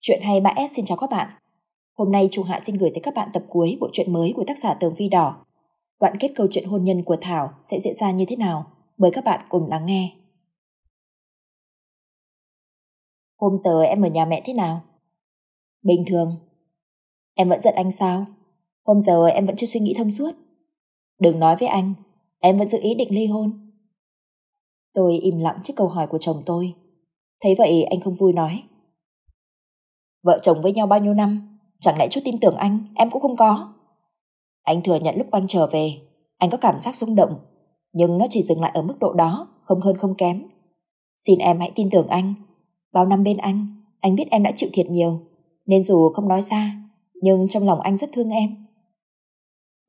Chuyện hay 3S xin chào các bạn. Hôm nay Trung Hạ xin gửi tới các bạn tập cuối bộ truyện mới của tác giả Tường Vi Đỏ. Đoạn kết câu chuyện hôn nhân của Thảo sẽ diễn ra như thế nào? Mời các bạn cùng lắng nghe. Hôm giờ em ở nhà mẹ thế nào? Bình thường. Em vẫn giận anh sao? Hôm giờ em vẫn chưa suy nghĩ thông suốt. Đừng nói với anh, em vẫn giữ ý định ly hôn. Tôi im lặng trước câu hỏi của chồng tôi. Thấy vậy anh không vui nói. Vợ chồng với nhau bao nhiêu năm, chẳng lẽ chút tin tưởng anh em cũng không có. Anh thừa nhận lúc quanh trở về, anh có cảm giác rung động, nhưng nó chỉ dừng lại ở mức độ đó, không hơn không kém. Xin em hãy tin tưởng anh. Bao năm bên anh, anh biết em đã chịu thiệt nhiều, nên dù không nói ra, nhưng trong lòng anh rất thương em.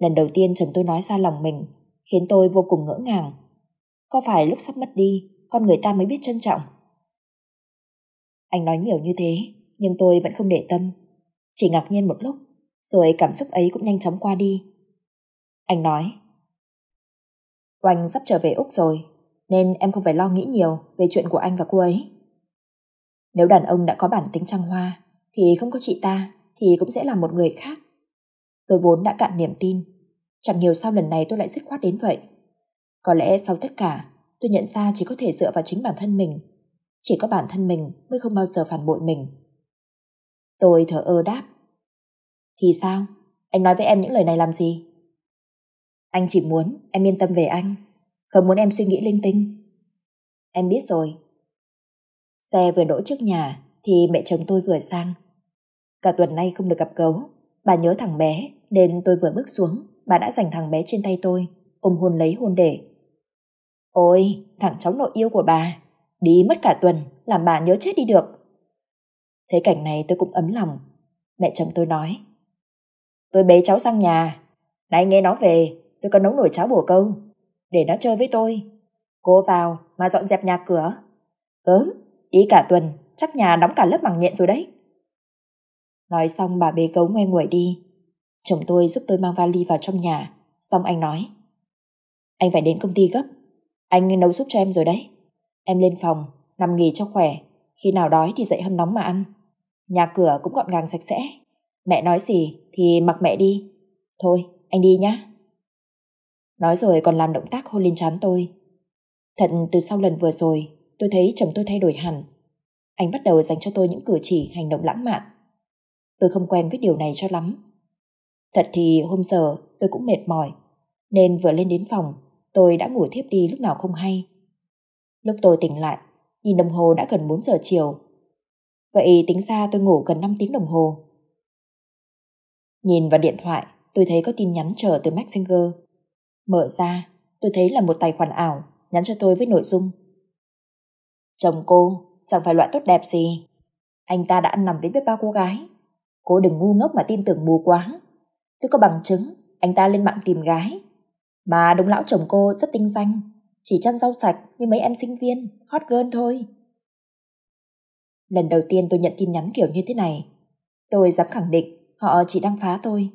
Lần đầu tiên chồng tôi nói ra lòng mình, khiến tôi vô cùng ngỡ ngàng. Có phải lúc sắp mất đi, con người ta mới biết trân trọng? Anh nói nhiều như thế, nhưng tôi vẫn không để tâm. Chỉ ngạc nhiên một lúc, rồi cảm xúc ấy cũng nhanh chóng qua đi. Anh nói, Oanh sắp trở về Úc rồi, nên em không phải lo nghĩ nhiều về chuyện của anh và cô ấy. Nếu đàn ông đã có bản tính trăng hoa, thì không có chị ta, thì cũng sẽ là một người khác. Tôi vốn đã cạn niềm tin, chẳng nhiều sau lần này tôi lại dứt khoát đến vậy. Có lẽ sau tất cả, tôi nhận ra chỉ có thể dựa vào chính bản thân mình. Chỉ có bản thân mình mới không bao giờ phản bội mình. Tôi thở ơ đáp. Thì sao? Anh nói với em những lời này làm gì? Anh chỉ muốn em yên tâm về anh, không muốn em suy nghĩ linh tinh. Em biết rồi. Xe vừa đỗ trước nhà thì mẹ chồng tôi vừa sang. Cả tuần nay không được gặp gấu, bà nhớ thằng bé nên tôi vừa bước xuống, bà đã giành thằng bé trên tay tôi, ôm hôn lấy hôn để. Ôi, thằng cháu nội yêu của bà, đi mất cả tuần, làm bà nhớ chết đi được. Thấy cảnh này tôi cũng ấm lòng. Mẹ chồng tôi nói. Tôi bế cháu sang nhà. Này nghe nó về, tôi có nấu nổi cháo bổ câu. Để nó chơi với tôi. Cô vào mà dọn dẹp nhà cửa. Gớm, đi cả tuần, chắc nhà đóng cả lớp bằng nhện rồi đấy. Nói xong bà bế gấu ngoe nguẩy đi. Chồng tôi giúp tôi mang vali vào trong nhà. Xong anh nói. Anh phải đến công ty gấp. Anh nấu giúp cho em rồi đấy. Em lên phòng, nằm nghỉ cho khỏe. Khi nào đói thì dậy hâm nóng mà ăn. Nhà cửa cũng gọn gàng sạch sẽ. Mẹ nói gì thì mặc mẹ đi. Thôi, anh đi nhá. Nói rồi còn làm động tác hôn lên trán tôi. Thật từ sau lần vừa rồi, tôi thấy chồng tôi thay đổi hẳn. Anh bắt đầu dành cho tôi những cử chỉ hành động lãng mạn. Tôi không quen với điều này cho lắm. Thật thì hôm giờ tôi cũng mệt mỏi, nên vừa lên đến phòng, tôi đã ngủ thiếp đi lúc nào không hay. Lúc tôi tỉnh lại, nhìn đồng hồ đã gần 4 giờ chiều, Vậy tính ra tôi ngủ gần 5 tiếng đồng hồ. Nhìn vào điện thoại, tôi thấy có tin nhắn chờ từ Messenger. Mở ra, tôi thấy là một tài khoản ảo nhắn cho tôi với nội dung. Chồng cô chẳng phải loại tốt đẹp gì. Anh ta đã ăn nằm với biết bao cô gái. Cô đừng ngu ngốc mà tin tưởng mù quáng. Tôi có bằng chứng, anh ta lên mạng tìm gái. Mà đúng lão chồng cô rất tinh danh, chỉ chăn rau sạch như mấy em sinh viên, hot girl thôi. Lần đầu tiên tôi nhận tin nhắn kiểu như thế này. Tôi dám khẳng định họ chỉ đang phá tôi.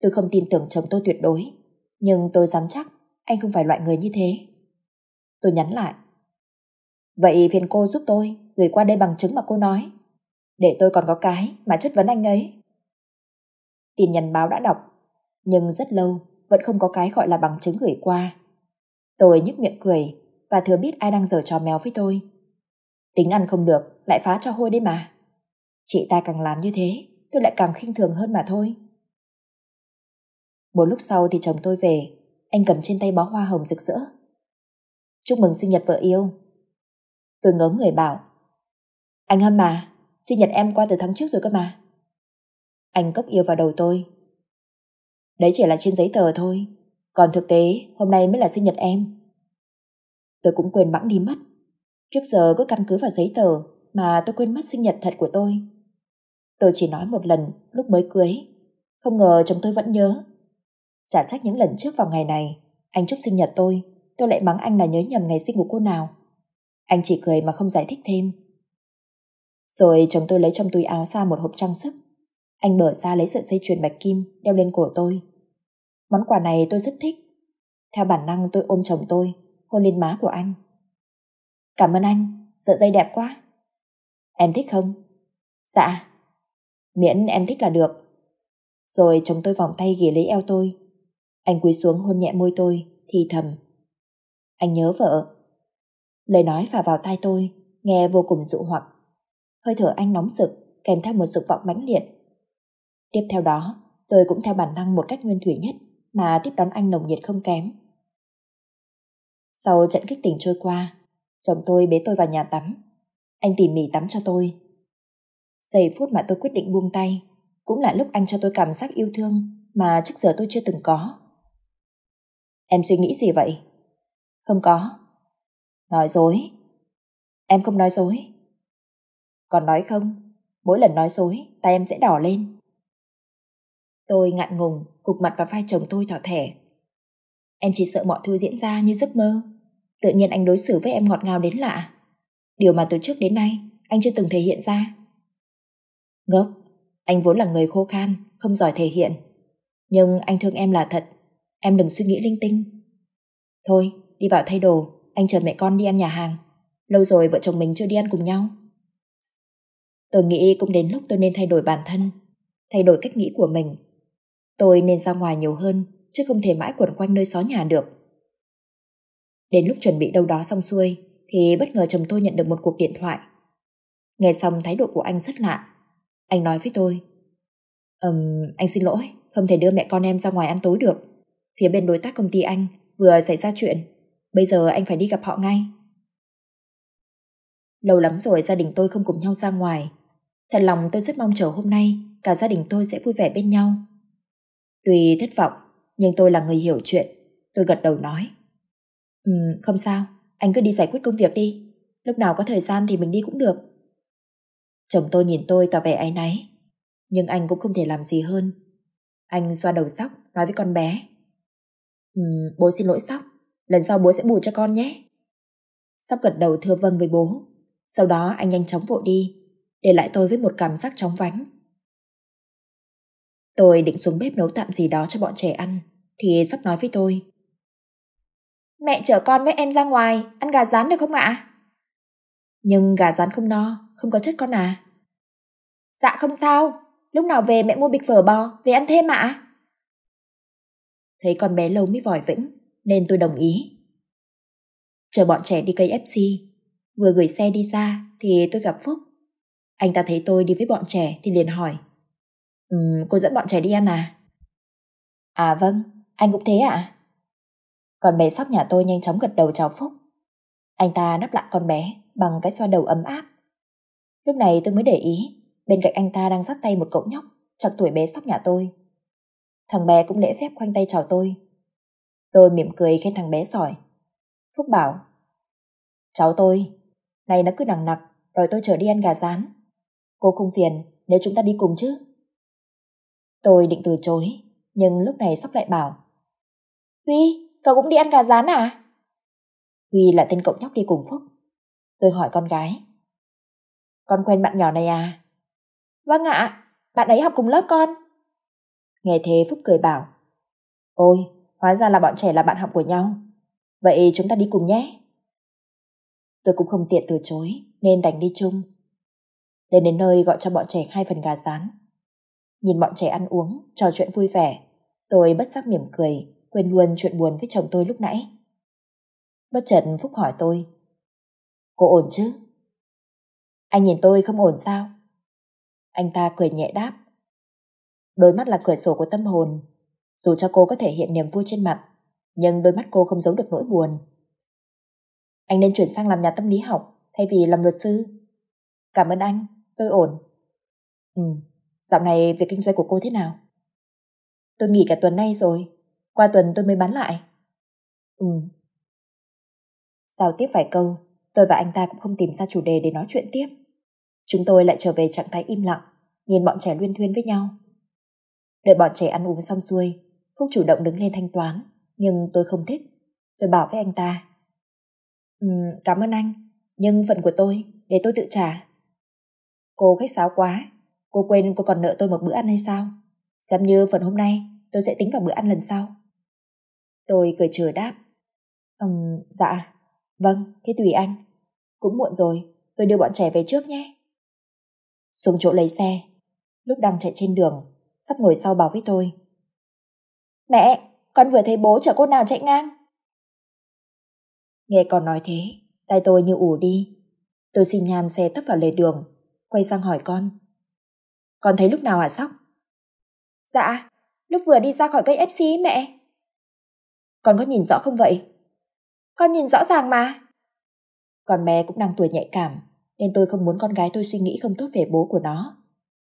Tôi không tin tưởng chồng tôi tuyệt đối, nhưng tôi dám chắc anh không phải loại người như thế. Tôi nhắn lại. Vậy phiền cô giúp tôi gửi qua đây bằng chứng mà cô nói. Để tôi còn có cái mà chất vấn anh ấy. Tin nhắn báo đã đọc, nhưng rất lâu vẫn không có cái gọi là bằng chứng gửi qua. Tôi nhức miệng cười và thừa biết ai đang giở trò mèo với tôi. Tính ăn không được, lại phá cho hôi đấy mà. Chị ta càng làm như thế, tôi lại càng khinh thường hơn mà thôi. Một lúc sau thì chồng tôi về, anh cầm trên tay bó hoa hồng rực rỡ. Chúc mừng sinh nhật vợ yêu. Tôi ngớ người bảo. Anh Hâm mà, sinh nhật em qua từ tháng trước rồi cơ mà. Anh cốc yêu vào đầu tôi. Đấy chỉ là trên giấy tờ thôi, còn thực tế hôm nay mới là sinh nhật em. Tôi cũng quên bẵng đi mất. Trước giờ cứ căn cứ vào giấy tờ mà tôi quên mất sinh nhật thật của tôi. Tôi chỉ nói một lần lúc mới cưới, không ngờ chồng tôi vẫn nhớ. Chả trách những lần trước vào ngày này, anh chúc sinh nhật tôi, tôi lại mắng anh là nhớ nhầm ngày sinh của cô nào. Anh chỉ cười mà không giải thích thêm. Rồi chồng tôi lấy trong túi áo ra một hộp trang sức. Anh mở ra lấy sợi dây chuyền bạch kim đeo lên cổ tôi. Món quà này tôi rất thích. Theo bản năng tôi ôm chồng tôi, hôn lên má của anh. Cảm ơn anh, sợi dây đẹp quá. Em thích không? Dạ. Miễn em thích là được. Rồi chồng tôi vòng tay ghì lấy eo tôi. Anh cúi xuống hôn nhẹ môi tôi, thì thầm. Anh nhớ vợ. Lời nói phả vào tai tôi, nghe vô cùng dụ hoặc. Hơi thở anh nóng sực, kèm theo một dục vọng mãnh liệt. Tiếp theo đó, tôi cũng theo bản năng một cách nguyên thủy nhất mà tiếp đón anh nồng nhiệt không kém. Sau trận kích tỉnh trôi qua, Chồng tôi bế tôi vào nhà tắm. Anh tỉ mỉ tắm cho tôi. Giây phút mà tôi quyết định buông tay, cũng là lúc anh cho tôi cảm giác yêu thương mà trước giờ tôi chưa từng có. Em suy nghĩ gì vậy? Không có. Nói dối. Em không nói dối. Còn nói không, mỗi lần nói dối, tay em sẽ đỏ lên. Tôi ngạn ngùng, cục mặt vào vai chồng tôi thỏ thẻ. Em chỉ sợ mọi thứ diễn ra như giấc mơ. Tự nhiên anh đối xử với em ngọt ngào đến lạ Điều mà từ trước đến nay Anh chưa từng thể hiện ra Ngốc Anh vốn là người khô khan Không giỏi thể hiện Nhưng anh thương em là thật Em đừng suy nghĩ linh tinh Thôi đi vào thay đồ Anh chờ mẹ con đi ăn nhà hàng Lâu rồi vợ chồng mình chưa đi ăn cùng nhau Tôi nghĩ cũng đến lúc tôi nên thay đổi bản thân Thay đổi cách nghĩ của mình Tôi nên ra ngoài nhiều hơn Chứ không thể mãi quẩn quanh nơi xó nhà được Đến lúc chuẩn bị đâu đó xong xuôi thì bất ngờ chồng tôi nhận được một cuộc điện thoại. Nghe xong thái độ của anh rất lạ. Anh nói với tôi um, anh xin lỗi, không thể đưa mẹ con em ra ngoài ăn tối được. Phía bên đối tác công ty anh vừa xảy ra chuyện. Bây giờ anh phải đi gặp họ ngay. Lâu lắm rồi gia đình tôi không cùng nhau ra ngoài. Thật lòng tôi rất mong chờ hôm nay cả gia đình tôi sẽ vui vẻ bên nhau. Tuy thất vọng, nhưng tôi là người hiểu chuyện. Tôi gật đầu nói. Ừ, không sao, anh cứ đi giải quyết công việc đi. Lúc nào có thời gian thì mình đi cũng được. Chồng tôi nhìn tôi tỏ vẻ áy náy, nhưng anh cũng không thể làm gì hơn. Anh xoa đầu sóc, nói với con bé. Ừ, bố xin lỗi sóc, lần sau bố sẽ bù cho con nhé. Sóc gật đầu thưa vâng với bố. Sau đó anh nhanh chóng vội đi, để lại tôi với một cảm giác chóng vánh. Tôi định xuống bếp nấu tạm gì đó cho bọn trẻ ăn, thì sóc nói với tôi. Mẹ chở con với em ra ngoài, ăn gà rán được không ạ? Nhưng gà rán không no, không có chất con à. Dạ không sao, lúc nào về mẹ mua bịch phở bò, về ăn thêm ạ. Thấy con bé lâu mới vòi vĩnh, nên tôi đồng ý. Chờ bọn trẻ đi cây FC, vừa gửi xe đi ra thì tôi gặp Phúc. Anh ta thấy tôi đi với bọn trẻ thì liền hỏi. Um, cô dẫn bọn trẻ đi ăn à? À vâng, anh cũng thế ạ. À? còn bé sóc nhà tôi nhanh chóng gật đầu chào Phúc. Anh ta đáp lại con bé bằng cái xoa đầu ấm áp. Lúc này tôi mới để ý, bên cạnh anh ta đang dắt tay một cậu nhóc, chọc tuổi bé sóc nhà tôi. Thằng bé cũng lễ phép khoanh tay chào tôi. Tôi mỉm cười khen thằng bé sỏi Phúc bảo, cháu tôi, nay nó cứ nặng nặc, đòi tôi chở đi ăn gà rán. Cô không phiền nếu chúng ta đi cùng chứ? Tôi định từ chối, nhưng lúc này sóc lại bảo. Huy, cậu cũng đi ăn gà rán à? Huy là tên cậu nhóc đi cùng Phúc. Tôi hỏi con gái. Con quen bạn nhỏ này à? Vâng ạ, bạn ấy học cùng lớp con. Nghe thế Phúc cười bảo. Ôi, hóa ra là bọn trẻ là bạn học của nhau. Vậy chúng ta đi cùng nhé. Tôi cũng không tiện từ chối nên đành đi chung. Lên đến nơi gọi cho bọn trẻ hai phần gà rán. Nhìn bọn trẻ ăn uống, trò chuyện vui vẻ, tôi bất giác mỉm cười quên luôn chuyện buồn với chồng tôi lúc nãy. Bất chợt Phúc hỏi tôi. Cô ổn chứ? Anh nhìn tôi không ổn sao? Anh ta cười nhẹ đáp. Đôi mắt là cửa sổ của tâm hồn. Dù cho cô có thể hiện niềm vui trên mặt, nhưng đôi mắt cô không giấu được nỗi buồn. Anh nên chuyển sang làm nhà tâm lý học thay vì làm luật sư. Cảm ơn anh, tôi ổn. Ừ, dạo này việc kinh doanh của cô thế nào? Tôi nghỉ cả tuần nay rồi, qua tuần tôi mới bán lại. Ừ. Giao tiếp vài câu, tôi và anh ta cũng không tìm ra chủ đề để nói chuyện tiếp. Chúng tôi lại trở về trạng thái im lặng, nhìn bọn trẻ luyên thuyên với nhau. Đợi bọn trẻ ăn uống xong xuôi, Phúc chủ động đứng lên thanh toán, nhưng tôi không thích. Tôi bảo với anh ta. Ừ, cảm ơn anh, nhưng phần của tôi, để tôi tự trả. Cô khách sáo quá, cô quên cô còn nợ tôi một bữa ăn hay sao? Xem như phần hôm nay, tôi sẽ tính vào bữa ăn lần sau. Tôi cười chờ đáp. Ừm, um, dạ. Vâng, thế tùy anh. Cũng muộn rồi, tôi đưa bọn trẻ về trước nhé. Xuống chỗ lấy xe. Lúc đang chạy trên đường, sắp ngồi sau bảo với tôi. Mẹ, con vừa thấy bố chở cô nào chạy ngang. Nghe con nói thế, tay tôi như ủ đi. Tôi xin nhan xe tấp vào lề đường, quay sang hỏi con. Con thấy lúc nào hả Sóc? Dạ, lúc vừa đi ra khỏi cây FC mẹ con có nhìn rõ không vậy con nhìn rõ ràng mà con bé cũng đang tuổi nhạy cảm nên tôi không muốn con gái tôi suy nghĩ không tốt về bố của nó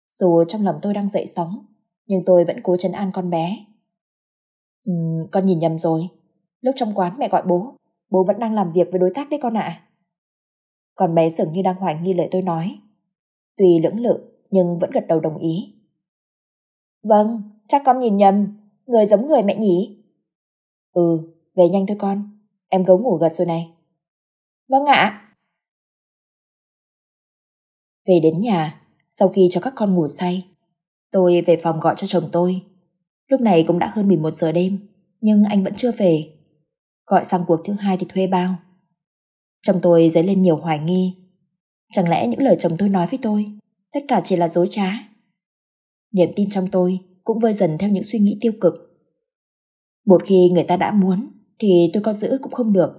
dù trong lòng tôi đang dậy sóng nhưng tôi vẫn cố trấn an con bé ừ, con nhìn nhầm rồi lúc trong quán mẹ gọi bố bố vẫn đang làm việc với đối tác đấy con ạ à. con bé dường như đang hoài nghi lời tôi nói tuy lưỡng lự nhưng vẫn gật đầu đồng ý vâng chắc con nhìn nhầm người giống người mẹ nhỉ Ừ, về nhanh thôi con, em gấu ngủ gật rồi này. Vâng ạ. Về đến nhà, sau khi cho các con ngủ say, tôi về phòng gọi cho chồng tôi. Lúc này cũng đã hơn 11 giờ đêm, nhưng anh vẫn chưa về. Gọi sang cuộc thứ hai thì thuê bao. Chồng tôi dấy lên nhiều hoài nghi. Chẳng lẽ những lời chồng tôi nói với tôi, tất cả chỉ là dối trá? Niềm tin trong tôi cũng vơi dần theo những suy nghĩ tiêu cực một khi người ta đã muốn thì tôi có giữ cũng không được.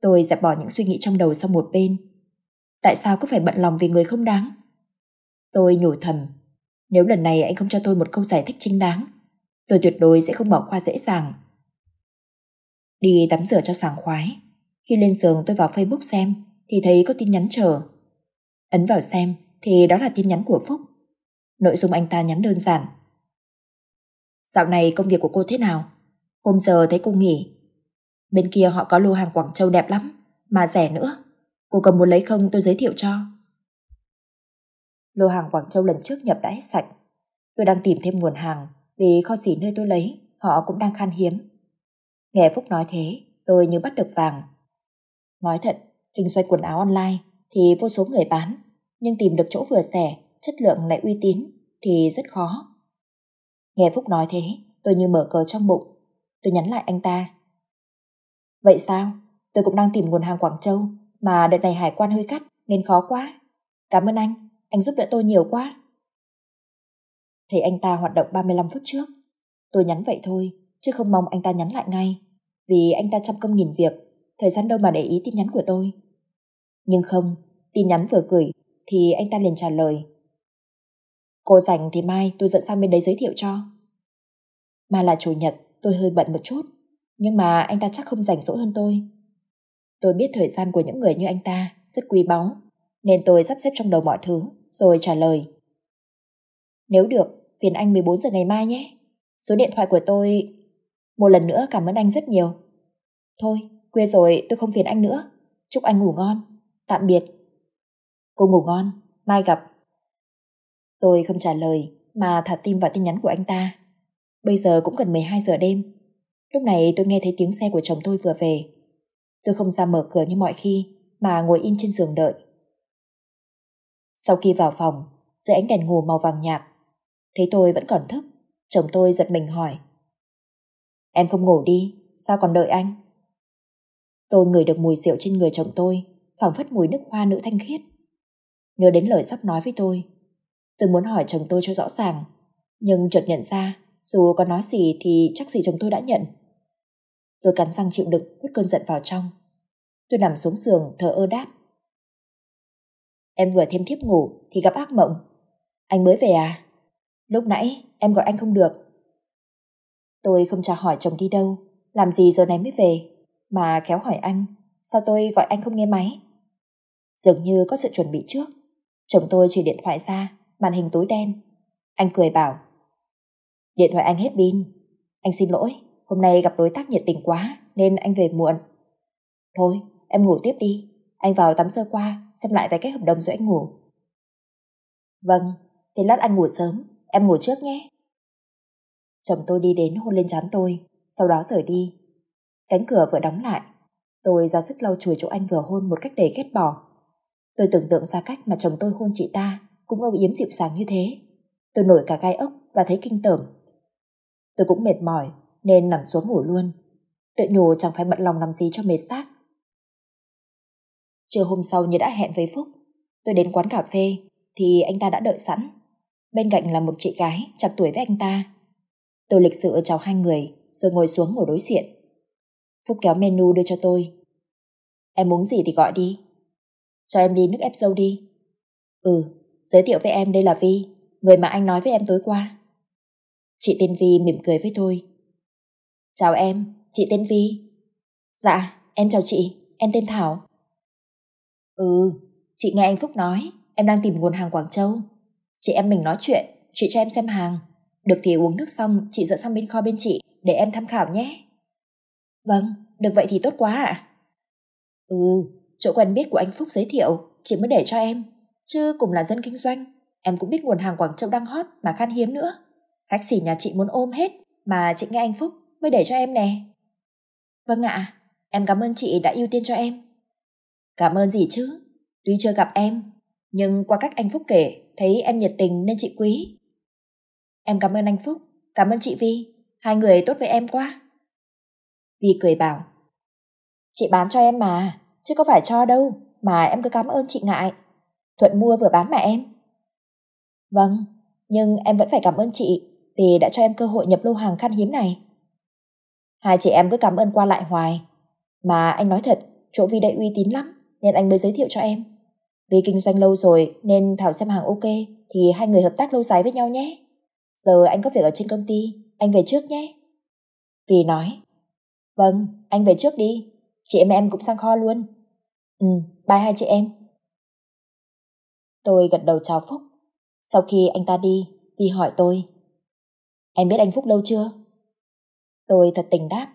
Tôi dẹp bỏ những suy nghĩ trong đầu sang một bên. Tại sao cứ phải bận lòng vì người không đáng? Tôi nhủ thầm, nếu lần này anh không cho tôi một câu giải thích chính đáng, tôi tuyệt đối sẽ không bỏ qua dễ dàng. Đi tắm rửa cho sảng khoái. Khi lên giường tôi vào Facebook xem thì thấy có tin nhắn chờ. Ấn vào xem thì đó là tin nhắn của Phúc. Nội dung anh ta nhắn đơn giản Dạo này công việc của cô thế nào? Hôm giờ thấy cô nghỉ. Bên kia họ có lô hàng Quảng Châu đẹp lắm, mà rẻ nữa. Cô cầm muốn lấy không tôi giới thiệu cho. Lô hàng Quảng Châu lần trước nhập đã hết sạch. Tôi đang tìm thêm nguồn hàng vì kho xỉ nơi tôi lấy họ cũng đang khan hiếm. Nghe Phúc nói thế, tôi như bắt được vàng. Nói thật, kinh doanh quần áo online thì vô số người bán, nhưng tìm được chỗ vừa rẻ, chất lượng lại uy tín thì rất khó. Nghe Phúc nói thế, tôi như mở cờ trong bụng. Tôi nhắn lại anh ta. Vậy sao? Tôi cũng đang tìm nguồn hàng Quảng Châu, mà đợt này hải quan hơi cắt nên khó quá. Cảm ơn anh, anh giúp đỡ tôi nhiều quá. Thấy anh ta hoạt động 35 phút trước, tôi nhắn vậy thôi, chứ không mong anh ta nhắn lại ngay, vì anh ta chăm công nghìn việc, thời gian đâu mà để ý tin nhắn của tôi. Nhưng không, tin nhắn vừa gửi thì anh ta liền trả lời Cô rảnh thì mai tôi dẫn sang bên đấy giới thiệu cho. Mà là chủ nhật, tôi hơi bận một chút, nhưng mà anh ta chắc không rảnh rỗi hơn tôi. Tôi biết thời gian của những người như anh ta rất quý báu, nên tôi sắp xếp trong đầu mọi thứ, rồi trả lời. Nếu được, phiền anh 14 giờ ngày mai nhé. Số điện thoại của tôi... Một lần nữa cảm ơn anh rất nhiều. Thôi, quê rồi tôi không phiền anh nữa. Chúc anh ngủ ngon. Tạm biệt. Cô ngủ ngon, mai gặp. Tôi không trả lời mà thả tim vào tin nhắn của anh ta. Bây giờ cũng gần 12 giờ đêm. Lúc này tôi nghe thấy tiếng xe của chồng tôi vừa về. Tôi không ra mở cửa như mọi khi mà ngồi im trên giường đợi. Sau khi vào phòng, dưới ánh đèn ngủ màu vàng nhạt, thấy tôi vẫn còn thức, chồng tôi giật mình hỏi. Em không ngủ đi, sao còn đợi anh? Tôi ngửi được mùi rượu trên người chồng tôi, phảng phất mùi nước hoa nữ thanh khiết. Nhớ đến lời sắp nói với tôi, Tôi muốn hỏi chồng tôi cho rõ ràng, nhưng chợt nhận ra, dù có nói gì thì chắc gì chồng tôi đã nhận. Tôi cắn răng chịu đựng hút cơn giận vào trong. Tôi nằm xuống giường thở ơ đáp. Em vừa thêm thiếp ngủ thì gặp ác mộng. Anh mới về à? Lúc nãy em gọi anh không được. Tôi không trả hỏi chồng đi đâu, làm gì giờ này mới về, mà khéo hỏi anh, sao tôi gọi anh không nghe máy? Dường như có sự chuẩn bị trước, chồng tôi chỉ điện thoại ra màn hình tối đen. Anh cười bảo, điện thoại anh hết pin. Anh xin lỗi, hôm nay gặp đối tác nhiệt tình quá nên anh về muộn. Thôi, em ngủ tiếp đi, anh vào tắm sơ qua, xem lại vài cái hợp đồng rồi anh ngủ. Vâng, thì lát anh ngủ sớm, em ngủ trước nhé. Chồng tôi đi đến hôn lên chán tôi, sau đó rời đi. Cánh cửa vừa đóng lại, tôi ra sức lau chùi chỗ anh vừa hôn một cách đầy ghét bỏ. Tôi tưởng tượng ra cách mà chồng tôi hôn chị ta cũng âu yếm dịu dàng như thế. Tôi nổi cả gai ốc và thấy kinh tởm. Tôi cũng mệt mỏi nên nằm xuống ngủ luôn. Tự nhủ chẳng phải bận lòng làm gì cho mệt xác. Trưa hôm sau như đã hẹn với Phúc, tôi đến quán cà phê thì anh ta đã đợi sẵn. Bên cạnh là một chị gái chạc tuổi với anh ta. Tôi lịch sự chào hai người rồi ngồi xuống ngồi đối diện. Phúc kéo menu đưa cho tôi. Em muốn gì thì gọi đi. Cho em đi nước ép dâu đi. Ừ, Giới thiệu với em đây là Vi, người mà anh nói với em tối qua. Chị tên Vi mỉm cười với tôi. Chào em, chị tên Vi. Dạ, em chào chị, em tên Thảo. Ừ, chị nghe anh Phúc nói, em đang tìm nguồn hàng Quảng Châu. Chị em mình nói chuyện, chị cho em xem hàng. Được thì uống nước xong, chị dẫn sang bên kho bên chị để em tham khảo nhé. Vâng, được vậy thì tốt quá ạ. À? Ừ, chỗ quen biết của anh Phúc giới thiệu, chị mới để cho em. Chứ cùng là dân kinh doanh, em cũng biết nguồn hàng Quảng Châu đang hot mà khan hiếm nữa. Khách xỉ nhà chị muốn ôm hết mà chị nghe anh Phúc mới để cho em nè. Vâng ạ, em cảm ơn chị đã ưu tiên cho em. Cảm ơn gì chứ, tuy chưa gặp em, nhưng qua cách anh Phúc kể thấy em nhiệt tình nên chị quý. Em cảm ơn anh Phúc, cảm ơn chị Vi, hai người tốt với em quá. Vi cười bảo, chị bán cho em mà, chứ có phải cho đâu, mà em cứ cảm ơn chị ngại. Thuận mua vừa bán mà em. Vâng, nhưng em vẫn phải cảm ơn chị vì đã cho em cơ hội nhập lô hàng khan hiếm này. Hai chị em cứ cảm ơn qua lại hoài. Mà anh nói thật, chỗ Vi đây uy tín lắm nên anh mới giới thiệu cho em. Vì kinh doanh lâu rồi nên Thảo xem hàng ok thì hai người hợp tác lâu dài với nhau nhé. Giờ anh có việc ở trên công ty, anh về trước nhé. Vì nói, vâng, anh về trước đi, chị em em cũng sang kho luôn. Ừ, bye hai chị em. Tôi gật đầu chào Phúc. Sau khi anh ta đi, thì hỏi tôi. Em biết anh Phúc lâu chưa? Tôi thật tình đáp.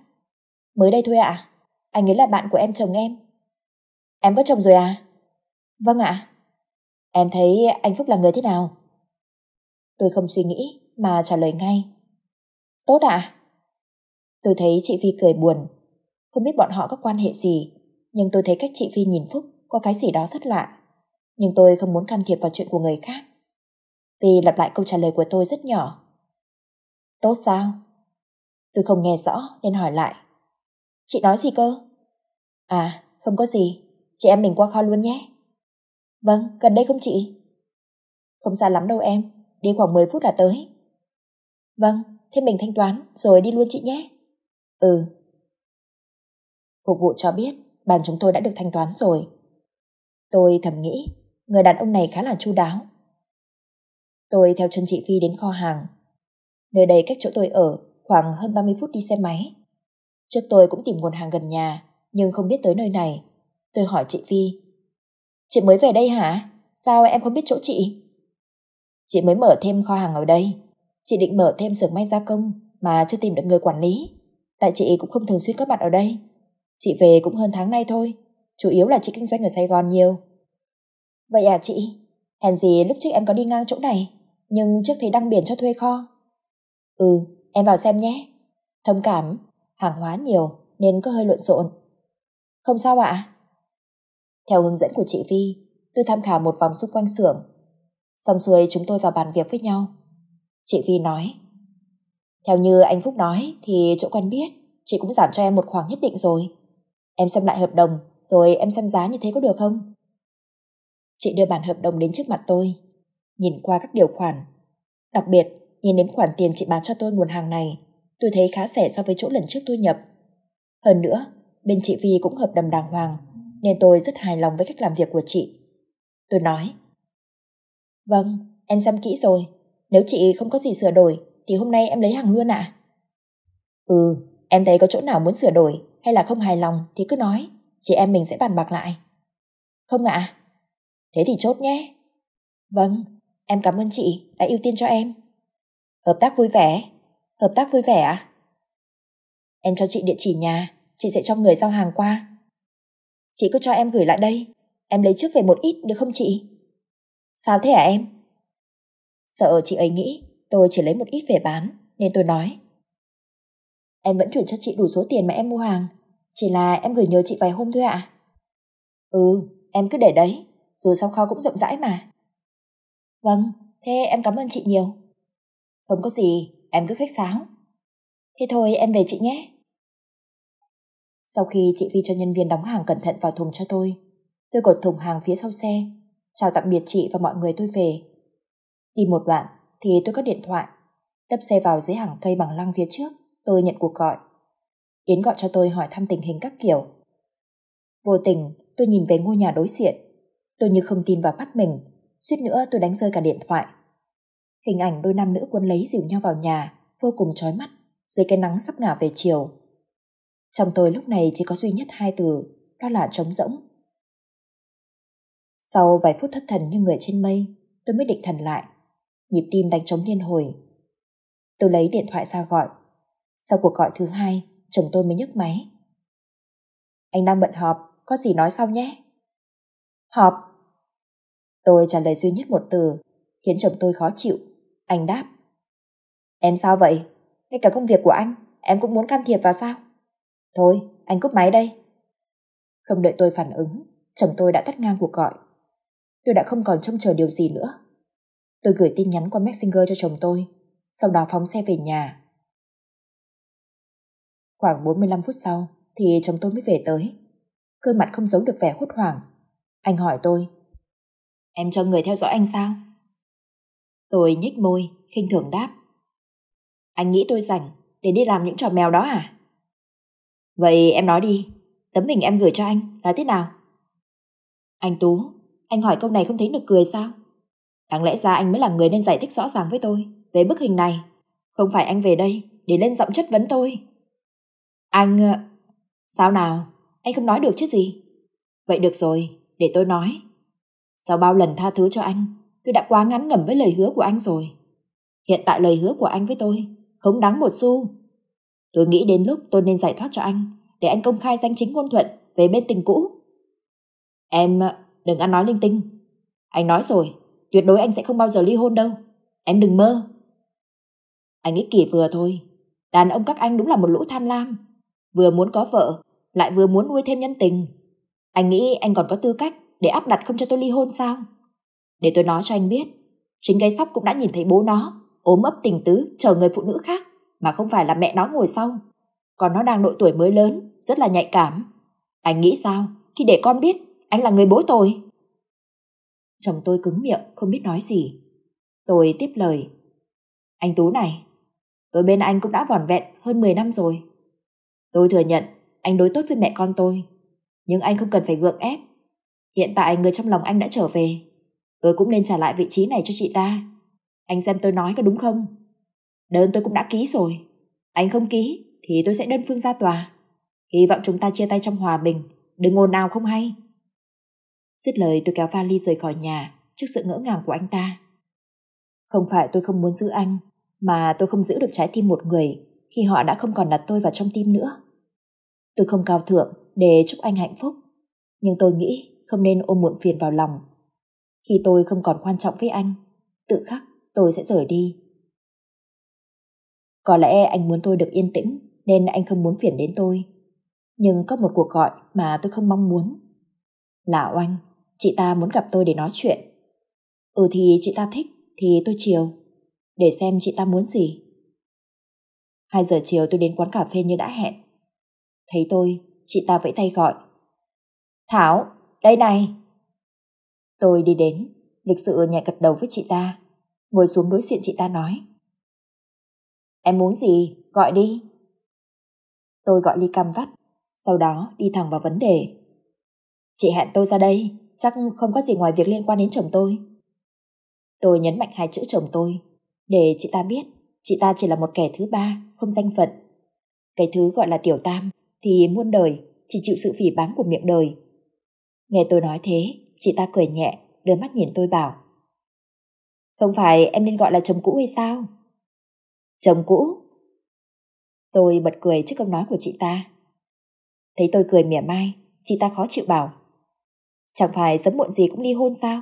Mới đây thôi ạ. À? Anh ấy là bạn của em chồng em. Em có chồng rồi à? Vâng ạ. Em thấy anh Phúc là người thế nào? Tôi không suy nghĩ mà trả lời ngay. Tốt ạ. Tôi thấy chị Phi cười buồn. Không biết bọn họ có quan hệ gì, nhưng tôi thấy cách chị Phi nhìn Phúc có cái gì đó rất lạ nhưng tôi không muốn can thiệp vào chuyện của người khác. Vì lặp lại câu trả lời của tôi rất nhỏ. Tốt sao? Tôi không nghe rõ nên hỏi lại. Chị nói gì cơ? À, không có gì. Chị em mình qua kho luôn nhé. Vâng, gần đây không chị? Không xa lắm đâu em, đi khoảng 10 phút là tới. Vâng, thế mình thanh toán rồi đi luôn chị nhé. Ừ. Phục vụ cho biết bàn chúng tôi đã được thanh toán rồi. Tôi thầm nghĩ người đàn ông này khá là chu đáo. Tôi theo chân chị Phi đến kho hàng. Nơi đây cách chỗ tôi ở khoảng hơn 30 phút đi xe máy. Trước tôi cũng tìm nguồn hàng gần nhà, nhưng không biết tới nơi này. Tôi hỏi chị Phi. Chị mới về đây hả? Sao em không biết chỗ chị? Chị mới mở thêm kho hàng ở đây. Chị định mở thêm xưởng may gia công mà chưa tìm được người quản lý. Tại chị cũng không thường xuyên có mặt ở đây. Chị về cũng hơn tháng nay thôi. Chủ yếu là chị kinh doanh ở Sài Gòn nhiều Vậy à chị, hèn gì lúc trước em có đi ngang chỗ này, nhưng trước thấy đăng biển cho thuê kho. Ừ, em vào xem nhé. Thông cảm, hàng hóa nhiều nên có hơi lộn xộn. Không sao ạ. Theo hướng dẫn của chị Vi, tôi tham khảo một vòng xung quanh xưởng. Xong xuôi chúng tôi vào bàn việc với nhau. Chị Vi nói. Theo như anh Phúc nói thì chỗ quen biết, chị cũng giảm cho em một khoảng nhất định rồi. Em xem lại hợp đồng rồi em xem giá như thế có được không? Chị đưa bản hợp đồng đến trước mặt tôi, nhìn qua các điều khoản. Đặc biệt, nhìn đến khoản tiền chị bán cho tôi nguồn hàng này, tôi thấy khá rẻ so với chỗ lần trước tôi nhập. Hơn nữa, bên chị Vi cũng hợp đồng đàng hoàng, nên tôi rất hài lòng với cách làm việc của chị. Tôi nói, Vâng, em xem kỹ rồi. Nếu chị không có gì sửa đổi, thì hôm nay em lấy hàng luôn ạ. Ừ, em thấy có chỗ nào muốn sửa đổi hay là không hài lòng thì cứ nói, chị em mình sẽ bàn bạc lại. Không ạ, à, Thế thì chốt nhé. Vâng, em cảm ơn chị đã ưu tiên cho em. Hợp tác vui vẻ. Hợp tác vui vẻ à? Em cho chị địa chỉ nhà, chị sẽ cho người giao hàng qua. Chị cứ cho em gửi lại đây, em lấy trước về một ít được không chị? Sao thế hả à, em? Sợ chị ấy nghĩ tôi chỉ lấy một ít về bán, nên tôi nói. Em vẫn chuyển cho chị đủ số tiền mà em mua hàng, chỉ là em gửi nhờ chị vài hôm thôi ạ. Ừ, em cứ để đấy, dù sao kho cũng rộng rãi mà. Vâng, thế em cảm ơn chị nhiều. Không có gì, em cứ khách sáo. Thế thôi em về chị nhé. Sau khi chị Vi cho nhân viên đóng hàng cẩn thận vào thùng cho tôi, tôi cột thùng hàng phía sau xe, chào tạm biệt chị và mọi người tôi về. Đi một đoạn thì tôi có điện thoại, đắp xe vào dưới hàng cây bằng lăng phía trước, tôi nhận cuộc gọi. Yến gọi cho tôi hỏi thăm tình hình các kiểu. Vô tình, tôi nhìn về ngôi nhà đối diện Tôi như không tin vào mắt mình, suýt nữa tôi đánh rơi cả điện thoại. Hình ảnh đôi nam nữ quân lấy dịu nhau vào nhà, vô cùng chói mắt, dưới cái nắng sắp ngả về chiều. Trong tôi lúc này chỉ có duy nhất hai từ, đó là trống rỗng. Sau vài phút thất thần như người trên mây, tôi mới định thần lại, nhịp tim đánh trống liên hồi. Tôi lấy điện thoại ra gọi. Sau cuộc gọi thứ hai, chồng tôi mới nhấc máy. Anh đang bận họp, có gì nói sau nhé. Họp? Tôi trả lời duy nhất một từ, khiến chồng tôi khó chịu. Anh đáp. Em sao vậy? Ngay cả công việc của anh, em cũng muốn can thiệp vào sao? Thôi, anh cúp máy đây. Không đợi tôi phản ứng, chồng tôi đã tắt ngang cuộc gọi. Tôi đã không còn trông chờ điều gì nữa. Tôi gửi tin nhắn qua Messenger cho chồng tôi, sau đó phóng xe về nhà. Khoảng 45 phút sau thì chồng tôi mới về tới. Cơ mặt không giấu được vẻ hốt hoảng. Anh hỏi tôi Em cho người theo dõi anh sao? Tôi nhếch môi, khinh thường đáp. Anh nghĩ tôi rảnh để đi làm những trò mèo đó à? Vậy em nói đi, tấm hình em gửi cho anh là thế nào? Anh Tú, anh hỏi câu này không thấy nực cười sao? Đáng lẽ ra anh mới là người nên giải thích rõ ràng với tôi về bức hình này. Không phải anh về đây để lên giọng chất vấn tôi. Anh... Ờ, sao nào? Anh không nói được chứ gì? Vậy được rồi, để tôi nói. Sau bao lần tha thứ cho anh, tôi đã quá ngắn ngẩm với lời hứa của anh rồi. Hiện tại lời hứa của anh với tôi không đáng một xu. Tôi nghĩ đến lúc tôi nên giải thoát cho anh để anh công khai danh chính ngôn thuận về bên tình cũ. Em đừng ăn nói linh tinh. Anh nói rồi, tuyệt đối anh sẽ không bao giờ ly hôn đâu. Em đừng mơ. Anh ích kỷ vừa thôi. Đàn ông các anh đúng là một lũ tham lam. Vừa muốn có vợ, lại vừa muốn nuôi thêm nhân tình. Anh nghĩ anh còn có tư cách để áp đặt không cho tôi ly hôn sao? Để tôi nói cho anh biết, chính gây sóc cũng đã nhìn thấy bố nó, ốm ấp tình tứ chờ người phụ nữ khác, mà không phải là mẹ nó ngồi sau. Còn nó đang độ tuổi mới lớn, rất là nhạy cảm. Anh nghĩ sao khi để con biết anh là người bố tôi? Chồng tôi cứng miệng, không biết nói gì. Tôi tiếp lời. Anh Tú này, tôi bên anh cũng đã vòn vẹn hơn 10 năm rồi. Tôi thừa nhận anh đối tốt với mẹ con tôi, nhưng anh không cần phải gượng ép Hiện tại người trong lòng anh đã trở về. Tôi cũng nên trả lại vị trí này cho chị ta. Anh xem tôi nói có đúng không? Đơn tôi cũng đã ký rồi. Anh không ký thì tôi sẽ đơn phương ra tòa. Hy vọng chúng ta chia tay trong hòa bình, đừng ồn nào không hay. Dứt lời tôi kéo vali rời khỏi nhà trước sự ngỡ ngàng của anh ta. Không phải tôi không muốn giữ anh, mà tôi không giữ được trái tim một người khi họ đã không còn đặt tôi vào trong tim nữa. Tôi không cao thượng để chúc anh hạnh phúc, nhưng tôi nghĩ không nên ôm muộn phiền vào lòng. Khi tôi không còn quan trọng với anh, tự khắc tôi sẽ rời đi. Có lẽ anh muốn tôi được yên tĩnh nên anh không muốn phiền đến tôi. Nhưng có một cuộc gọi mà tôi không mong muốn. Là oanh, chị ta muốn gặp tôi để nói chuyện. Ừ thì chị ta thích thì tôi chiều, để xem chị ta muốn gì. Hai giờ chiều tôi đến quán cà phê như đã hẹn. Thấy tôi, chị ta vẫy tay gọi. Thảo, đây này! Tôi đi đến, lịch sự nhẹ gật đầu với chị ta, ngồi xuống đối diện chị ta nói. Em muốn gì? Gọi đi. Tôi gọi ly cam vắt, sau đó đi thẳng vào vấn đề. Chị hẹn tôi ra đây, chắc không có gì ngoài việc liên quan đến chồng tôi. Tôi nhấn mạnh hai chữ chồng tôi, để chị ta biết chị ta chỉ là một kẻ thứ ba, không danh phận. Cái thứ gọi là tiểu tam thì muôn đời chỉ chịu sự phỉ báng của miệng đời Nghe tôi nói thế, chị ta cười nhẹ, đôi mắt nhìn tôi bảo. Không phải em nên gọi là chồng cũ hay sao? Chồng cũ? Tôi bật cười trước câu nói của chị ta. Thấy tôi cười mỉa mai, chị ta khó chịu bảo. Chẳng phải sớm muộn gì cũng ly hôn sao?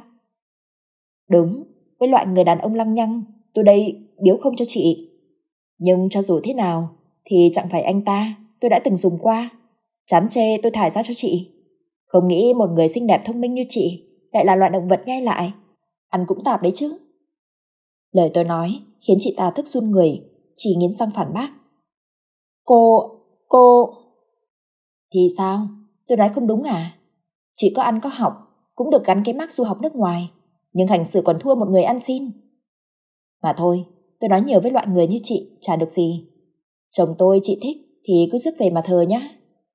Đúng, với loại người đàn ông lăng nhăng, tôi đây biếu không cho chị. Nhưng cho dù thế nào, thì chẳng phải anh ta tôi đã từng dùng qua. Chán chê tôi thải ra cho chị. Không nghĩ một người xinh đẹp thông minh như chị lại là loại động vật nhai lại. Ăn cũng tạp đấy chứ. Lời tôi nói khiến chị ta thức run người, chỉ nghiến răng phản bác. Cô, cô... Thì sao? Tôi nói không đúng à? Chị có ăn có học, cũng được gắn cái mác du học nước ngoài, nhưng hành xử còn thua một người ăn xin. Mà thôi, tôi nói nhiều với loại người như chị, chả được gì. Chồng tôi chị thích thì cứ rước về mà thờ nhá.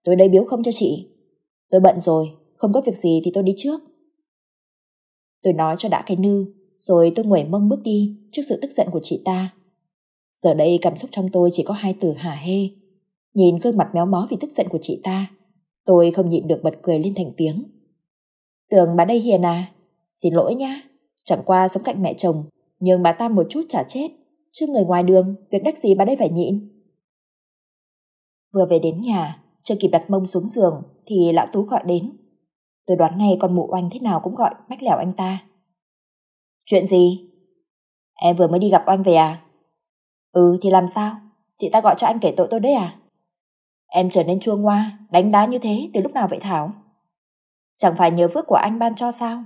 Tôi đây biếu không cho chị. Tôi bận rồi, không có việc gì thì tôi đi trước. Tôi nói cho đã cái nư, rồi tôi nguẩy mông bước đi trước sự tức giận của chị ta. Giờ đây cảm xúc trong tôi chỉ có hai từ hả hê. Nhìn gương mặt méo mó vì tức giận của chị ta, tôi không nhịn được bật cười lên thành tiếng. Tưởng bà đây hiền à? Xin lỗi nhá, chẳng qua sống cạnh mẹ chồng, nhưng bà ta một chút chả chết, chứ người ngoài đường, việc đắc gì bà đây phải nhịn. Vừa về đến nhà, chưa kịp đặt mông xuống giường thì lão Tú gọi đến. Tôi đoán ngay con mụ oanh thế nào cũng gọi mách lẻo anh ta. Chuyện gì? Em vừa mới đi gặp oanh về à? Ừ thì làm sao? Chị ta gọi cho anh kể tội tôi đấy à? Em trở nên chua ngoa, đánh đá như thế từ lúc nào vậy Thảo? Chẳng phải nhớ phước của anh ban cho sao?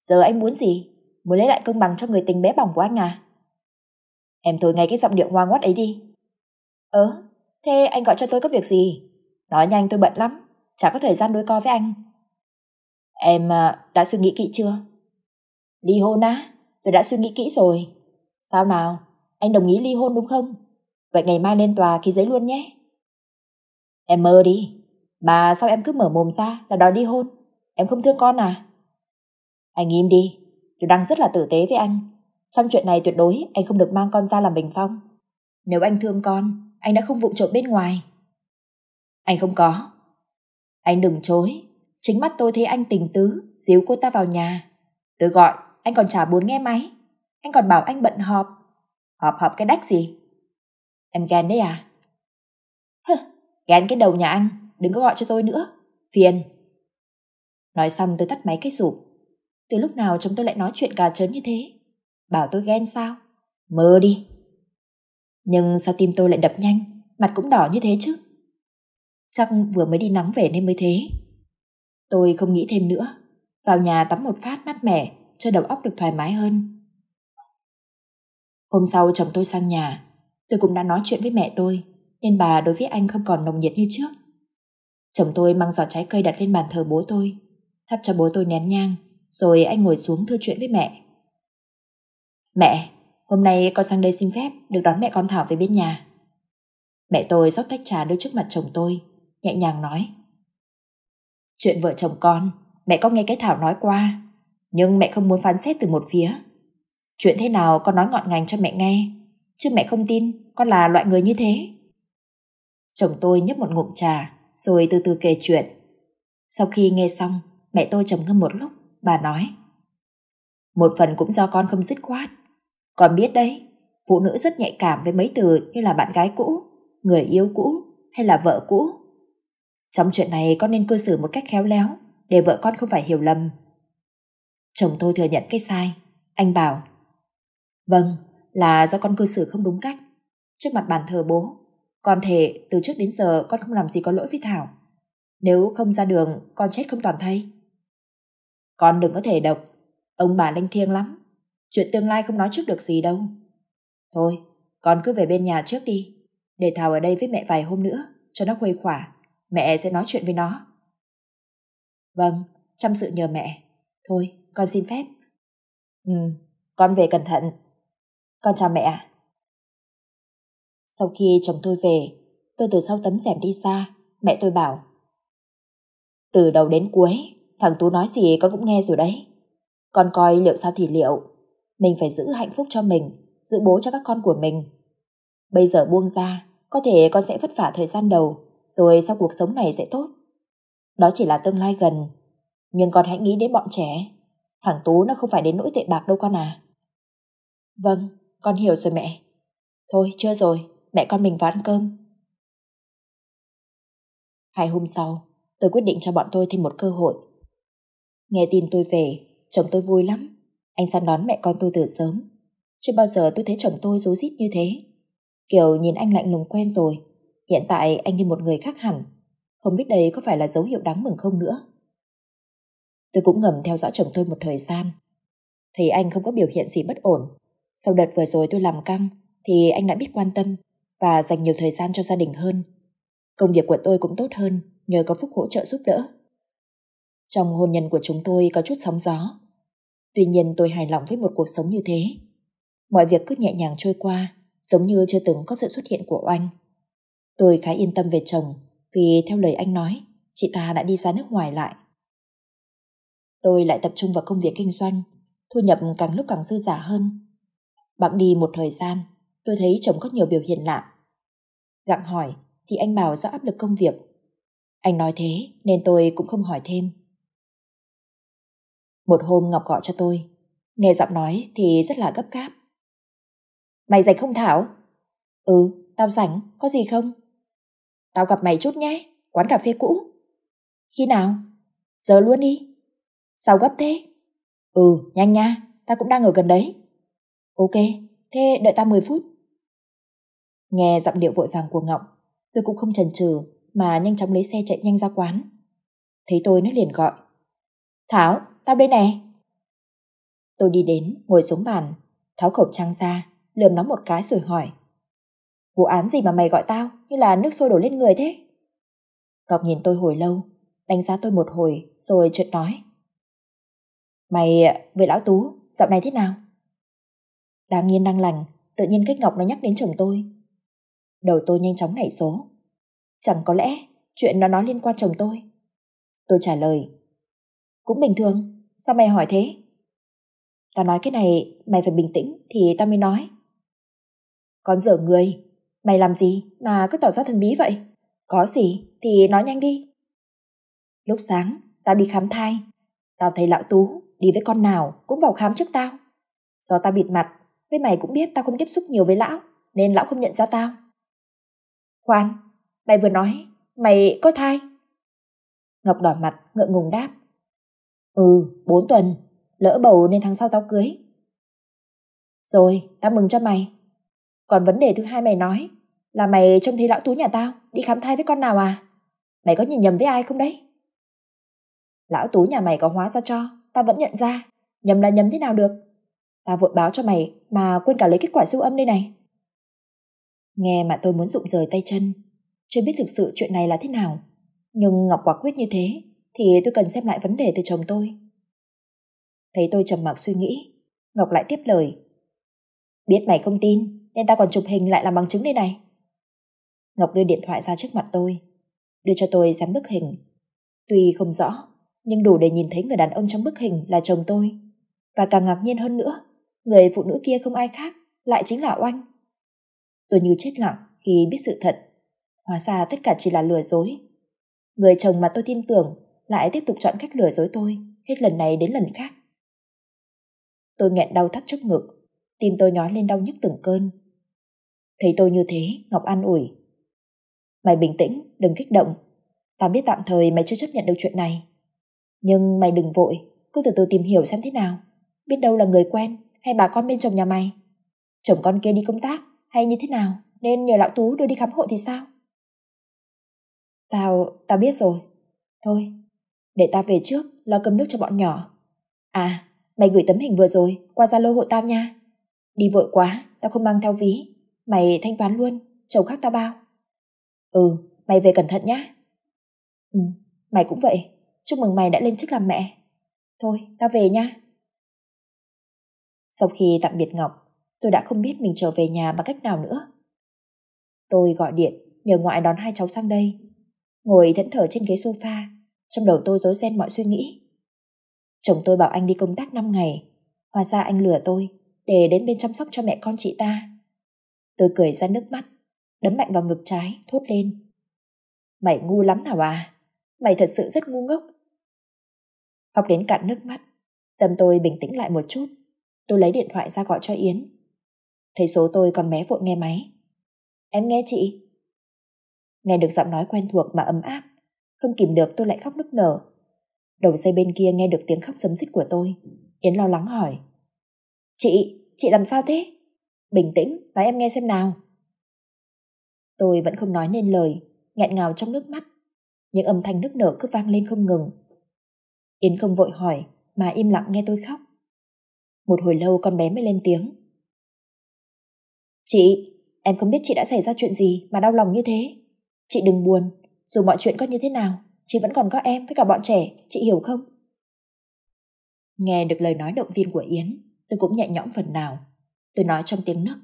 Giờ anh muốn gì? Muốn lấy lại công bằng cho người tình bé bỏng của anh à? Em thôi ngay cái giọng điệu ngoan ngoắt ấy đi. Ớ, thế anh gọi cho tôi có việc gì? Nói nhanh tôi bận lắm, chẳng có thời gian đối co với anh. Em à, đã suy nghĩ kỹ chưa? Ly hôn á, tôi đã suy nghĩ kỹ rồi. Sao nào, anh đồng ý ly hôn đúng không? Vậy ngày mai lên tòa ký giấy luôn nhé. Em mơ đi, mà sao em cứ mở mồm ra là đòi ly hôn? Em không thương con à? Anh im đi, tôi đang rất là tử tế với anh. Trong chuyện này tuyệt đối anh không được mang con ra làm bình phong. Nếu anh thương con, anh đã không vụng trộm bên ngoài. Anh không có. Anh đừng chối. Chính mắt tôi thấy anh tình tứ, díu cô ta vào nhà. Tôi gọi, anh còn chả muốn nghe máy. Anh còn bảo anh bận họp. Họp họp cái đách gì? Em ghen đấy à? Hừ, ghen cái đầu nhà anh, đừng có gọi cho tôi nữa. Phiền. Nói xong tôi tắt máy cái sụp. Từ lúc nào chúng tôi lại nói chuyện cà trớn như thế? Bảo tôi ghen sao? Mơ đi. Nhưng sao tim tôi lại đập nhanh, mặt cũng đỏ như thế chứ? chắc vừa mới đi nắng về nên mới thế. Tôi không nghĩ thêm nữa, vào nhà tắm một phát mát mẻ, cho đầu óc được thoải mái hơn. Hôm sau chồng tôi sang nhà, tôi cũng đã nói chuyện với mẹ tôi, nên bà đối với anh không còn nồng nhiệt như trước. Chồng tôi mang giỏ trái cây đặt lên bàn thờ bố tôi, thắp cho bố tôi nén nhang, rồi anh ngồi xuống thưa chuyện với mẹ. Mẹ, hôm nay con sang đây xin phép được đón mẹ con Thảo về bên nhà. Mẹ tôi rót tách trà đưa trước mặt chồng tôi, nhẹ nhàng nói. Chuyện vợ chồng con, mẹ có nghe cái Thảo nói qua, nhưng mẹ không muốn phán xét từ một phía. Chuyện thế nào con nói ngọn ngành cho mẹ nghe, chứ mẹ không tin con là loại người như thế. Chồng tôi nhấp một ngụm trà, rồi từ từ kể chuyện. Sau khi nghe xong, mẹ tôi trầm ngâm một lúc, bà nói. Một phần cũng do con không dứt khoát. Con biết đấy, phụ nữ rất nhạy cảm với mấy từ như là bạn gái cũ, người yêu cũ hay là vợ cũ. Trong chuyện này con nên cư xử một cách khéo léo để vợ con không phải hiểu lầm. Chồng tôi thừa nhận cái sai. Anh bảo Vâng, là do con cư xử không đúng cách. Trước mặt bàn thờ bố, con thể từ trước đến giờ con không làm gì có lỗi với Thảo. Nếu không ra đường, con chết không toàn thây. Con đừng có thể độc, ông bà lanh thiêng lắm. Chuyện tương lai không nói trước được gì đâu. Thôi, con cứ về bên nhà trước đi, để Thảo ở đây với mẹ vài hôm nữa, cho nó khuây khỏa mẹ sẽ nói chuyện với nó. Vâng, chăm sự nhờ mẹ. Thôi, con xin phép. Ừ, con về cẩn thận. Con chào mẹ ạ. Sau khi chồng tôi về, tôi từ sau tấm rèm đi ra, mẹ tôi bảo. Từ đầu đến cuối, thằng Tú nói gì con cũng nghe rồi đấy. Con coi liệu sao thì liệu, mình phải giữ hạnh phúc cho mình, giữ bố cho các con của mình. Bây giờ buông ra, có thể con sẽ vất vả thời gian đầu, rồi sau cuộc sống này sẽ tốt. Đó chỉ là tương lai gần, nhưng con hãy nghĩ đến bọn trẻ. Thằng Tú nó không phải đến nỗi tệ bạc đâu con à. Vâng, con hiểu rồi mẹ. Thôi, chưa rồi, mẹ con mình vào ăn cơm. Hai hôm sau, tôi quyết định cho bọn tôi thêm một cơ hội. Nghe tin tôi về, chồng tôi vui lắm. Anh sang đón mẹ con tôi từ sớm. Chưa bao giờ tôi thấy chồng tôi rối rít như thế. Kiểu nhìn anh lạnh lùng quen rồi, Hiện tại anh như một người khác hẳn, không biết đây có phải là dấu hiệu đáng mừng không nữa. Tôi cũng ngầm theo dõi chồng tôi một thời gian, thấy anh không có biểu hiện gì bất ổn. Sau đợt vừa rồi tôi làm căng, thì anh đã biết quan tâm và dành nhiều thời gian cho gia đình hơn. Công việc của tôi cũng tốt hơn nhờ có Phúc hỗ trợ giúp đỡ. Trong hôn nhân của chúng tôi có chút sóng gió. Tuy nhiên tôi hài lòng với một cuộc sống như thế. Mọi việc cứ nhẹ nhàng trôi qua, giống như chưa từng có sự xuất hiện của anh. Tôi khá yên tâm về chồng vì theo lời anh nói, chị ta đã đi ra nước ngoài lại. Tôi lại tập trung vào công việc kinh doanh, thu nhập càng lúc càng dư giả hơn. bạn đi một thời gian, tôi thấy chồng có nhiều biểu hiện lạ. Gặng hỏi thì anh bảo do áp lực công việc. Anh nói thế nên tôi cũng không hỏi thêm. Một hôm Ngọc gọi cho tôi, nghe giọng nói thì rất là gấp cáp Mày rảnh không Thảo? Ừ, tao rảnh, có gì không? Tao gặp mày chút nhé, quán cà phê cũ. Khi nào? Giờ luôn đi. Sao gấp thế? Ừ, nhanh nha, tao cũng đang ở gần đấy. Ok, thế đợi tao 10 phút. Nghe giọng điệu vội vàng của Ngọc, tôi cũng không chần chừ mà nhanh chóng lấy xe chạy nhanh ra quán. Thấy tôi nó liền gọi. Thảo, tao đây nè. Tôi đi đến, ngồi xuống bàn, tháo khẩu trang ra, lườm nó một cái rồi hỏi. Vụ án gì mà mày gọi tao như là nước sôi đổ lên người thế? Ngọc nhìn tôi hồi lâu, đánh giá tôi một hồi rồi chợt nói. Mày ờ, với lão Tú, dạo này thế nào? Đang nhiên đang lành, tự nhiên cách Ngọc nó nhắc đến chồng tôi. Đầu tôi nhanh chóng nảy số. Chẳng có lẽ chuyện nó nói liên quan chồng tôi. Tôi trả lời. Cũng bình thường, sao mày hỏi thế? Tao nói cái này mày phải bình tĩnh thì tao mới nói. Con dở người, Mày làm gì mà cứ tỏ ra thần bí vậy? Có gì thì nói nhanh đi. Lúc sáng, tao đi khám thai. Tao thấy lão Tú đi với con nào cũng vào khám trước tao. Do tao bịt mặt, với mày cũng biết tao không tiếp xúc nhiều với lão, nên lão không nhận ra tao. Khoan, mày vừa nói, mày có thai. Ngọc đỏ mặt, ngượng ngùng đáp. Ừ, bốn tuần, lỡ bầu nên tháng sau tao cưới. Rồi, tao mừng cho mày. Còn vấn đề thứ hai mày nói, là mày trông thấy lão Tú nhà tao đi khám thai với con nào à? Mày có nhìn nhầm với ai không đấy? Lão Tú nhà mày có hóa ra cho, tao vẫn nhận ra. Nhầm là nhầm thế nào được? Tao vội báo cho mày mà quên cả lấy kết quả siêu âm đây này. Nghe mà tôi muốn rụng rời tay chân. Chưa biết thực sự chuyện này là thế nào. Nhưng Ngọc quả quyết như thế thì tôi cần xem lại vấn đề từ chồng tôi. Thấy tôi trầm mặc suy nghĩ, Ngọc lại tiếp lời. Biết mày không tin nên tao còn chụp hình lại làm bằng chứng đây này. Ngọc đưa điện thoại ra trước mặt tôi, đưa cho tôi xem bức hình. Tuy không rõ, nhưng đủ để nhìn thấy người đàn ông trong bức hình là chồng tôi. Và càng ngạc nhiên hơn nữa, người phụ nữ kia không ai khác, lại chính là Oanh. Tôi như chết lặng khi biết sự thật. Hóa ra tất cả chỉ là lừa dối. Người chồng mà tôi tin tưởng lại tiếp tục chọn cách lừa dối tôi, hết lần này đến lần khác. Tôi nghẹn đau thắt trước ngực, tim tôi nhói lên đau nhức từng cơn. Thấy tôi như thế, Ngọc an ủi. Mày bình tĩnh, đừng kích động. Tao biết tạm thời mày chưa chấp nhận được chuyện này. Nhưng mày đừng vội, cứ từ từ tìm hiểu xem thế nào. Biết đâu là người quen hay bà con bên chồng nhà mày. Chồng con kia đi công tác hay như thế nào nên nhờ lão Tú đưa đi khám hộ thì sao? Tao, tao biết rồi. Thôi, để tao về trước lo cơm nước cho bọn nhỏ. À, mày gửi tấm hình vừa rồi qua Zalo hộ tao nha. Đi vội quá, tao không mang theo ví. Mày thanh toán luôn, chồng khác tao bao. Ừ, mày về cẩn thận nhá. Ừ, mày cũng vậy. Chúc mừng mày đã lên chức làm mẹ. Thôi, tao về nha. Sau khi tạm biệt Ngọc, tôi đã không biết mình trở về nhà bằng cách nào nữa. Tôi gọi điện, nhờ ngoại đón hai cháu sang đây. Ngồi thẫn thờ trên ghế sofa, trong đầu tôi rối ren mọi suy nghĩ. Chồng tôi bảo anh đi công tác 5 ngày, hóa ra anh lừa tôi để đến bên chăm sóc cho mẹ con chị ta. Tôi cười ra nước mắt, đấm mạnh vào ngực trái, thốt lên. Mày ngu lắm nào à? Mày thật sự rất ngu ngốc. Khóc đến cạn nước mắt, tâm tôi bình tĩnh lại một chút. Tôi lấy điện thoại ra gọi cho Yến. Thấy số tôi còn bé vội nghe máy. Em nghe chị. Nghe được giọng nói quen thuộc mà ấm áp, không kìm được tôi lại khóc nức nở. Đầu dây bên kia nghe được tiếng khóc giấm dứt của tôi. Yến lo lắng hỏi. Chị, chị làm sao thế? Bình tĩnh, nói em nghe xem nào. Tôi vẫn không nói nên lời, nghẹn ngào trong nước mắt. Những âm thanh nức nở cứ vang lên không ngừng. Yến không vội hỏi, mà im lặng nghe tôi khóc. Một hồi lâu con bé mới lên tiếng. Chị, em không biết chị đã xảy ra chuyện gì mà đau lòng như thế. Chị đừng buồn, dù mọi chuyện có như thế nào, chị vẫn còn có em với cả bọn trẻ, chị hiểu không? Nghe được lời nói động viên của Yến, tôi cũng nhẹ nhõm phần nào. Tôi nói trong tiếng nấc.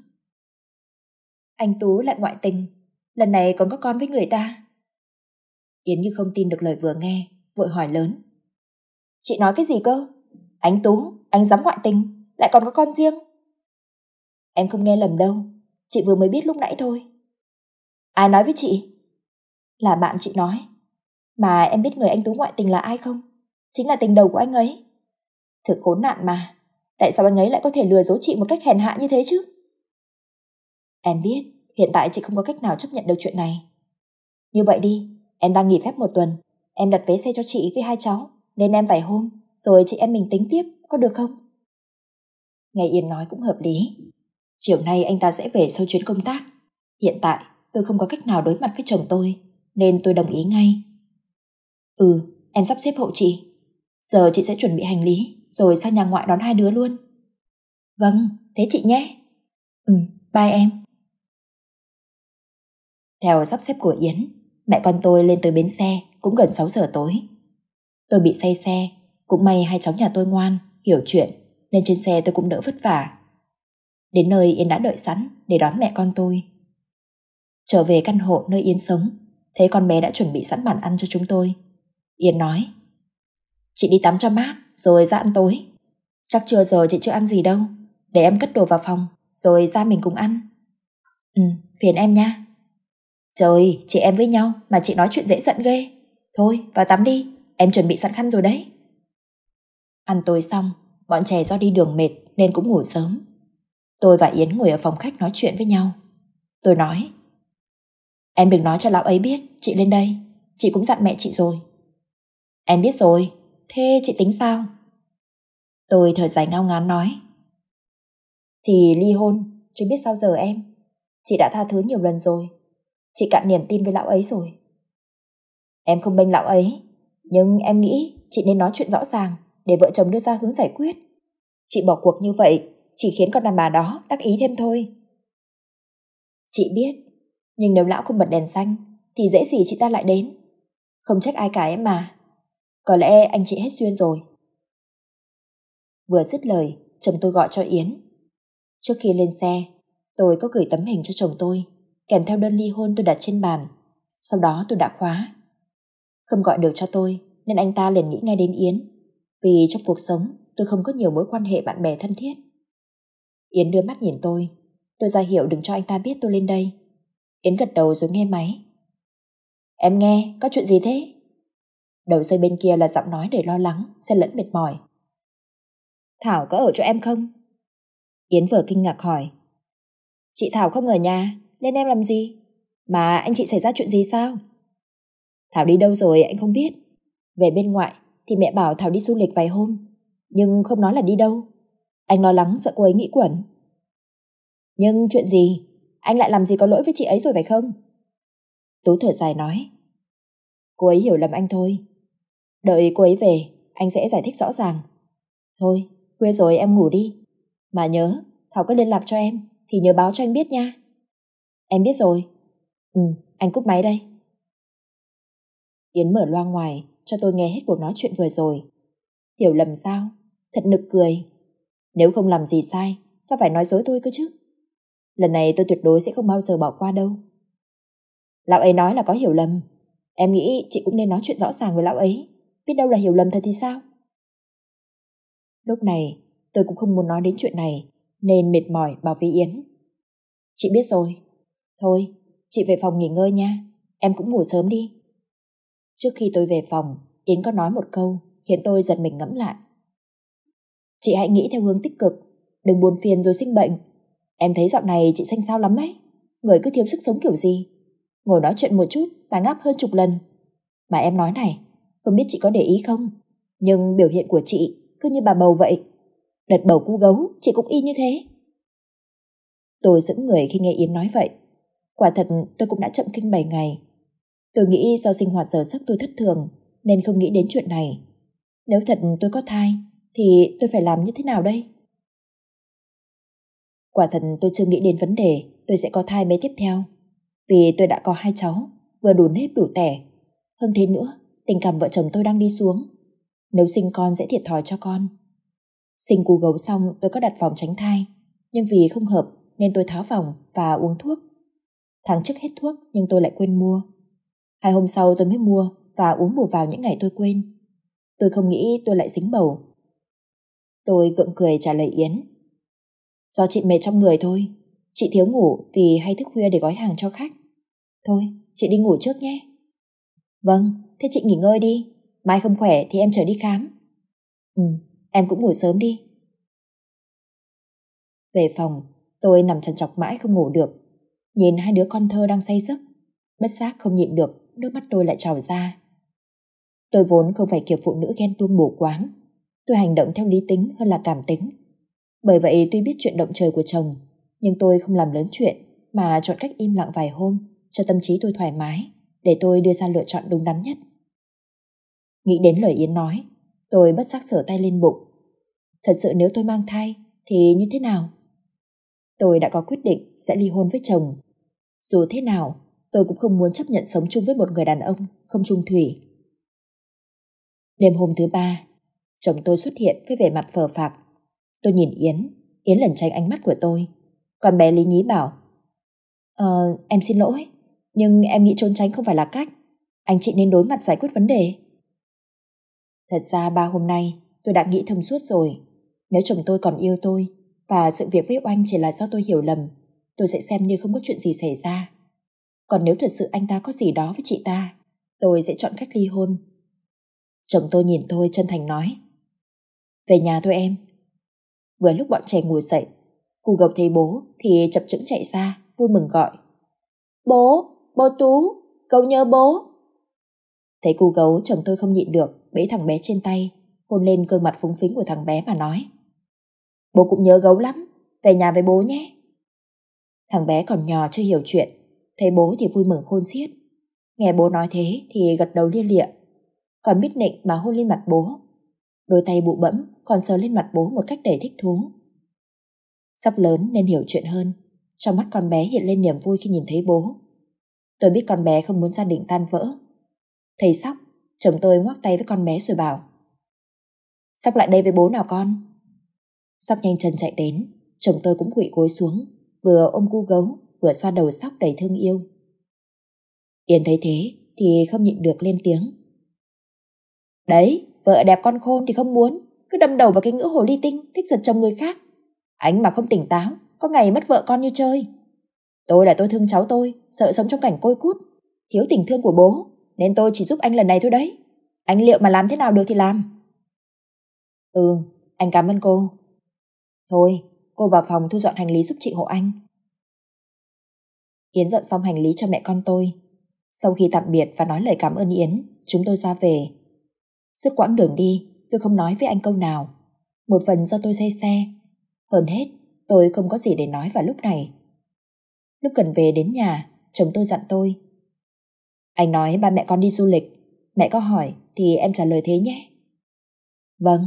Anh Tú lại ngoại tình, lần này còn có con với người ta. Yến như không tin được lời vừa nghe, vội hỏi lớn. Chị nói cái gì cơ? Anh Tú, anh dám ngoại tình, lại còn có con riêng. Em không nghe lầm đâu, chị vừa mới biết lúc nãy thôi. Ai nói với chị? Là bạn chị nói. Mà em biết người anh Tú ngoại tình là ai không? Chính là tình đầu của anh ấy. Thực khốn nạn mà, tại sao anh ấy lại có thể lừa dối chị một cách hèn hạ như thế chứ? Em biết, hiện tại chị không có cách nào chấp nhận được chuyện này. Như vậy đi, em đang nghỉ phép một tuần, em đặt vé xe cho chị với hai cháu, nên em vài hôm, rồi chị em mình tính tiếp, có được không? Nghe Yên nói cũng hợp lý. Chiều nay anh ta sẽ về sau chuyến công tác. Hiện tại, tôi không có cách nào đối mặt với chồng tôi, nên tôi đồng ý ngay. Ừ, em sắp xếp hộ chị. Giờ chị sẽ chuẩn bị hành lý, rồi sang nhà ngoại đón hai đứa luôn. Vâng, thế chị nhé. Ừ, bye em. Theo sắp xếp của Yến, mẹ con tôi lên tới bến xe cũng gần 6 giờ tối. Tôi bị say xe, cũng may hai cháu nhà tôi ngoan, hiểu chuyện, nên trên xe tôi cũng đỡ vất vả. Đến nơi Yến đã đợi sẵn để đón mẹ con tôi. Trở về căn hộ nơi Yến sống, thấy con bé đã chuẩn bị sẵn bàn ăn cho chúng tôi. Yến nói, chị đi tắm cho mát, rồi ra ăn tối. Chắc chưa giờ chị chưa ăn gì đâu, để em cất đồ vào phòng, rồi ra mình cùng ăn. Ừ, phiền em nha. Trời, chị em với nhau mà chị nói chuyện dễ giận ghê. Thôi, vào tắm đi, em chuẩn bị sẵn khăn rồi đấy. Ăn tối xong, bọn trẻ do đi đường mệt nên cũng ngủ sớm. Tôi và Yến ngồi ở phòng khách nói chuyện với nhau. Tôi nói, em đừng nói cho lão ấy biết, chị lên đây, chị cũng dặn mẹ chị rồi. Em biết rồi, thế chị tính sao? Tôi thở dài ngao ngán nói, thì ly hôn, chứ biết sao giờ em. Chị đã tha thứ nhiều lần rồi, Chị cạn niềm tin với lão ấy rồi. Em không bênh lão ấy, nhưng em nghĩ chị nên nói chuyện rõ ràng để vợ chồng đưa ra hướng giải quyết. Chị bỏ cuộc như vậy chỉ khiến con đàn bà đó đắc ý thêm thôi. Chị biết, nhưng nếu lão không bật đèn xanh thì dễ gì chị ta lại đến. Không trách ai cả em mà. Có lẽ anh chị hết duyên rồi. Vừa dứt lời, chồng tôi gọi cho Yến. Trước khi lên xe, tôi có gửi tấm hình cho chồng tôi kèm theo đơn ly hôn tôi đặt trên bàn. Sau đó tôi đã khóa. Không gọi được cho tôi, nên anh ta liền nghĩ ngay đến Yến. Vì trong cuộc sống, tôi không có nhiều mối quan hệ bạn bè thân thiết. Yến đưa mắt nhìn tôi. Tôi ra hiệu đừng cho anh ta biết tôi lên đây. Yến gật đầu rồi nghe máy. Em nghe, có chuyện gì thế? Đầu dây bên kia là giọng nói để lo lắng, xen lẫn mệt mỏi. Thảo có ở chỗ em không? Yến vừa kinh ngạc hỏi. Chị Thảo không ở nhà, lên em làm gì? Mà anh chị xảy ra chuyện gì sao? Thảo đi đâu rồi anh không biết. Về bên ngoại thì mẹ bảo Thảo đi du lịch vài hôm, nhưng không nói là đi đâu. Anh lo lắng sợ cô ấy nghĩ quẩn. Nhưng chuyện gì? Anh lại làm gì có lỗi với chị ấy rồi phải không? Tú thở dài nói. Cô ấy hiểu lầm anh thôi. Đợi cô ấy về, anh sẽ giải thích rõ ràng. Thôi, khuya rồi em ngủ đi. Mà nhớ, Thảo có liên lạc cho em, thì nhớ báo cho anh biết nha. Em biết rồi. Ừ, anh cúp máy đây. Yến mở loa ngoài cho tôi nghe hết cuộc nói chuyện vừa rồi. Hiểu lầm sao? Thật nực cười. Nếu không làm gì sai, sao phải nói dối tôi cơ chứ? Lần này tôi tuyệt đối sẽ không bao giờ bỏ qua đâu. Lão ấy nói là có hiểu lầm. Em nghĩ chị cũng nên nói chuyện rõ ràng với lão ấy. Biết đâu là hiểu lầm thật thì sao? Lúc này, tôi cũng không muốn nói đến chuyện này, nên mệt mỏi bảo với Yến. Chị biết rồi, Thôi, chị về phòng nghỉ ngơi nha, em cũng ngủ sớm đi. Trước khi tôi về phòng, Yến có nói một câu khiến tôi giật mình ngẫm lại. Chị hãy nghĩ theo hướng tích cực, đừng buồn phiền rồi sinh bệnh. Em thấy dạo này chị xanh sao lắm ấy, người cứ thiếu sức sống kiểu gì. Ngồi nói chuyện một chút mà ngáp hơn chục lần. Mà em nói này, không biết chị có để ý không, nhưng biểu hiện của chị cứ như bà bầu vậy. Đợt bầu cu gấu, chị cũng y như thế. Tôi sững người khi nghe Yến nói vậy. Quả thật tôi cũng đã chậm kinh 7 ngày. Tôi nghĩ do sinh hoạt giờ giấc tôi thất thường nên không nghĩ đến chuyện này. Nếu thật tôi có thai thì tôi phải làm như thế nào đây? Quả thật tôi chưa nghĩ đến vấn đề tôi sẽ có thai bé tiếp theo. Vì tôi đã có hai cháu, vừa đủ nếp đủ tẻ. Hơn thế nữa, tình cảm vợ chồng tôi đang đi xuống. Nếu sinh con sẽ thiệt thòi cho con. Sinh cú gấu xong tôi có đặt vòng tránh thai, nhưng vì không hợp nên tôi tháo vòng và uống thuốc Tháng trước hết thuốc nhưng tôi lại quên mua. Hai hôm sau tôi mới mua và uống bù vào những ngày tôi quên. Tôi không nghĩ tôi lại dính bầu. Tôi gượng cười trả lời Yến. Do chị mệt trong người thôi. Chị thiếu ngủ vì hay thức khuya để gói hàng cho khách. Thôi, chị đi ngủ trước nhé. Vâng, thế chị nghỉ ngơi đi. Mai không khỏe thì em chở đi khám. Ừ, em cũng ngủ sớm đi. Về phòng, tôi nằm trằn trọc mãi không ngủ được Nhìn hai đứa con thơ đang say giấc, bất giác không nhịn được, nước mắt tôi lại trào ra. Tôi vốn không phải kiểu phụ nữ ghen tuông mù quáng, tôi hành động theo lý tính hơn là cảm tính. Bởi vậy tuy biết chuyện động trời của chồng, nhưng tôi không làm lớn chuyện mà chọn cách im lặng vài hôm cho tâm trí tôi thoải mái để tôi đưa ra lựa chọn đúng đắn nhất. Nghĩ đến lời Yến nói, tôi bất giác sửa tay lên bụng. Thật sự nếu tôi mang thai thì như thế nào? tôi đã có quyết định sẽ ly hôn với chồng. Dù thế nào, tôi cũng không muốn chấp nhận sống chung với một người đàn ông không trung thủy. Đêm hôm thứ ba, chồng tôi xuất hiện với vẻ mặt phờ phạc. Tôi nhìn Yến, Yến lẩn tránh ánh mắt của tôi. Còn bé Lý Nhí bảo, Ờ, em xin lỗi, nhưng em nghĩ trốn tránh không phải là cách. Anh chị nên đối mặt giải quyết vấn đề. Thật ra ba hôm nay, tôi đã nghĩ thông suốt rồi. Nếu chồng tôi còn yêu tôi, và sự việc với Oanh chỉ là do tôi hiểu lầm. Tôi sẽ xem như không có chuyện gì xảy ra. Còn nếu thật sự anh ta có gì đó với chị ta, tôi sẽ chọn cách ly hôn. Chồng tôi nhìn tôi chân thành nói. Về nhà thôi em. Vừa lúc bọn trẻ ngồi dậy, cù gộc thấy bố thì chập chững chạy ra, vui mừng gọi. Bố, bố Tú, cậu nhớ bố. Thấy cu gấu chồng tôi không nhịn được, bế thằng bé trên tay, hôn lên gương mặt phúng phính của thằng bé mà nói. Bố cũng nhớ gấu lắm, về nhà với bố nhé. Thằng bé còn nhỏ chưa hiểu chuyện, thấy bố thì vui mừng khôn xiết. Nghe bố nói thế thì gật đầu lia lịa, còn biết nịnh mà hôn lên mặt bố. Đôi tay bụ bẫm còn sờ lên mặt bố một cách đầy thích thú. Sắp lớn nên hiểu chuyện hơn, trong mắt con bé hiện lên niềm vui khi nhìn thấy bố. Tôi biết con bé không muốn gia đình tan vỡ. Thầy Sóc, chồng tôi ngoắc tay với con bé rồi bảo Sóc lại đây với bố nào con Sóc nhanh chân chạy đến, chồng tôi cũng quỵ gối xuống, vừa ôm cu gấu, vừa xoa đầu sóc đầy thương yêu. Yên thấy thế thì không nhịn được lên tiếng. Đấy, vợ đẹp con khôn thì không muốn, cứ đâm đầu vào cái ngữ hồ ly tinh, thích giật chồng người khác. Anh mà không tỉnh táo, có ngày mất vợ con như chơi. Tôi là tôi thương cháu tôi, sợ sống trong cảnh côi cút, thiếu tình thương của bố, nên tôi chỉ giúp anh lần này thôi đấy. Anh liệu mà làm thế nào được thì làm. Ừ, anh cảm ơn cô, Thôi, cô vào phòng thu dọn hành lý giúp chị Hộ Anh. Yến dọn xong hành lý cho mẹ con tôi. Sau khi tạm biệt và nói lời cảm ơn Yến, chúng tôi ra về. Suốt quãng đường đi, tôi không nói với anh câu nào. Một phần do tôi say xe. Hơn hết, tôi không có gì để nói vào lúc này. Lúc cần về đến nhà, chồng tôi dặn tôi. Anh nói ba mẹ con đi du lịch, mẹ có hỏi thì em trả lời thế nhé. Vâng,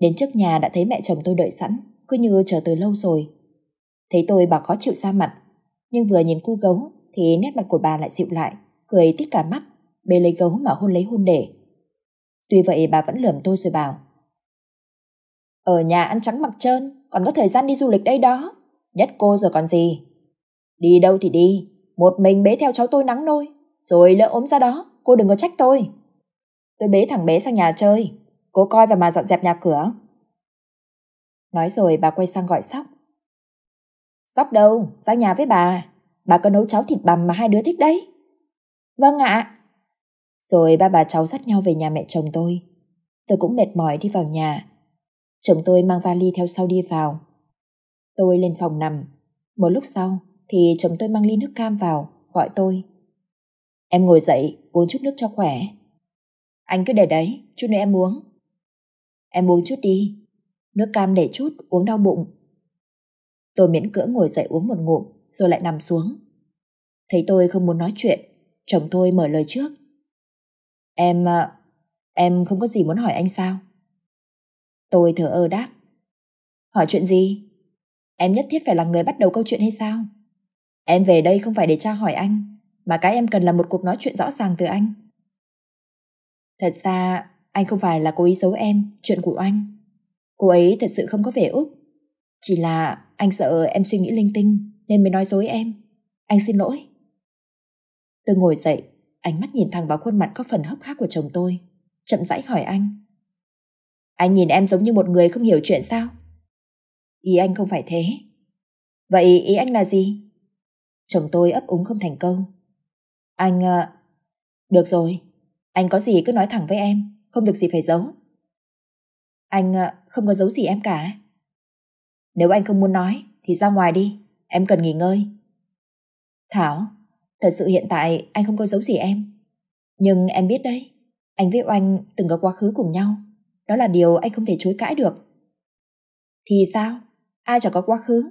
Đến trước nhà đã thấy mẹ chồng tôi đợi sẵn, cứ như chờ từ lâu rồi. Thấy tôi bà khó chịu ra mặt, nhưng vừa nhìn cu gấu thì nét mặt của bà lại dịu lại, cười tít cả mắt, bê lấy gấu mà hôn lấy hôn để. Tuy vậy bà vẫn lườm tôi rồi bảo Ở nhà ăn trắng mặc trơn, còn có thời gian đi du lịch đây đó. Nhất cô rồi còn gì. Đi đâu thì đi, một mình bế theo cháu tôi nắng nôi, rồi lỡ ốm ra đó, cô đừng có trách tôi. Tôi bế thằng bé sang nhà chơi, cố coi và mà dọn dẹp nhà cửa. Nói rồi bà quay sang gọi Sóc. Sóc đâu, sang nhà với bà. Bà có nấu cháo thịt bằm mà hai đứa thích đấy. Vâng ạ. Rồi ba bà cháu dắt nhau về nhà mẹ chồng tôi. Tôi cũng mệt mỏi đi vào nhà. Chồng tôi mang vali theo sau đi vào. Tôi lên phòng nằm. Một lúc sau thì chồng tôi mang ly nước cam vào, gọi tôi. Em ngồi dậy, uống chút nước cho khỏe. Anh cứ để đấy, chút nữa em uống. Em uống chút đi. Nước cam để chút, uống đau bụng. Tôi miễn cưỡng ngồi dậy uống một ngụm, rồi lại nằm xuống. Thấy tôi không muốn nói chuyện, chồng tôi mở lời trước. Em... À, em không có gì muốn hỏi anh sao? Tôi thở ơ đáp. Hỏi chuyện gì? Em nhất thiết phải là người bắt đầu câu chuyện hay sao? Em về đây không phải để tra hỏi anh, mà cái em cần là một cuộc nói chuyện rõ ràng từ anh. Thật ra anh không phải là cố ý giấu em Chuyện của anh Cô ấy thật sự không có vẻ Úc Chỉ là anh sợ em suy nghĩ linh tinh Nên mới nói dối em Anh xin lỗi Tôi ngồi dậy Ánh mắt nhìn thẳng vào khuôn mặt có phần hốc hác của chồng tôi Chậm rãi hỏi anh Anh nhìn em giống như một người không hiểu chuyện sao Ý anh không phải thế Vậy ý anh là gì Chồng tôi ấp úng không thành câu Anh... Ờ, được rồi Anh có gì cứ nói thẳng với em không việc gì phải giấu. Anh ờ, không có giấu gì em cả. Nếu anh không muốn nói thì ra ngoài đi, em cần nghỉ ngơi. Thảo, thật sự hiện tại anh không có giấu gì em. Nhưng em biết đấy, anh với Oanh từng có quá khứ cùng nhau. Đó là điều anh không thể chối cãi được. Thì sao? Ai chẳng có quá khứ?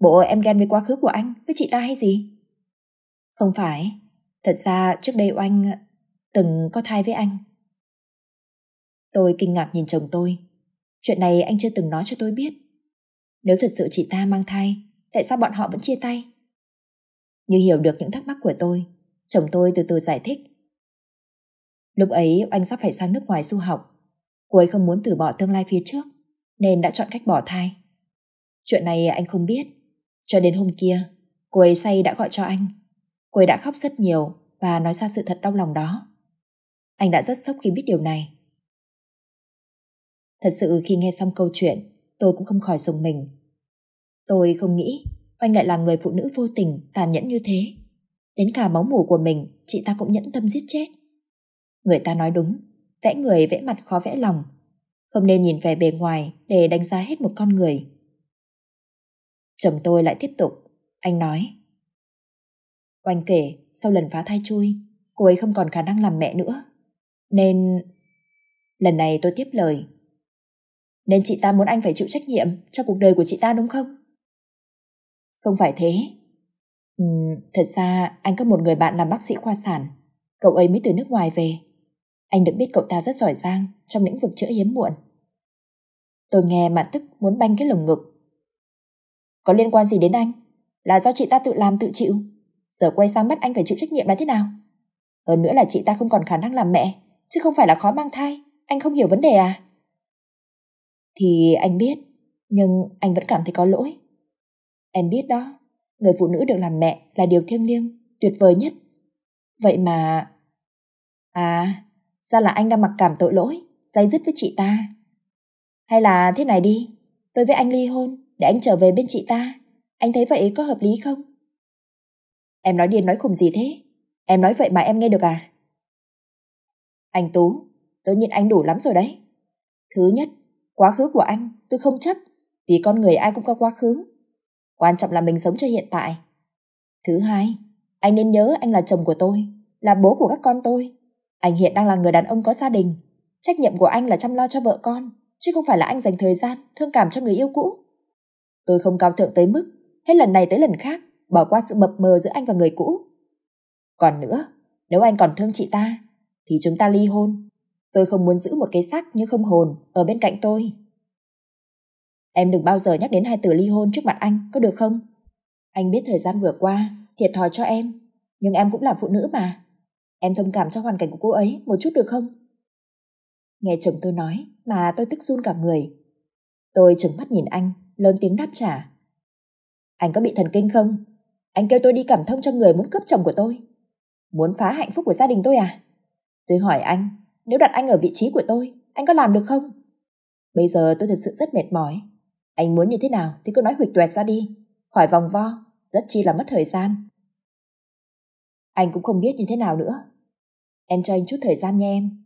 Bộ em ghen với quá khứ của anh với chị ta hay gì? Không phải, thật ra trước đây Oanh ờ, từng có thai với anh. Tôi kinh ngạc nhìn chồng tôi. Chuyện này anh chưa từng nói cho tôi biết. Nếu thật sự chị ta mang thai, tại sao bọn họ vẫn chia tay? Như hiểu được những thắc mắc của tôi, chồng tôi từ từ giải thích. Lúc ấy anh sắp phải sang nước ngoài du học. Cô ấy không muốn từ bỏ tương lai phía trước, nên đã chọn cách bỏ thai. Chuyện này anh không biết. Cho đến hôm kia, cô ấy say đã gọi cho anh. Cô ấy đã khóc rất nhiều và nói ra sự thật đau lòng đó. Anh đã rất sốc khi biết điều này. Thật sự khi nghe xong câu chuyện, tôi cũng không khỏi dùng mình. Tôi không nghĩ Oanh lại là người phụ nữ vô tình, tàn nhẫn như thế. Đến cả máu mủ của mình, chị ta cũng nhẫn tâm giết chết. Người ta nói đúng, vẽ người vẽ mặt khó vẽ lòng. Không nên nhìn về bề ngoài để đánh giá hết một con người. Chồng tôi lại tiếp tục, anh nói. Oanh kể, sau lần phá thai chui, cô ấy không còn khả năng làm mẹ nữa. Nên... Lần này tôi tiếp lời, nên chị ta muốn anh phải chịu trách nhiệm cho cuộc đời của chị ta đúng không? Không phải thế. Ừ, thật ra anh có một người bạn làm bác sĩ khoa sản, cậu ấy mới từ nước ngoài về. Anh được biết cậu ta rất giỏi giang trong lĩnh vực chữa hiếm muộn. Tôi nghe mà tức muốn banh cái lồng ngực. Có liên quan gì đến anh? Là do chị ta tự làm tự chịu. Giờ quay sang bắt anh phải chịu trách nhiệm là thế nào? Hơn nữa là chị ta không còn khả năng làm mẹ, chứ không phải là khó mang thai. Anh không hiểu vấn đề à? Thì anh biết, nhưng anh vẫn cảm thấy có lỗi. Em biết đó, người phụ nữ được làm mẹ là điều thiêng liêng, tuyệt vời nhất. Vậy mà... À, ra là anh đang mặc cảm tội lỗi, dây dứt với chị ta. Hay là thế này đi, tôi với anh ly hôn để anh trở về bên chị ta. Anh thấy vậy có hợp lý không? Em nói điên nói khùng gì thế? Em nói vậy mà em nghe được à? Anh Tú, tôi nhìn anh đủ lắm rồi đấy. Thứ nhất, Quá khứ của anh tôi không chấp, vì con người ai cũng có quá khứ. Quan trọng là mình sống cho hiện tại. Thứ hai, anh nên nhớ anh là chồng của tôi, là bố của các con tôi. Anh hiện đang là người đàn ông có gia đình. Trách nhiệm của anh là chăm lo cho vợ con, chứ không phải là anh dành thời gian, thương cảm cho người yêu cũ. Tôi không cao thượng tới mức, hết lần này tới lần khác, bỏ qua sự mập mờ giữa anh và người cũ. Còn nữa, nếu anh còn thương chị ta, thì chúng ta ly hôn, Tôi không muốn giữ một cái xác như không hồn ở bên cạnh tôi. Em đừng bao giờ nhắc đến hai từ ly hôn trước mặt anh, có được không? Anh biết thời gian vừa qua, thiệt thòi cho em, nhưng em cũng là phụ nữ mà. Em thông cảm cho hoàn cảnh của cô ấy một chút được không? Nghe chồng tôi nói mà tôi tức run cả người. Tôi trừng mắt nhìn anh, lớn tiếng đáp trả. Anh có bị thần kinh không? Anh kêu tôi đi cảm thông cho người muốn cướp chồng của tôi. Muốn phá hạnh phúc của gia đình tôi à? Tôi hỏi anh, nếu đặt anh ở vị trí của tôi, anh có làm được không? Bây giờ tôi thật sự rất mệt mỏi. Anh muốn như thế nào thì cứ nói huỵch tuẹt ra đi, khỏi vòng vo, rất chi là mất thời gian. Anh cũng không biết như thế nào nữa. Em cho anh chút thời gian nha em.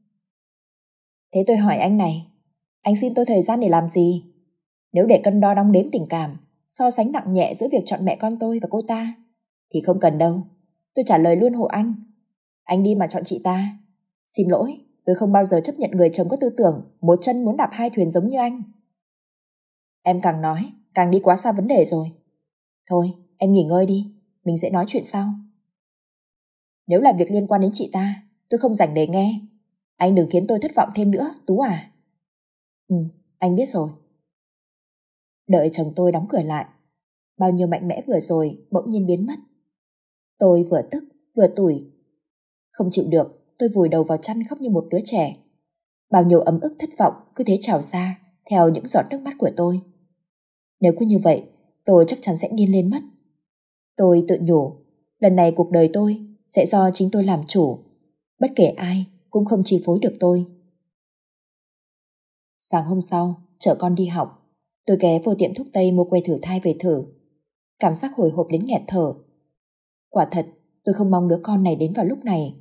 Thế tôi hỏi anh này, anh xin tôi thời gian để làm gì? Nếu để cân đo đong đếm tình cảm, so sánh nặng nhẹ giữa việc chọn mẹ con tôi và cô ta, thì không cần đâu. Tôi trả lời luôn hộ anh. Anh đi mà chọn chị ta. Xin lỗi, Tôi không bao giờ chấp nhận người chồng có tư tưởng một chân muốn đạp hai thuyền giống như anh. Em càng nói, càng đi quá xa vấn đề rồi. Thôi, em nghỉ ngơi đi, mình sẽ nói chuyện sau. Nếu là việc liên quan đến chị ta, tôi không dành để nghe. Anh đừng khiến tôi thất vọng thêm nữa, Tú à. Ừ, anh biết rồi. Đợi chồng tôi đóng cửa lại, bao nhiêu mạnh mẽ vừa rồi bỗng nhiên biến mất. Tôi vừa tức, vừa tủi. Không chịu được, tôi vùi đầu vào chăn khóc như một đứa trẻ. Bao nhiêu ấm ức thất vọng cứ thế trào ra theo những giọt nước mắt của tôi. Nếu cứ như vậy, tôi chắc chắn sẽ điên lên mất. Tôi tự nhủ, lần này cuộc đời tôi sẽ do chính tôi làm chủ. Bất kể ai cũng không chi phối được tôi. Sáng hôm sau, chở con đi học, tôi ghé vô tiệm thuốc Tây mua que thử thai về thử. Cảm giác hồi hộp đến nghẹt thở. Quả thật, tôi không mong đứa con này đến vào lúc này.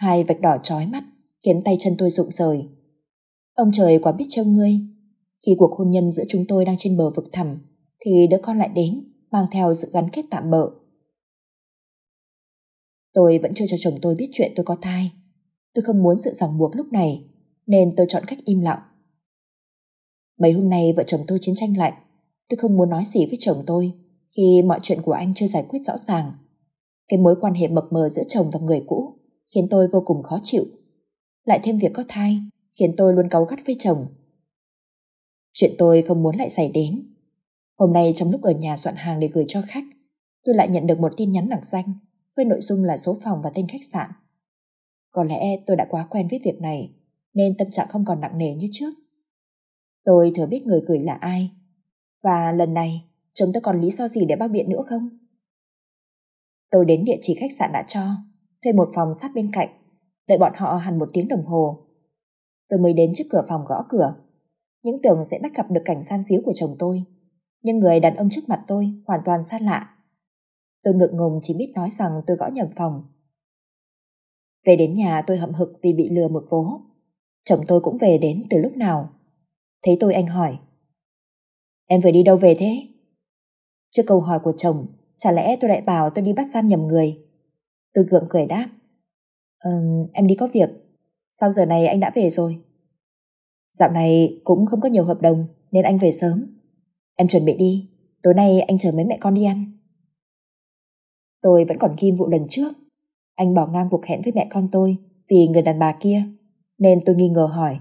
Hai vạch đỏ trói mắt, khiến tay chân tôi rụng rời. Ông trời quá biết trông ngươi. Khi cuộc hôn nhân giữa chúng tôi đang trên bờ vực thẳm, thì đứa con lại đến, mang theo sự gắn kết tạm bợ. Tôi vẫn chưa cho chồng tôi biết chuyện tôi có thai. Tôi không muốn sự ràng buộc lúc này, nên tôi chọn cách im lặng. Mấy hôm nay vợ chồng tôi chiến tranh lạnh, tôi không muốn nói gì với chồng tôi khi mọi chuyện của anh chưa giải quyết rõ ràng. Cái mối quan hệ mập mờ giữa chồng và người cũ khiến tôi vô cùng khó chịu. Lại thêm việc có thai, khiến tôi luôn cáu gắt với chồng. Chuyện tôi không muốn lại xảy đến. Hôm nay trong lúc ở nhà soạn hàng để gửi cho khách, tôi lại nhận được một tin nhắn nặng danh với nội dung là số phòng và tên khách sạn. Có lẽ tôi đã quá quen với việc này nên tâm trạng không còn nặng nề như trước. Tôi thừa biết người gửi là ai và lần này chúng tôi còn lý do gì để bác biện nữa không? Tôi đến địa chỉ khách sạn đã cho thuê một phòng sát bên cạnh, đợi bọn họ hẳn một tiếng đồng hồ. Tôi mới đến trước cửa phòng gõ cửa. Những tưởng sẽ bắt gặp được cảnh san xíu của chồng tôi, nhưng người đàn ông trước mặt tôi hoàn toàn xa lạ. Tôi ngượng ngùng chỉ biết nói rằng tôi gõ nhầm phòng. Về đến nhà tôi hậm hực vì bị lừa một vố. Chồng tôi cũng về đến từ lúc nào. Thấy tôi anh hỏi. Em vừa đi đâu về thế? Trước câu hỏi của chồng, chả lẽ tôi lại bảo tôi đi bắt gian nhầm người. Tôi gượng cười đáp. Um, em đi có việc. Sau giờ này anh đã về rồi. Dạo này cũng không có nhiều hợp đồng nên anh về sớm. Em chuẩn bị đi. Tối nay anh chờ mấy mẹ con đi ăn. Tôi vẫn còn kim vụ lần trước. Anh bỏ ngang cuộc hẹn với mẹ con tôi vì người đàn bà kia. Nên tôi nghi ngờ hỏi.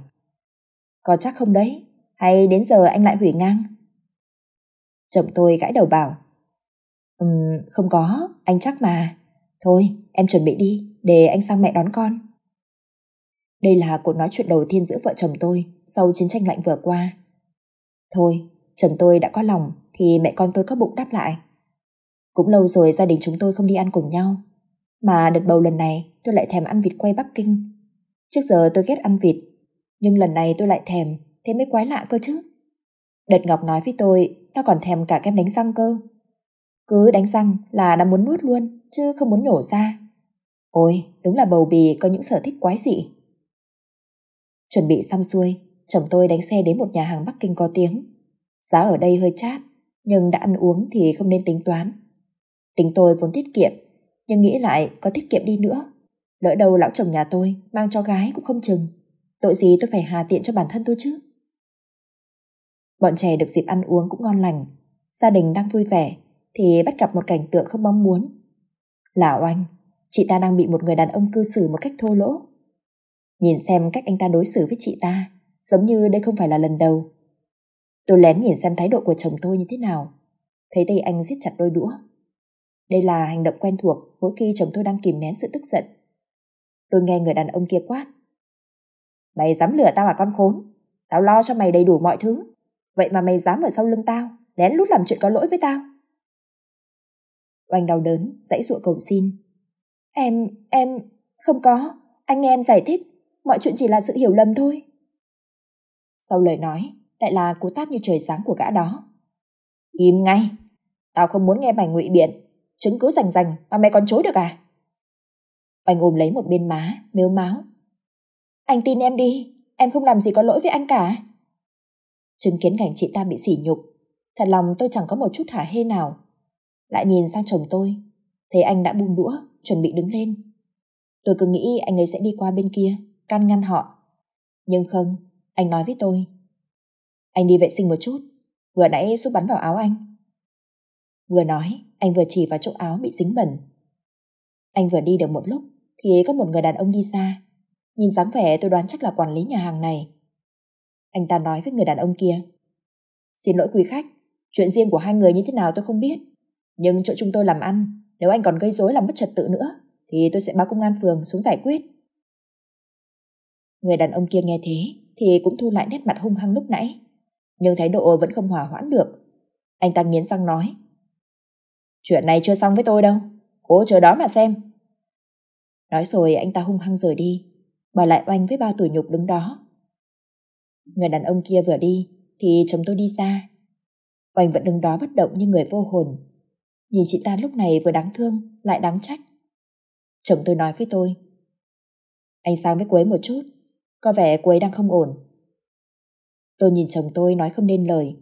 Có chắc không đấy? Hay đến giờ anh lại hủy ngang? Chồng tôi gãi đầu bảo. Um, không có, anh chắc mà. Thôi, em chuẩn bị đi, để anh sang mẹ đón con. Đây là cuộc nói chuyện đầu tiên giữa vợ chồng tôi sau chiến tranh lạnh vừa qua. Thôi, chồng tôi đã có lòng thì mẹ con tôi có bụng đáp lại. Cũng lâu rồi gia đình chúng tôi không đi ăn cùng nhau. Mà đợt bầu lần này tôi lại thèm ăn vịt quay Bắc Kinh. Trước giờ tôi ghét ăn vịt, nhưng lần này tôi lại thèm, thế mới quái lạ cơ chứ. Đợt Ngọc nói với tôi, nó còn thèm cả kem đánh răng cơ. Cứ đánh răng là đã muốn nuốt luôn, chứ không muốn nhổ ra. Ôi, đúng là bầu bì có những sở thích quái dị. Chuẩn bị xong xuôi, chồng tôi đánh xe đến một nhà hàng Bắc Kinh có tiếng. Giá ở đây hơi chát, nhưng đã ăn uống thì không nên tính toán. Tính tôi vốn tiết kiệm, nhưng nghĩ lại có tiết kiệm đi nữa. Lỡ đầu lão chồng nhà tôi mang cho gái cũng không chừng. Tội gì tôi phải hà tiện cho bản thân tôi chứ. Bọn trẻ được dịp ăn uống cũng ngon lành. Gia đình đang vui vẻ thì bắt gặp một cảnh tượng không mong muốn. Là oanh, chị ta đang bị một người đàn ông cư xử một cách thô lỗ. Nhìn xem cách anh ta đối xử với chị ta, giống như đây không phải là lần đầu. Tôi lén nhìn xem thái độ của chồng tôi như thế nào, thấy tay anh siết chặt đôi đũa. Đây là hành động quen thuộc mỗi khi chồng tôi đang kìm nén sự tức giận. Tôi nghe người đàn ông kia quát. Mày dám lừa tao à con khốn, tao lo cho mày đầy đủ mọi thứ, vậy mà mày dám ở sau lưng tao, lén lút làm chuyện có lỗi với tao. Oanh đau đớn, dãy dụa cầu xin. Em, em, không có, anh nghe em giải thích, mọi chuyện chỉ là sự hiểu lầm thôi. Sau lời nói, lại là cú tát như trời sáng của gã đó. Im ngay, tao không muốn nghe mày ngụy biện, chứng cứ rành rành mà mày còn chối được à? Oanh ôm lấy một bên má, mếu máu. Anh tin em đi, em không làm gì có lỗi với anh cả. Chứng kiến cảnh chị ta bị sỉ nhục, thật lòng tôi chẳng có một chút hả hê nào lại nhìn sang chồng tôi, thấy anh đã buông đũa, chuẩn bị đứng lên. Tôi cứ nghĩ anh ấy sẽ đi qua bên kia, can ngăn họ. Nhưng không, anh nói với tôi. Anh đi vệ sinh một chút, vừa nãy xúc bắn vào áo anh. Vừa nói, anh vừa chỉ vào chỗ áo bị dính bẩn. Anh vừa đi được một lúc, thì có một người đàn ông đi xa. Nhìn dáng vẻ tôi đoán chắc là quản lý nhà hàng này. Anh ta nói với người đàn ông kia. Xin lỗi quý khách, chuyện riêng của hai người như thế nào tôi không biết. Nhưng chỗ chúng tôi làm ăn, nếu anh còn gây rối làm mất trật tự nữa, thì tôi sẽ báo công an phường xuống giải quyết. Người đàn ông kia nghe thế thì cũng thu lại nét mặt hung hăng lúc nãy, nhưng thái độ vẫn không hòa hoãn được. Anh ta nghiến răng nói. Chuyện này chưa xong với tôi đâu, cố chờ đó mà xem. Nói rồi anh ta hung hăng rời đi, bỏ lại oanh với ba tuổi nhục đứng đó. Người đàn ông kia vừa đi thì chồng tôi đi xa. Oanh vẫn đứng đó bất động như người vô hồn Nhìn chị ta lúc này vừa đáng thương Lại đáng trách Chồng tôi nói với tôi Anh sang với cô ấy một chút Có vẻ cô ấy đang không ổn Tôi nhìn chồng tôi nói không nên lời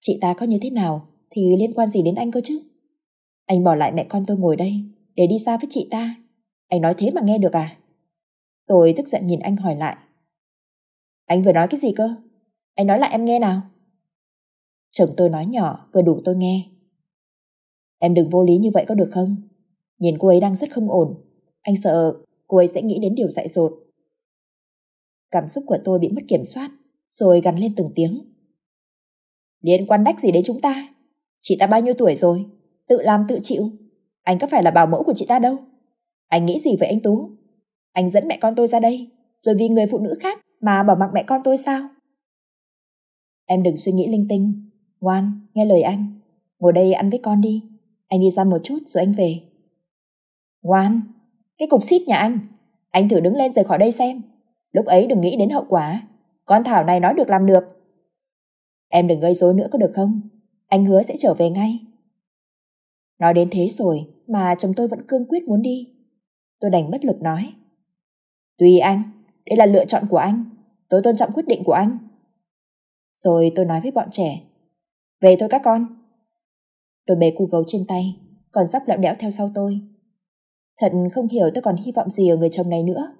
Chị ta có như thế nào Thì liên quan gì đến anh cơ chứ Anh bỏ lại mẹ con tôi ngồi đây Để đi xa với chị ta Anh nói thế mà nghe được à Tôi tức giận nhìn anh hỏi lại Anh vừa nói cái gì cơ Anh nói lại em nghe nào Chồng tôi nói nhỏ vừa đủ tôi nghe Em đừng vô lý như vậy có được không? Nhìn cô ấy đang rất không ổn. Anh sợ cô ấy sẽ nghĩ đến điều dại dột. Cảm xúc của tôi bị mất kiểm soát, rồi gắn lên từng tiếng. Liên quan đách gì đến chúng ta? Chị ta bao nhiêu tuổi rồi? Tự làm tự chịu. Anh có phải là bảo mẫu của chị ta đâu. Anh nghĩ gì với anh Tú? Anh dẫn mẹ con tôi ra đây, rồi vì người phụ nữ khác mà bỏ mặc mẹ con tôi sao? Em đừng suy nghĩ linh tinh. Ngoan, nghe lời anh. Ngồi đây ăn với con đi. Anh đi ra một chút rồi anh về. Ngoan, cái cục xít nhà anh, anh thử đứng lên rời khỏi đây xem. Lúc ấy đừng nghĩ đến hậu quả. Con Thảo này nói được làm được. Em đừng gây rối nữa có được không? Anh hứa sẽ trở về ngay. Nói đến thế rồi mà chồng tôi vẫn cương quyết muốn đi. Tôi đành bất lực nói. Tùy anh, đây là lựa chọn của anh. Tôi tôn trọng quyết định của anh. Rồi tôi nói với bọn trẻ. Về thôi các con, đôi bé cu gấu trên tay, còn dắp lẹo đẽo theo sau tôi. Thật không hiểu tôi còn hy vọng gì ở người chồng này nữa.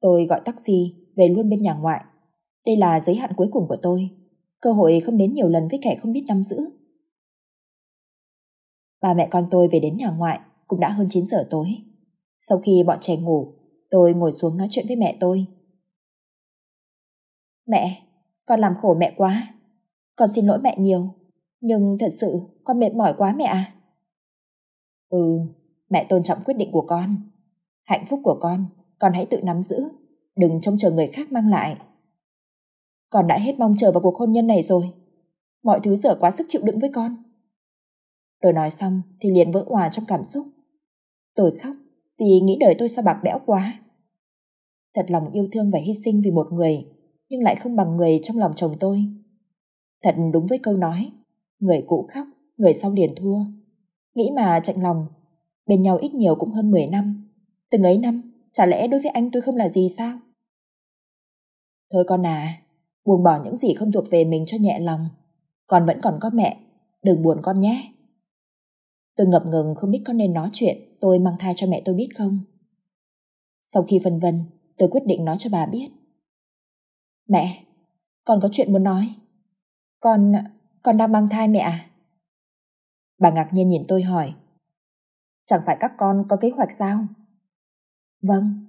Tôi gọi taxi về luôn bên nhà ngoại. Đây là giới hạn cuối cùng của tôi. Cơ hội không đến nhiều lần với kẻ không biết nắm giữ. Ba mẹ con tôi về đến nhà ngoại cũng đã hơn 9 giờ tối. Sau khi bọn trẻ ngủ, tôi ngồi xuống nói chuyện với mẹ tôi. Mẹ, con làm khổ mẹ quá. Con xin lỗi mẹ nhiều. Nhưng thật sự, con mệt mỏi quá mẹ à? Ừ, mẹ tôn trọng quyết định của con. Hạnh phúc của con, con hãy tự nắm giữ, đừng trông chờ người khác mang lại. Con đã hết mong chờ vào cuộc hôn nhân này rồi. Mọi thứ dở quá sức chịu đựng với con. Tôi nói xong thì liền vỡ hòa trong cảm xúc. Tôi khóc vì nghĩ đời tôi sao bạc bẽo quá. Thật lòng yêu thương và hy sinh vì một người, nhưng lại không bằng người trong lòng chồng tôi. Thật đúng với câu nói, người cũ khóc, người sau liền thua. Nghĩ mà chạnh lòng, bên nhau ít nhiều cũng hơn 10 năm. Từng ấy năm, chả lẽ đối với anh tôi không là gì sao? Thôi con à, buông bỏ những gì không thuộc về mình cho nhẹ lòng. Con vẫn còn có mẹ, đừng buồn con nhé. Tôi ngập ngừng không biết con nên nói chuyện tôi mang thai cho mẹ tôi biết không. Sau khi phân vân, tôi quyết định nói cho bà biết. Mẹ, con có chuyện muốn nói. Con, con đang mang thai mẹ à? Bà ngạc nhiên nhìn tôi hỏi. Chẳng phải các con có kế hoạch sao? Vâng,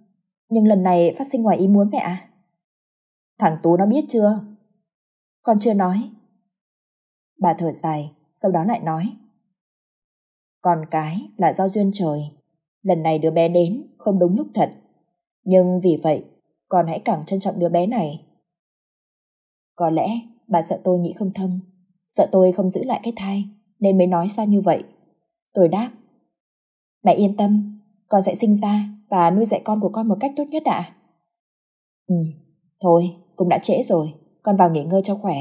nhưng lần này phát sinh ngoài ý muốn mẹ ạ. Thằng Tú nó biết chưa? Con chưa nói. Bà thở dài, sau đó lại nói. Con cái là do duyên trời. Lần này đứa bé đến không đúng lúc thật. Nhưng vì vậy, con hãy càng trân trọng đứa bé này. Có lẽ bà sợ tôi nghĩ không thâm, sợ tôi không giữ lại cái thai nên mới nói ra như vậy. Tôi đáp, mẹ yên tâm, con sẽ sinh ra và nuôi dạy con của con một cách tốt nhất ạ. À? Ừ, thôi, cũng đã trễ rồi, con vào nghỉ ngơi cho khỏe.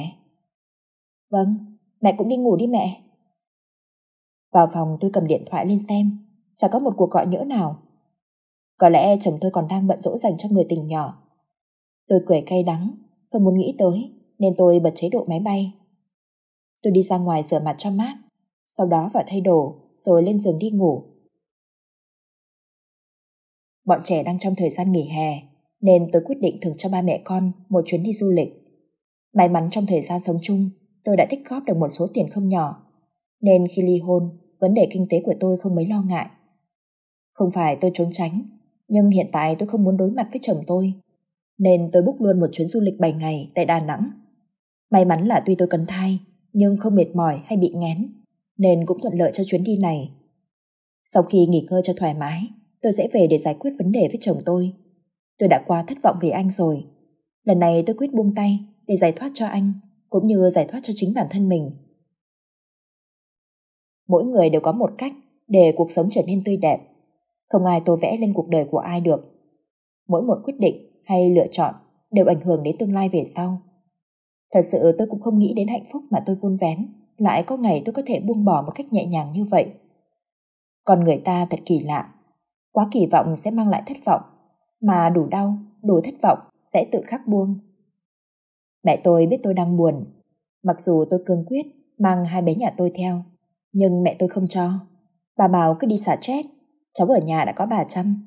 Vâng, mẹ cũng đi ngủ đi mẹ. Vào phòng tôi cầm điện thoại lên xem, chả có một cuộc gọi nhỡ nào. Có lẽ chồng tôi còn đang bận rỗ dành cho người tình nhỏ. Tôi cười cay đắng, không muốn nghĩ tới, nên tôi bật chế độ máy bay. Tôi đi ra ngoài rửa mặt cho mát, sau đó vào thay đồ rồi lên giường đi ngủ. Bọn trẻ đang trong thời gian nghỉ hè nên tôi quyết định thưởng cho ba mẹ con một chuyến đi du lịch. May mắn trong thời gian sống chung tôi đã tích góp được một số tiền không nhỏ nên khi ly hôn vấn đề kinh tế của tôi không mấy lo ngại. Không phải tôi trốn tránh nhưng hiện tại tôi không muốn đối mặt với chồng tôi nên tôi book luôn một chuyến du lịch 7 ngày tại Đà Nẵng. May mắn là tuy tôi cần thai nhưng không mệt mỏi hay bị ngén nên cũng thuận lợi cho chuyến đi này. Sau khi nghỉ ngơi cho thoải mái, tôi sẽ về để giải quyết vấn đề với chồng tôi. Tôi đã quá thất vọng về anh rồi. Lần này tôi quyết buông tay để giải thoát cho anh, cũng như giải thoát cho chính bản thân mình. Mỗi người đều có một cách để cuộc sống trở nên tươi đẹp. Không ai tô vẽ lên cuộc đời của ai được. Mỗi một quyết định hay lựa chọn đều ảnh hưởng đến tương lai về sau. Thật sự tôi cũng không nghĩ đến hạnh phúc mà tôi vun vén lại có ngày tôi có thể buông bỏ một cách nhẹ nhàng như vậy. Còn người ta thật kỳ lạ, quá kỳ vọng sẽ mang lại thất vọng, mà đủ đau, đủ thất vọng sẽ tự khắc buông. Mẹ tôi biết tôi đang buồn, mặc dù tôi cương quyết mang hai bé nhà tôi theo, nhưng mẹ tôi không cho. Bà bảo cứ đi xả chết, cháu ở nhà đã có bà chăm.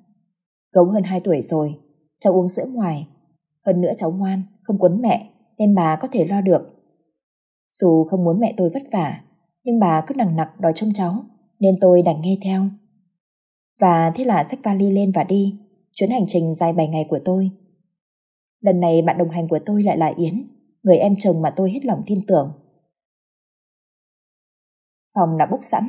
Gấu hơn 2 tuổi rồi, cháu uống sữa ngoài. Hơn nữa cháu ngoan, không quấn mẹ, nên bà có thể lo được. Dù không muốn mẹ tôi vất vả, nhưng bà cứ nặng nặc đòi trông cháu, nên tôi đành nghe theo. Và thế là xách vali lên và đi, chuyến hành trình dài 7 ngày của tôi. Lần này bạn đồng hành của tôi lại là Yến, người em chồng mà tôi hết lòng tin tưởng. Phòng đã búc sẵn,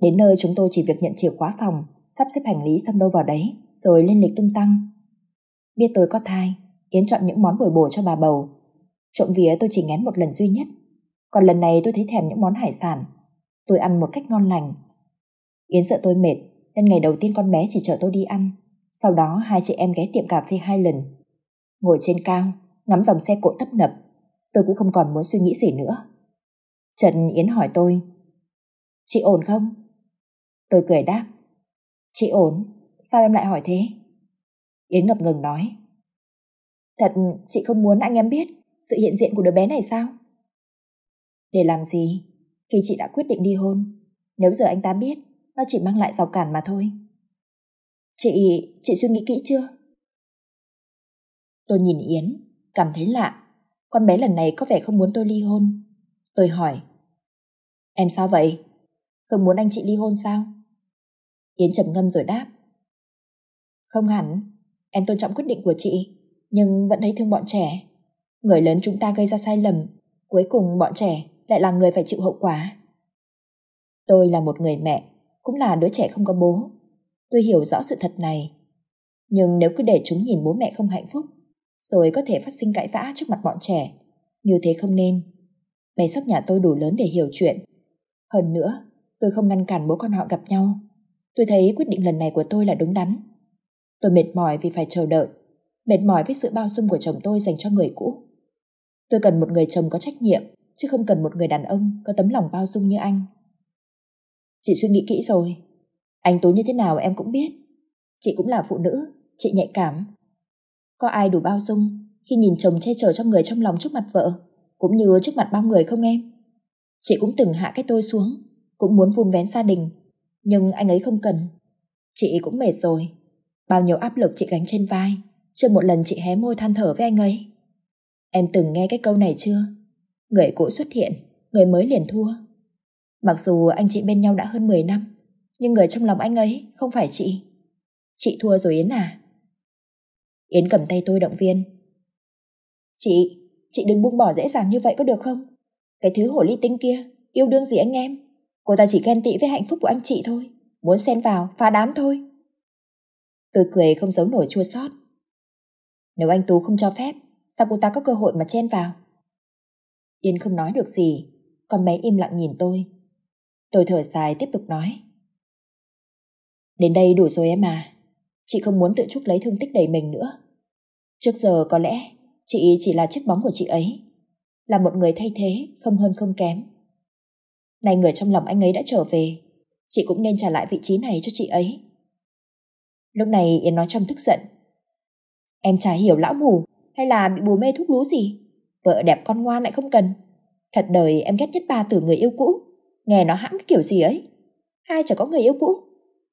đến nơi chúng tôi chỉ việc nhận chìa khóa phòng, sắp xếp hành lý xong đâu vào đấy, rồi lên lịch tung tăng. Biết tôi có thai, Yến chọn những món bồi bổ cho bà bầu. Trộm vía tôi chỉ ngén một lần duy nhất còn lần này tôi thấy thèm những món hải sản. Tôi ăn một cách ngon lành. Yến sợ tôi mệt, nên ngày đầu tiên con bé chỉ chở tôi đi ăn. Sau đó hai chị em ghé tiệm cà phê hai lần. Ngồi trên cao, ngắm dòng xe cộ tấp nập. Tôi cũng không còn muốn suy nghĩ gì nữa. Trần Yến hỏi tôi. Chị ổn không? Tôi cười đáp. Chị ổn, sao em lại hỏi thế? Yến ngập ngừng nói. Thật, chị không muốn anh em biết sự hiện diện của đứa bé này sao? Để làm gì? Khi chị đã quyết định ly hôn, nếu giờ anh ta biết, nó chỉ mang lại rào cản mà thôi. Chị, chị suy nghĩ kỹ chưa? Tôi nhìn Yến, cảm thấy lạ. Con bé lần này có vẻ không muốn tôi ly hôn. Tôi hỏi, em sao vậy? Không muốn anh chị ly hôn sao? Yến trầm ngâm rồi đáp. Không hẳn, em tôn trọng quyết định của chị, nhưng vẫn thấy thương bọn trẻ. Người lớn chúng ta gây ra sai lầm, cuối cùng bọn trẻ lại là người phải chịu hậu quả. Tôi là một người mẹ, cũng là đứa trẻ không có bố. Tôi hiểu rõ sự thật này. Nhưng nếu cứ để chúng nhìn bố mẹ không hạnh phúc, rồi có thể phát sinh cãi vã trước mặt bọn trẻ, như thế không nên. Mẹ sóc nhà tôi đủ lớn để hiểu chuyện. Hơn nữa, tôi không ngăn cản bố con họ gặp nhau. Tôi thấy quyết định lần này của tôi là đúng đắn. Tôi mệt mỏi vì phải chờ đợi, mệt mỏi với sự bao dung của chồng tôi dành cho người cũ. Tôi cần một người chồng có trách nhiệm, chứ không cần một người đàn ông có tấm lòng bao dung như anh. Chị suy nghĩ kỹ rồi, anh Tú như thế nào em cũng biết. Chị cũng là phụ nữ, chị nhạy cảm. Có ai đủ bao dung khi nhìn chồng che chở cho người trong lòng trước mặt vợ, cũng như trước mặt bao người không em? Chị cũng từng hạ cái tôi xuống, cũng muốn vun vén gia đình, nhưng anh ấy không cần. Chị cũng mệt rồi, bao nhiêu áp lực chị gánh trên vai, chưa một lần chị hé môi than thở với anh ấy. Em từng nghe cái câu này chưa? Người cũ xuất hiện, người mới liền thua. Mặc dù anh chị bên nhau đã hơn 10 năm, nhưng người trong lòng anh ấy không phải chị. Chị thua rồi Yến à? Yến cầm tay tôi động viên. Chị, chị đừng buông bỏ dễ dàng như vậy có được không? Cái thứ hổ ly tinh kia, yêu đương gì anh em? Cô ta chỉ ghen tị với hạnh phúc của anh chị thôi, muốn xen vào, phá đám thôi. Tôi cười không giấu nổi chua xót. Nếu anh Tú không cho phép, sao cô ta có cơ hội mà chen vào? Yên không nói được gì, con bé im lặng nhìn tôi. Tôi thở dài tiếp tục nói. Đến đây đủ rồi em à. Chị không muốn tự trúc lấy thương tích đầy mình nữa. Trước giờ có lẽ chị chỉ là chiếc bóng của chị ấy. Là một người thay thế, không hơn không kém. Này người trong lòng anh ấy đã trở về. Chị cũng nên trả lại vị trí này cho chị ấy. Lúc này Yến nói trong tức giận. Em chả hiểu lão mù hay là bị bù mê thuốc lú gì. Vợ đẹp con ngoan lại không cần. Thật đời em ghét nhất ba từ người yêu cũ. Nghe nó hãm cái kiểu gì ấy. hai chả có người yêu cũ.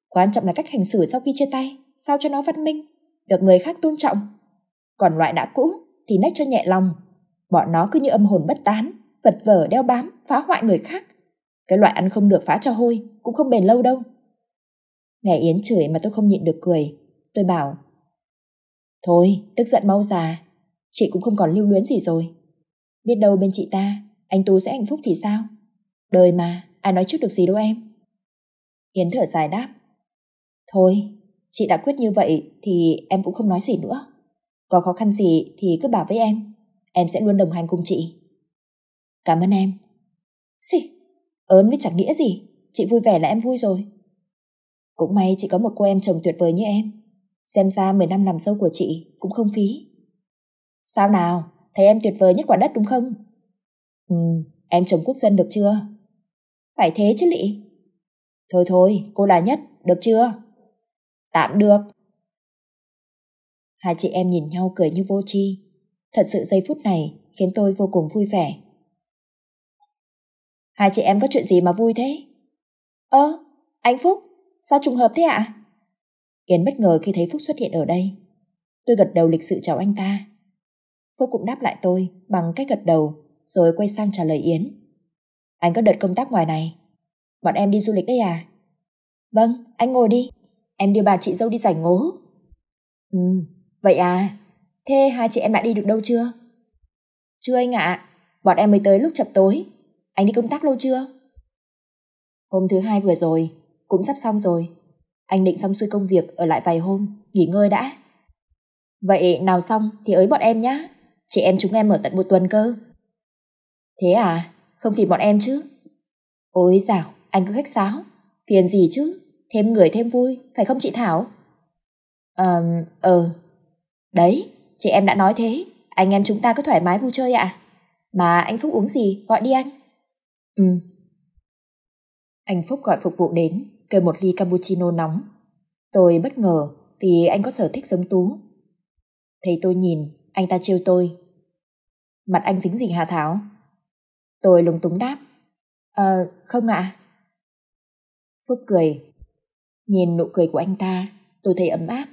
Quan trọng là cách hành xử sau khi chia tay. Sao cho nó văn minh. Được người khác tôn trọng. Còn loại đã cũ thì nách cho nhẹ lòng. Bọn nó cứ như âm hồn bất tán. Vật vờ đeo bám, phá hoại người khác. Cái loại ăn không được phá cho hôi cũng không bền lâu đâu. Nghe Yến chửi mà tôi không nhịn được cười. Tôi bảo Thôi, tức giận mau già. Chị cũng không còn lưu luyến gì rồi. Biết đâu bên chị ta, anh Tú sẽ hạnh phúc thì sao? Đời mà, ai nói trước được gì đâu em. Yến thở dài đáp. Thôi, chị đã quyết như vậy thì em cũng không nói gì nữa. Có khó khăn gì thì cứ bảo với em, em sẽ luôn đồng hành cùng chị. Cảm ơn em. Gì? Ớn với chẳng nghĩa gì, chị vui vẻ là em vui rồi. Cũng may chị có một cô em chồng tuyệt vời như em. Xem ra 10 năm nằm sâu của chị cũng không phí. Sao nào? thấy em tuyệt vời nhất quả đất đúng không? Ừ, em chồng quốc dân được chưa? Phải thế chứ lị. Thôi thôi, cô là nhất, được chưa? Tạm được. Hai chị em nhìn nhau cười như vô tri. Thật sự giây phút này khiến tôi vô cùng vui vẻ. Hai chị em có chuyện gì mà vui thế? Ơ, anh Phúc, sao trùng hợp thế ạ? À? Yến bất ngờ khi thấy Phúc xuất hiện ở đây. Tôi gật đầu lịch sự chào anh ta. Phúc cũng đáp lại tôi bằng cách gật đầu rồi quay sang trả lời Yến. Anh có đợt công tác ngoài này. Bọn em đi du lịch đấy à? Vâng, anh ngồi đi. Em đưa bà chị dâu đi giải ngố. Ừ, vậy à. Thế hai chị em đã đi được đâu chưa? Chưa anh ạ. Bọn em mới tới lúc chập tối. Anh đi công tác lâu chưa? Hôm thứ hai vừa rồi, cũng sắp xong rồi. Anh định xong xuôi công việc ở lại vài hôm, nghỉ ngơi đã. Vậy nào xong thì ới bọn em nhé. Chị em chúng em mở tận một tuần cơ. Thế à, không phiền bọn em chứ? Ôi dào, anh cứ khách sáo. Phiền gì chứ, thêm người thêm vui, phải không chị Thảo? Ờ, um, ờ. Đấy, chị em đã nói thế, anh em chúng ta cứ thoải mái vui chơi ạ. À. Mà anh Phúc uống gì, gọi đi anh. Ừ. Anh Phúc gọi phục vụ đến, kêu một ly cappuccino nóng. Tôi bất ngờ vì anh có sở thích giống Tú. Thấy tôi nhìn, anh ta trêu tôi. Mặt anh dính gì hà tháo Tôi lúng túng đáp. Ờ, không ạ. Phúc cười. Nhìn nụ cười của anh ta, tôi thấy ấm áp.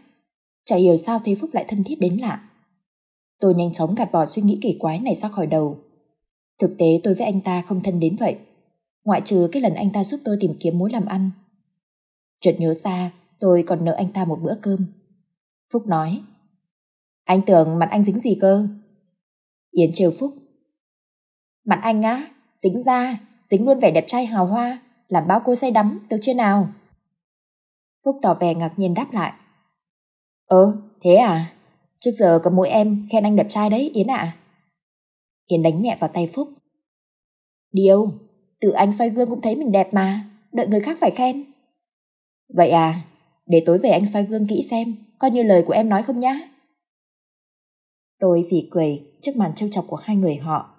Chả hiểu sao thấy Phúc lại thân thiết đến lạ. Tôi nhanh chóng gạt bỏ suy nghĩ kỳ quái này ra khỏi đầu. Thực tế tôi với anh ta không thân đến vậy. Ngoại trừ cái lần anh ta giúp tôi tìm kiếm mối làm ăn. Chợt nhớ ra, tôi còn nợ anh ta một bữa cơm. Phúc nói, anh tưởng mặt anh dính gì cơ? Yến trêu Phúc. Mặt anh á, dính ra, dính luôn vẻ đẹp trai hào hoa, làm bao cô say đắm, được chưa nào? Phúc tỏ vẻ ngạc nhiên đáp lại. Ơ, ờ, thế à? Trước giờ có mỗi em khen anh đẹp trai đấy, Yến ạ. Yến đánh nhẹ vào tay Phúc. Điều, tự anh xoay gương cũng thấy mình đẹp mà, đợi người khác phải khen. Vậy à, để tối về anh xoay gương kỹ xem, coi như lời của em nói không nhá. Tôi phỉ cười trước màn trêu chọc của hai người họ.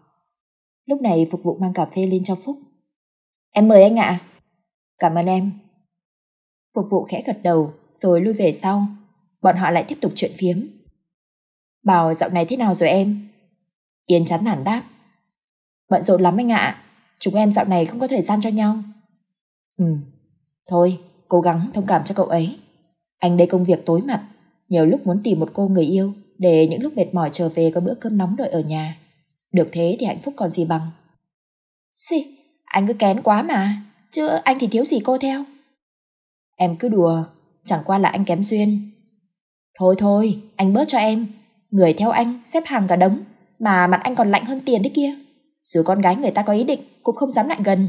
Lúc này phục vụ mang cà phê lên cho Phúc. Em mời anh ạ. Cảm ơn em. Phục vụ khẽ gật đầu rồi lui về sau. Bọn họ lại tiếp tục chuyện phiếm. Bảo dạo này thế nào rồi em? Yến chán nản đáp. Bận rộn lắm anh ạ. Chúng em dạo này không có thời gian cho nhau. Ừ, thôi, cố gắng thông cảm cho cậu ấy. Anh đây công việc tối mặt, nhiều lúc muốn tìm một cô người yêu để những lúc mệt mỏi trở về có bữa cơm nóng đợi ở nhà. Được thế thì hạnh phúc còn gì bằng. Xì, anh cứ kén quá mà, chứ anh thì thiếu gì cô theo. Em cứ đùa, chẳng qua là anh kém duyên. Thôi thôi, anh bớt cho em. Người theo anh xếp hàng cả đống, mà mặt anh còn lạnh hơn tiền đấy kia. Dù con gái người ta có ý định cũng không dám lại gần.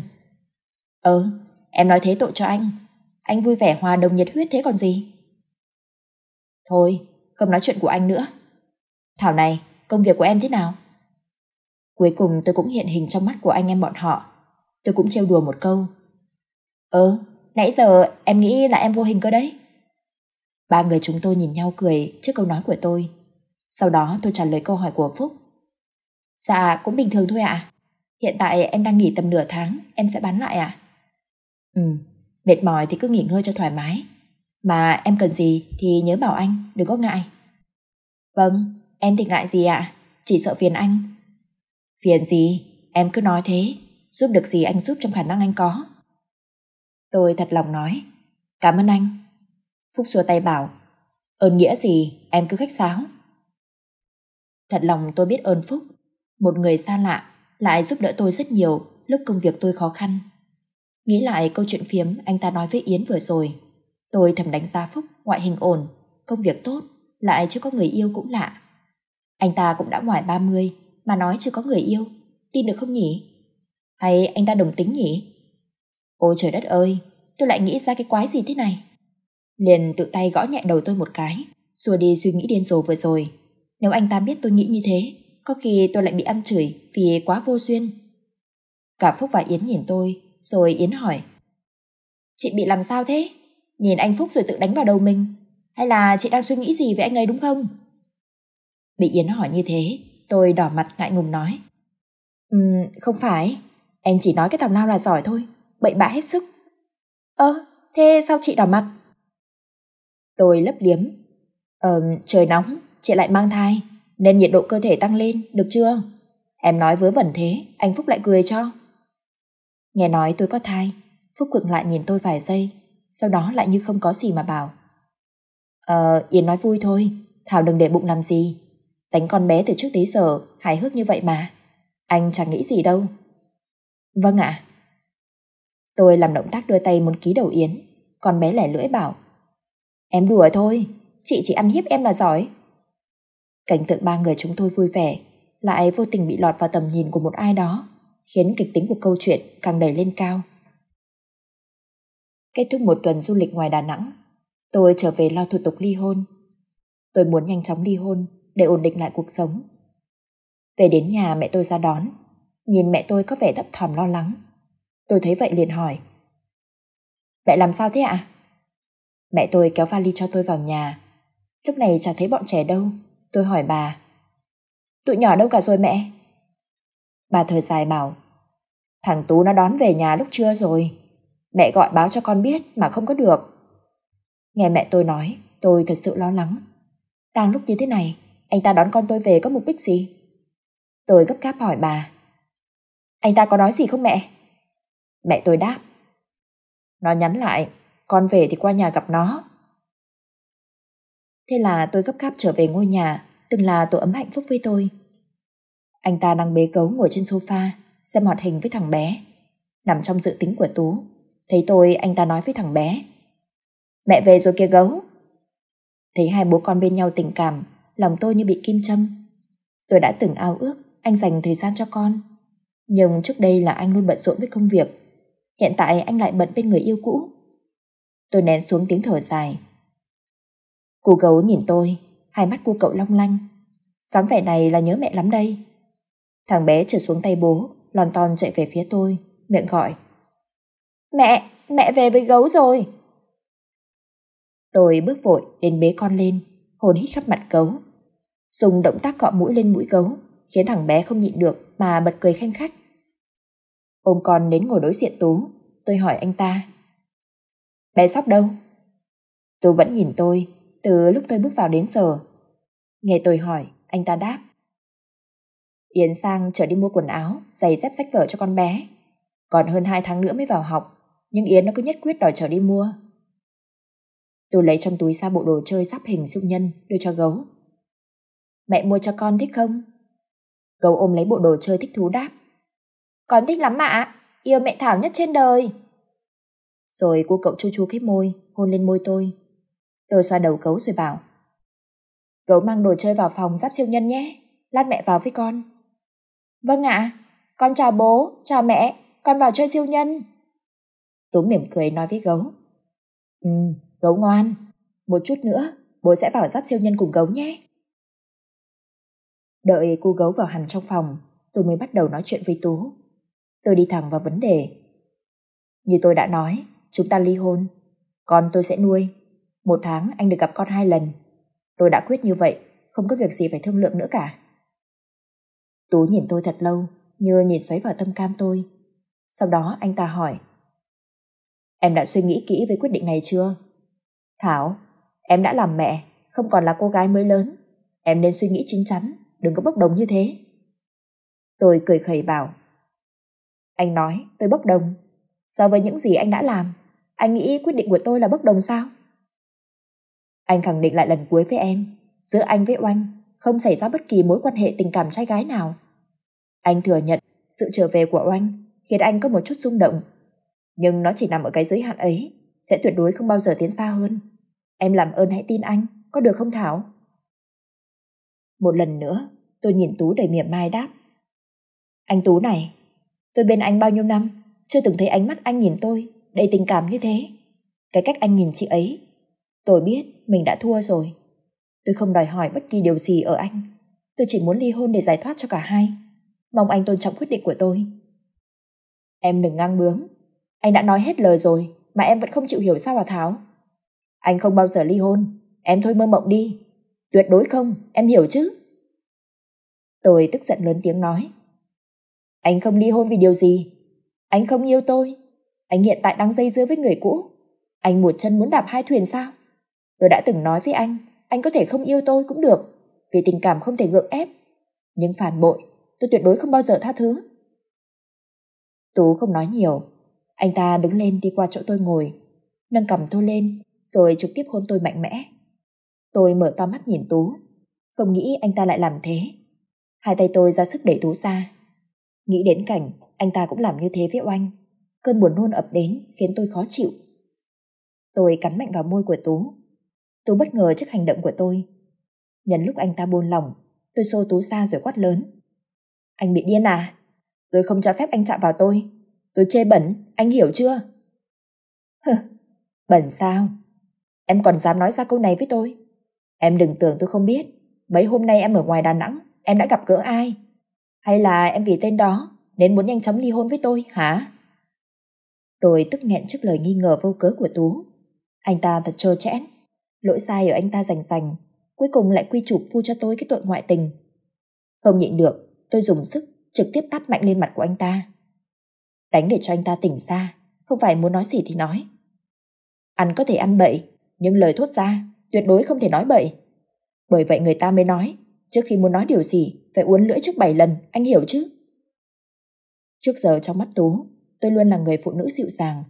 Ừ, em nói thế tội cho anh. Anh vui vẻ hòa đồng nhiệt huyết thế còn gì. Thôi, không nói chuyện của anh nữa. Thảo này, công việc của em thế nào? Cuối cùng tôi cũng hiện hình trong mắt của anh em bọn họ. Tôi cũng trêu đùa một câu. Ừ, nãy giờ em nghĩ là em vô hình cơ đấy. Ba người chúng tôi nhìn nhau cười trước câu nói của tôi. Sau đó tôi trả lời câu hỏi của Phúc. Dạ, cũng bình thường thôi ạ. Hiện tại em đang nghỉ tầm nửa tháng, em sẽ bán lại ạ. Ừ, mệt mỏi thì cứ nghỉ ngơi cho thoải mái. Mà em cần gì thì nhớ bảo anh, đừng có ngại. Vâng, Em thì ngại gì ạ? À? Chỉ sợ phiền anh. Phiền gì? Em cứ nói thế. Giúp được gì anh giúp trong khả năng anh có. Tôi thật lòng nói. Cảm ơn anh. Phúc xua tay bảo. Ơn nghĩa gì? Em cứ khách sáo. Thật lòng tôi biết ơn Phúc. Một người xa lạ lại giúp đỡ tôi rất nhiều lúc công việc tôi khó khăn. Nghĩ lại câu chuyện phiếm anh ta nói với Yến vừa rồi. Tôi thầm đánh giá Phúc, ngoại hình ổn, công việc tốt, lại chưa có người yêu cũng lạ. Anh ta cũng đã ngoài 30 mà nói chưa có người yêu, tin được không nhỉ? Hay anh ta đồng tính nhỉ? Ôi trời đất ơi, tôi lại nghĩ ra cái quái gì thế này? Liền tự tay gõ nhẹ đầu tôi một cái, xua đi suy nghĩ điên rồ vừa rồi. Nếu anh ta biết tôi nghĩ như thế, có khi tôi lại bị ăn chửi vì quá vô duyên. Cả Phúc và Yến nhìn tôi, rồi Yến hỏi. Chị bị làm sao thế? Nhìn anh Phúc rồi tự đánh vào đầu mình. Hay là chị đang suy nghĩ gì về anh ấy đúng không? Bị Yến hỏi như thế, tôi đỏ mặt ngại ngùng nói. Ừm, um, không phải, em chỉ nói cái thằng Lao là giỏi thôi, bậy bạ hết sức. Ơ, thế sao chị đỏ mặt? Tôi lấp liếm. Ờ, trời nóng, chị lại mang thai, nên nhiệt độ cơ thể tăng lên, được chưa? Em nói vớ vẩn thế, anh Phúc lại cười cho. Nghe nói tôi có thai, Phúc cực lại nhìn tôi vài giây, sau đó lại như không có gì mà bảo. Ờ, Yến nói vui thôi, Thảo đừng để bụng làm gì, Tính con bé từ trước tới giờ hài hước như vậy mà. Anh chẳng nghĩ gì đâu. Vâng ạ. Tôi làm động tác đưa tay muốn ký đầu Yến. Con bé lẻ lưỡi bảo. Em đùa thôi, chị chỉ ăn hiếp em là giỏi. Cảnh tượng ba người chúng tôi vui vẻ, lại vô tình bị lọt vào tầm nhìn của một ai đó, khiến kịch tính của câu chuyện càng đẩy lên cao. Kết thúc một tuần du lịch ngoài Đà Nẵng, tôi trở về lo thủ tục ly hôn. Tôi muốn nhanh chóng ly hôn để ổn định lại cuộc sống. Về đến nhà mẹ tôi ra đón, nhìn mẹ tôi có vẻ thấp thỏm lo lắng. Tôi thấy vậy liền hỏi. Mẹ làm sao thế ạ? À? Mẹ tôi kéo vali cho tôi vào nhà. Lúc này chẳng thấy bọn trẻ đâu. Tôi hỏi bà. Tụi nhỏ đâu cả rồi mẹ? Bà thời dài bảo. Thằng Tú nó đón về nhà lúc trưa rồi. Mẹ gọi báo cho con biết mà không có được. Nghe mẹ tôi nói, tôi thật sự lo lắng. Đang lúc như thế này, anh ta đón con tôi về có mục đích gì? Tôi gấp gáp hỏi bà. Anh ta có nói gì không mẹ? Mẹ tôi đáp. Nó nhắn lại, con về thì qua nhà gặp nó. Thế là tôi gấp gáp trở về ngôi nhà, từng là tổ ấm hạnh phúc với tôi. Anh ta đang bế cấu ngồi trên sofa, xem hoạt hình với thằng bé. Nằm trong dự tính của Tú, thấy tôi anh ta nói với thằng bé. Mẹ về rồi kia gấu. Thấy hai bố con bên nhau tình cảm, lòng tôi như bị kim châm. Tôi đã từng ao ước anh dành thời gian cho con. Nhưng trước đây là anh luôn bận rộn với công việc. Hiện tại anh lại bận bên người yêu cũ. Tôi nén xuống tiếng thở dài. Cô gấu nhìn tôi, hai mắt của cậu long lanh. dáng vẻ này là nhớ mẹ lắm đây. Thằng bé trở xuống tay bố, lon ton chạy về phía tôi, miệng gọi. Mẹ, mẹ về với gấu rồi. Tôi bước vội đến bế con lên, hồn hít khắp mặt gấu dùng động tác cọ mũi lên mũi gấu, khiến thằng bé không nhịn được mà bật cười khanh khách. Ôm con đến ngồi đối diện Tú, tôi hỏi anh ta. Bé sóc đâu? Tú vẫn nhìn tôi, từ lúc tôi bước vào đến giờ. Nghe tôi hỏi, anh ta đáp. Yến sang trở đi mua quần áo, giày dép sách vở cho con bé. Còn hơn hai tháng nữa mới vào học, nhưng Yến nó cứ nhất quyết đòi trở đi mua. Tôi lấy trong túi ra bộ đồ chơi sắp hình siêu nhân đưa cho gấu Mẹ mua cho con thích không? Gấu ôm lấy bộ đồ chơi thích thú đáp. Con thích lắm ạ, yêu mẹ Thảo nhất trên đời. Rồi cô cậu chu chu khép môi, hôn lên môi tôi. Tôi xoa đầu gấu rồi bảo. Gấu mang đồ chơi vào phòng giáp siêu nhân nhé, lát mẹ vào với con. Vâng ạ, con chào bố, chào mẹ, con vào chơi siêu nhân. Tú mỉm cười nói với gấu. Ừ, gấu ngoan, một chút nữa bố sẽ vào giáp siêu nhân cùng gấu nhé. Đợi cô gấu vào hẳn trong phòng, tôi mới bắt đầu nói chuyện với Tú. Tôi đi thẳng vào vấn đề. Như tôi đã nói, chúng ta ly hôn. Con tôi sẽ nuôi. Một tháng anh được gặp con hai lần. Tôi đã quyết như vậy, không có việc gì phải thương lượng nữa cả. Tú nhìn tôi thật lâu, như nhìn xoáy vào tâm can tôi. Sau đó anh ta hỏi. Em đã suy nghĩ kỹ về quyết định này chưa? Thảo, em đã làm mẹ, không còn là cô gái mới lớn. Em nên suy nghĩ chín chắn đừng có bốc đồng như thế. Tôi cười khẩy bảo. Anh nói tôi bốc đồng. So với những gì anh đã làm, anh nghĩ quyết định của tôi là bốc đồng sao? Anh khẳng định lại lần cuối với em, giữa anh với Oanh không xảy ra bất kỳ mối quan hệ tình cảm trai gái nào. Anh thừa nhận sự trở về của Oanh khiến anh có một chút rung động. Nhưng nó chỉ nằm ở cái giới hạn ấy, sẽ tuyệt đối không bao giờ tiến xa hơn. Em làm ơn hãy tin anh, có được không Thảo? Một lần nữa, tôi nhìn Tú đầy miệng mai đáp. Anh Tú này, tôi bên anh bao nhiêu năm, chưa từng thấy ánh mắt anh nhìn tôi, đầy tình cảm như thế. Cái cách anh nhìn chị ấy, tôi biết mình đã thua rồi. Tôi không đòi hỏi bất kỳ điều gì ở anh. Tôi chỉ muốn ly hôn để giải thoát cho cả hai. Mong anh tôn trọng quyết định của tôi. Em đừng ngang bướng. Anh đã nói hết lời rồi mà em vẫn không chịu hiểu sao hả Tháo? Anh không bao giờ ly hôn. Em thôi mơ mộng đi. Tuyệt đối không, em hiểu chứ? Tôi tức giận lớn tiếng nói. Anh không ly hôn vì điều gì? Anh không yêu tôi? Anh hiện tại đang dây dưa với người cũ? Anh một chân muốn đạp hai thuyền sao? Tôi đã từng nói với anh, anh có thể không yêu tôi cũng được, vì tình cảm không thể gượng ép. Nhưng phản bội, tôi tuyệt đối không bao giờ tha thứ. Tú không nói nhiều, anh ta đứng lên đi qua chỗ tôi ngồi, nâng cầm tôi lên, rồi trực tiếp hôn tôi mạnh mẽ. Tôi mở to mắt nhìn Tú, không nghĩ anh ta lại làm thế. Hai tay tôi ra sức đẩy Tú ra. Nghĩ đến cảnh anh ta cũng làm như thế với oanh. Cơn buồn nôn ập đến khiến tôi khó chịu. Tôi cắn mạnh vào môi của Tú. Tú bất ngờ trước hành động của tôi. Nhân lúc anh ta buồn lòng, tôi xô Tú ra rồi quát lớn. Anh bị điên à? Tôi không cho phép anh chạm vào tôi. Tôi chê bẩn, anh hiểu chưa? Hừ, bẩn sao? Em còn dám nói ra câu này với tôi? Em đừng tưởng tôi không biết, mấy hôm nay em ở ngoài Đà Nẵng, em đã gặp gỡ ai? Hay là em vì tên đó nên muốn nhanh chóng ly hôn với tôi hả? Tôi tức nghẹn trước lời nghi ngờ vô cớ của Tú. Anh ta thật trơ trẽn, lỗi sai ở anh ta rành rành, cuối cùng lại quy chụp phu cho tôi cái tội ngoại tình. Không nhịn được, tôi dùng sức trực tiếp tát mạnh lên mặt của anh ta. Đánh để cho anh ta tỉnh ra, không phải muốn nói gì thì nói. Ăn có thể ăn bậy, nhưng lời thốt ra tuyệt đối không thể nói bậy. Bởi vậy người ta mới nói, trước khi muốn nói điều gì, phải uốn lưỡi trước 7 lần, anh hiểu chứ? Trước giờ trong mắt Tú, tôi luôn là người phụ nữ dịu dàng,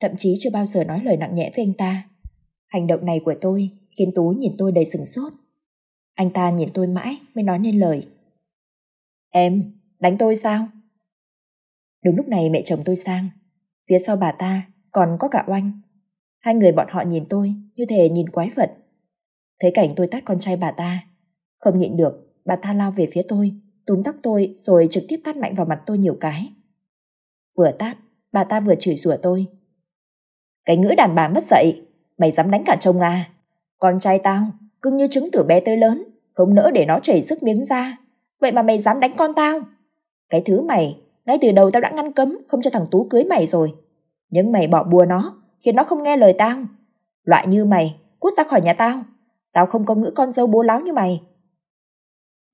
thậm chí chưa bao giờ nói lời nặng nhẹ với anh ta. Hành động này của tôi khiến Tú nhìn tôi đầy sừng sốt. Anh ta nhìn tôi mãi mới nói nên lời. Em, đánh tôi sao? Đúng lúc này mẹ chồng tôi sang, phía sau bà ta còn có cả oanh. Hai người bọn họ nhìn tôi như thể nhìn quái vật. Thấy cảnh tôi tát con trai bà ta. Không nhịn được, bà ta lao về phía tôi, túm tóc tôi rồi trực tiếp tát mạnh vào mặt tôi nhiều cái. Vừa tát, bà ta vừa chửi rủa tôi. Cái ngữ đàn bà mất dậy, mày dám đánh cả chồng à? Con trai tao, cưng như trứng tử bé tới lớn, không nỡ để nó chảy sức miếng ra. Vậy mà mày dám đánh con tao? Cái thứ mày, ngay từ đầu tao đã ngăn cấm không cho thằng Tú cưới mày rồi. Nhưng mày bỏ bùa nó, khiến nó không nghe lời tao. Loại như mày, cút ra khỏi nhà tao. Tao không có ngữ con dâu bố láo như mày.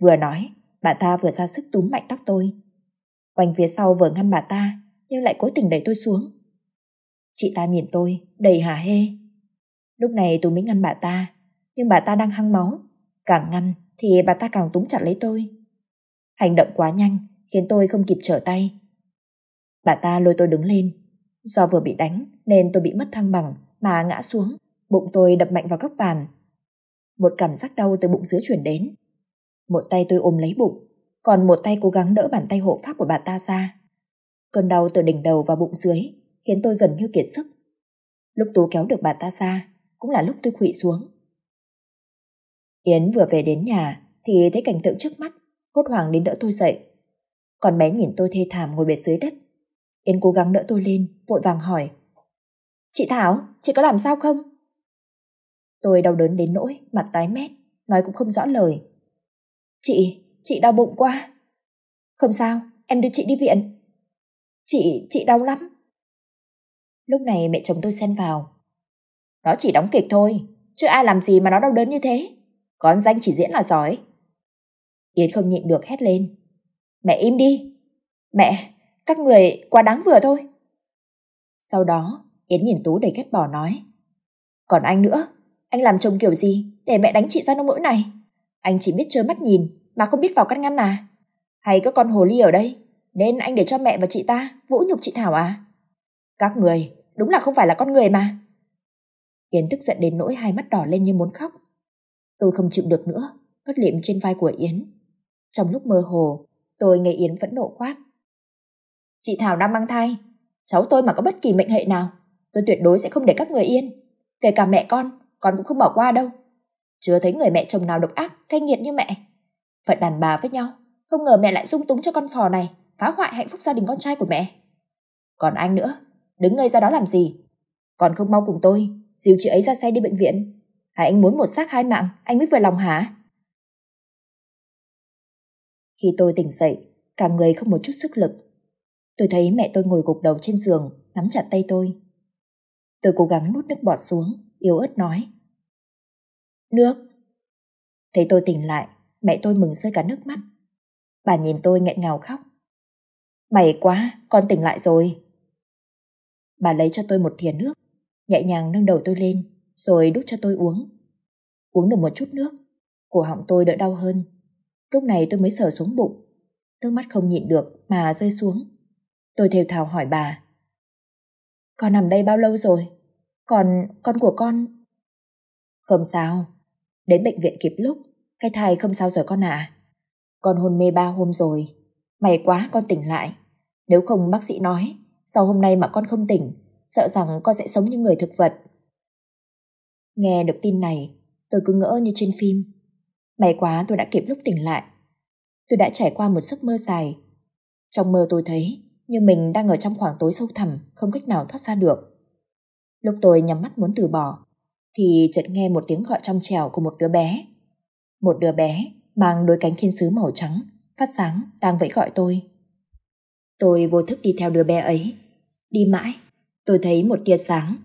Vừa nói, bà ta vừa ra sức túm mạnh tóc tôi. Quanh phía sau vừa ngăn bà ta, nhưng lại cố tình đẩy tôi xuống. Chị ta nhìn tôi, đầy hả hê. Lúc này tôi mới ngăn bà ta, nhưng bà ta đang hăng máu. Càng ngăn thì bà ta càng túm chặt lấy tôi. Hành động quá nhanh khiến tôi không kịp trở tay. Bà ta lôi tôi đứng lên, Do vừa bị đánh nên tôi bị mất thăng bằng mà ngã xuống, bụng tôi đập mạnh vào góc bàn. Một cảm giác đau từ bụng dưới chuyển đến. Một tay tôi ôm lấy bụng, còn một tay cố gắng đỡ bàn tay hộ pháp của bà ta ra. Cơn đau từ đỉnh đầu và bụng dưới khiến tôi gần như kiệt sức. Lúc Tú kéo được bà ta ra, cũng là lúc tôi khụy xuống. Yến vừa về đến nhà thì thấy cảnh tượng trước mắt, hốt hoảng đến đỡ tôi dậy. Còn bé nhìn tôi thê thảm ngồi bệt dưới đất, Yến cố gắng đỡ tôi lên, vội vàng hỏi. Chị Thảo, chị có làm sao không? Tôi đau đớn đến nỗi, mặt tái mét, nói cũng không rõ lời. Chị, chị đau bụng quá. Không sao, em đưa chị đi viện. Chị, chị đau lắm. Lúc này mẹ chồng tôi xen vào. Nó chỉ đóng kịch thôi, chứ ai làm gì mà nó đau đớn như thế. Con danh chỉ diễn là giỏi. Yến không nhịn được hét lên. Mẹ im đi. Mẹ, các người quá đáng vừa thôi. Sau đó, Yến nhìn Tú đầy ghét bỏ nói. Còn anh nữa, anh làm chồng kiểu gì để mẹ đánh chị ra nông nỗi này? Anh chỉ biết trơ mắt nhìn mà không biết vào căn ngăn à? Hay có con hồ ly ở đây nên anh để cho mẹ và chị ta vũ nhục chị Thảo à? Các người đúng là không phải là con người mà. Yến tức giận đến nỗi hai mắt đỏ lên như muốn khóc. Tôi không chịu được nữa, cất liệm trên vai của Yến. Trong lúc mơ hồ, tôi nghe Yến vẫn nộ quát. Chị Thảo đang mang thai, cháu tôi mà có bất kỳ mệnh hệ nào, tôi tuyệt đối sẽ không để các người yên. Kể cả mẹ con, con cũng không bỏ qua đâu. Chưa thấy người mẹ chồng nào độc ác, cay nghiệt như mẹ. Phận đàn bà với nhau, không ngờ mẹ lại dung túng cho con phò này, phá hoại hạnh phúc gia đình con trai của mẹ. Còn anh nữa, đứng ngây ra đó làm gì? Còn không mau cùng tôi, dìu chị ấy ra xe đi bệnh viện. Hay anh muốn một xác hai mạng, anh mới vừa lòng hả? Khi tôi tỉnh dậy, cả người không một chút sức lực. Tôi thấy mẹ tôi ngồi gục đầu trên giường, nắm chặt tay tôi. Tôi cố gắng nuốt nước bọt xuống, yếu ớt nói. Nước. Thấy tôi tỉnh lại, mẹ tôi mừng rơi cả nước mắt. Bà nhìn tôi nghẹn ngào khóc. mày quá, con tỉnh lại rồi. Bà lấy cho tôi một thìa nước, nhẹ nhàng nâng đầu tôi lên, rồi đút cho tôi uống. Uống được một chút nước, cổ họng tôi đỡ đau hơn. Lúc này tôi mới sờ xuống bụng, nước mắt không nhịn được mà rơi xuống. Tôi theo thào hỏi bà. Con nằm đây bao lâu rồi? Còn con của con... Không sao. Đến bệnh viện kịp lúc, cái thai không sao rồi con ạ. À. Con hôn mê ba hôm rồi. May quá con tỉnh lại. Nếu không bác sĩ nói, sau hôm nay mà con không tỉnh, sợ rằng con sẽ sống như người thực vật. Nghe được tin này, tôi cứ ngỡ như trên phim. May quá tôi đã kịp lúc tỉnh lại. Tôi đã trải qua một giấc mơ dài. Trong mơ tôi thấy nhưng mình đang ở trong khoảng tối sâu thẳm, không cách nào thoát ra được. Lúc tôi nhắm mắt muốn từ bỏ, thì chợt nghe một tiếng gọi trong trèo của một đứa bé. Một đứa bé mang đôi cánh thiên sứ màu trắng, phát sáng đang vẫy gọi tôi. Tôi vô thức đi theo đứa bé ấy. Đi mãi, tôi thấy một tia sáng.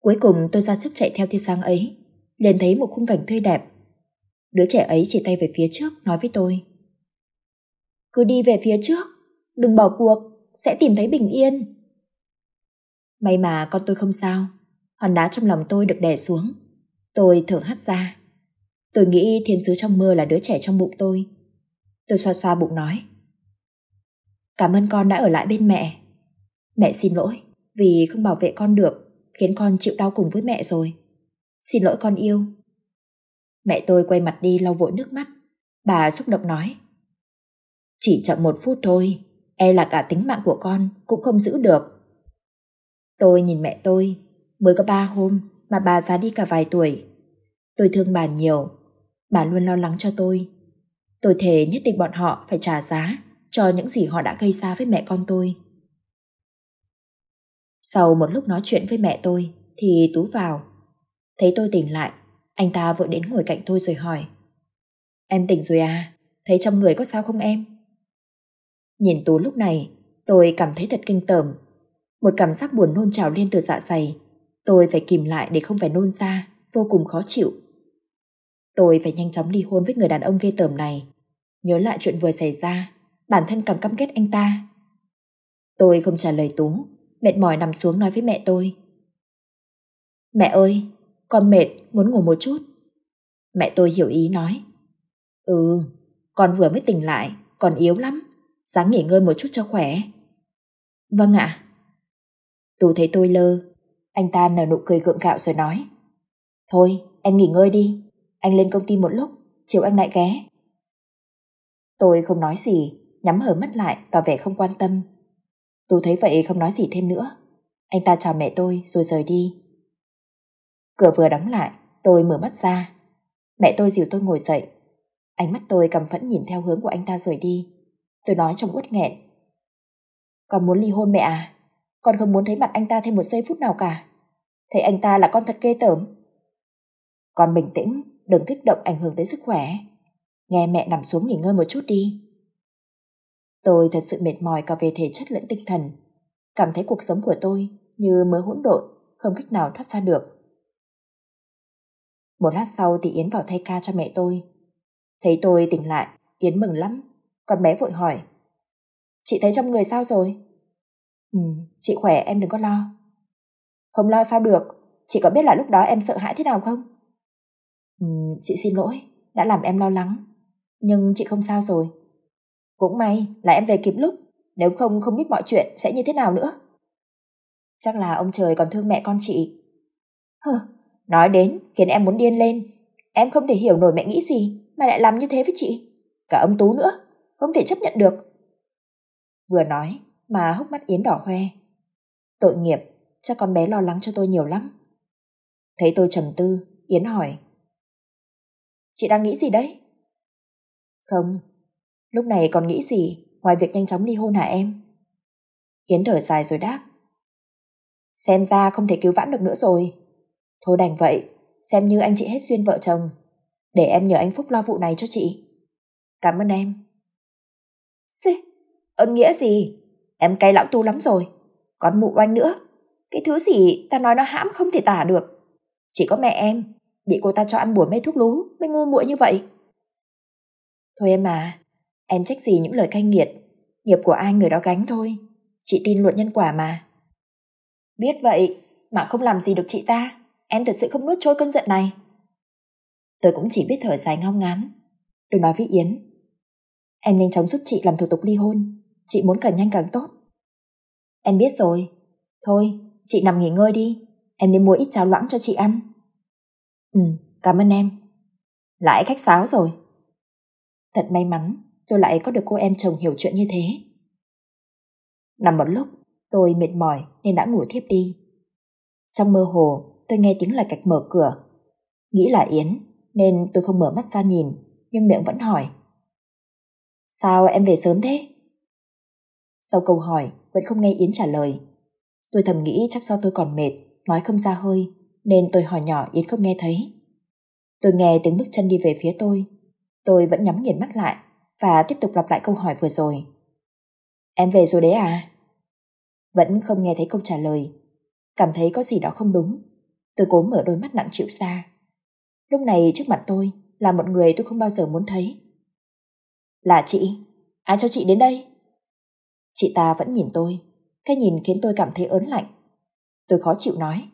Cuối cùng tôi ra sức chạy theo tia sáng ấy, liền thấy một khung cảnh tươi đẹp. Đứa trẻ ấy chỉ tay về phía trước nói với tôi. Cứ đi về phía trước, đừng bỏ cuộc sẽ tìm thấy bình yên. May mà con tôi không sao, hòn đá trong lòng tôi được đè xuống. Tôi thở hắt ra. Tôi nghĩ thiên sứ trong mơ là đứa trẻ trong bụng tôi. Tôi xoa xoa bụng nói. Cảm ơn con đã ở lại bên mẹ. Mẹ xin lỗi vì không bảo vệ con được, khiến con chịu đau cùng với mẹ rồi. Xin lỗi con yêu. Mẹ tôi quay mặt đi lau vội nước mắt. Bà xúc động nói. Chỉ chậm một phút thôi, e là cả tính mạng của con cũng không giữ được. Tôi nhìn mẹ tôi, mới có ba hôm mà bà già đi cả vài tuổi. Tôi thương bà nhiều, bà luôn lo lắng cho tôi. Tôi thề nhất định bọn họ phải trả giá cho những gì họ đã gây ra với mẹ con tôi. Sau một lúc nói chuyện với mẹ tôi thì Tú vào. Thấy tôi tỉnh lại, anh ta vội đến ngồi cạnh tôi rồi hỏi. Em tỉnh rồi à? Thấy trong người có sao không em? Nhìn Tú lúc này, tôi cảm thấy thật kinh tởm. Một cảm giác buồn nôn trào lên từ dạ dày. Tôi phải kìm lại để không phải nôn ra, vô cùng khó chịu. Tôi phải nhanh chóng ly hôn với người đàn ông ghê tởm này. Nhớ lại chuyện vừa xảy ra, bản thân càng căm ghét anh ta. Tôi không trả lời Tú, mệt mỏi nằm xuống nói với mẹ tôi. Mẹ ơi, con mệt, muốn ngủ một chút. Mẹ tôi hiểu ý nói. Ừ, con vừa mới tỉnh lại, còn yếu lắm sáng nghỉ ngơi một chút cho khỏe. Vâng ạ. tù thấy tôi lơ, anh ta nở nụ cười gượng gạo rồi nói. Thôi, em nghỉ ngơi đi, anh lên công ty một lúc, chiều anh lại ghé. Tôi không nói gì, nhắm hở mắt lại, tỏ vẻ không quan tâm. tù thấy vậy không nói gì thêm nữa. Anh ta chào mẹ tôi rồi rời đi. Cửa vừa đóng lại, tôi mở mắt ra. Mẹ tôi dìu tôi ngồi dậy. Ánh mắt tôi cầm phẫn nhìn theo hướng của anh ta rời đi. Tôi nói trong uất nghẹn. Con muốn ly hôn mẹ à? Con không muốn thấy mặt anh ta thêm một giây phút nào cả. Thấy anh ta là con thật ghê tởm. Con bình tĩnh, đừng kích động ảnh hưởng tới sức khỏe. Nghe mẹ nằm xuống nghỉ ngơi một chút đi. Tôi thật sự mệt mỏi cả về thể chất lẫn tinh thần. Cảm thấy cuộc sống của tôi như mới hỗn độn, không cách nào thoát ra được. Một lát sau thì Yến vào thay ca cho mẹ tôi. Thấy tôi tỉnh lại, Yến mừng lắm, còn bé vội hỏi. Chị thấy trong người sao rồi? Ừ, chị khỏe em đừng có lo. Không lo sao được, chị có biết là lúc đó em sợ hãi thế nào không? Ừ, chị xin lỗi, đã làm em lo lắng. Nhưng chị không sao rồi. Cũng may là em về kịp lúc, nếu không không biết mọi chuyện sẽ như thế nào nữa. Chắc là ông trời còn thương mẹ con chị. Hừ, nói đến khiến em muốn điên lên. Em không thể hiểu nổi mẹ nghĩ gì mà lại làm như thế với chị. Cả ông Tú nữa không thể chấp nhận được. Vừa nói mà hốc mắt Yến đỏ hoe. Tội nghiệp, cha con bé lo lắng cho tôi nhiều lắm. Thấy tôi trầm tư, Yến hỏi. Chị đang nghĩ gì đấy? Không, lúc này còn nghĩ gì ngoài việc nhanh chóng ly hôn hả em? Yến thở dài rồi đáp. Xem ra không thể cứu vãn được nữa rồi. Thôi đành vậy, xem như anh chị hết duyên vợ chồng. Để em nhờ anh Phúc lo vụ này cho chị. Cảm ơn em. Xê, ơn nghĩa gì? Em cay lão tu lắm rồi. Còn mụ oanh nữa. Cái thứ gì ta nói nó hãm không thể tả được. Chỉ có mẹ em, bị cô ta cho ăn bùa mê thuốc lú mới ngu muội như vậy. Thôi em à, em trách gì những lời cay nghiệt. Nghiệp của ai người đó gánh thôi. Chị tin luật nhân quả mà. Biết vậy mà không làm gì được chị ta. Em thật sự không nuốt trôi cơn giận này. Tớ cũng chỉ biết thở dài ngao ngán. Đừng nói với Yến Em nhanh chóng giúp chị làm thủ tục ly hôn Chị muốn càng nhanh càng tốt Em biết rồi Thôi chị nằm nghỉ ngơi đi Em đi mua ít cháo loãng cho chị ăn Ừ cảm ơn em Lại khách sáo rồi Thật may mắn tôi lại có được cô em chồng hiểu chuyện như thế Nằm một lúc Tôi mệt mỏi nên đã ngủ thiếp đi Trong mơ hồ tôi nghe tiếng lạch cạch mở cửa Nghĩ là Yến Nên tôi không mở mắt ra nhìn Nhưng miệng vẫn hỏi Sao em về sớm thế? Sau câu hỏi, vẫn không nghe Yến trả lời. Tôi thầm nghĩ chắc do tôi còn mệt, nói không ra hơi, nên tôi hỏi nhỏ Yến không nghe thấy. Tôi nghe tiếng bước chân đi về phía tôi. Tôi vẫn nhắm nghiền mắt lại và tiếp tục lặp lại câu hỏi vừa rồi. Em về rồi đấy à? Vẫn không nghe thấy câu trả lời. Cảm thấy có gì đó không đúng. Tôi cố mở đôi mắt nặng chịu ra. Lúc này trước mặt tôi là một người tôi không bao giờ muốn thấy. Là chị, ai à, cho chị đến đây? Chị ta vẫn nhìn tôi, cái nhìn khiến tôi cảm thấy ớn lạnh. Tôi khó chịu nói.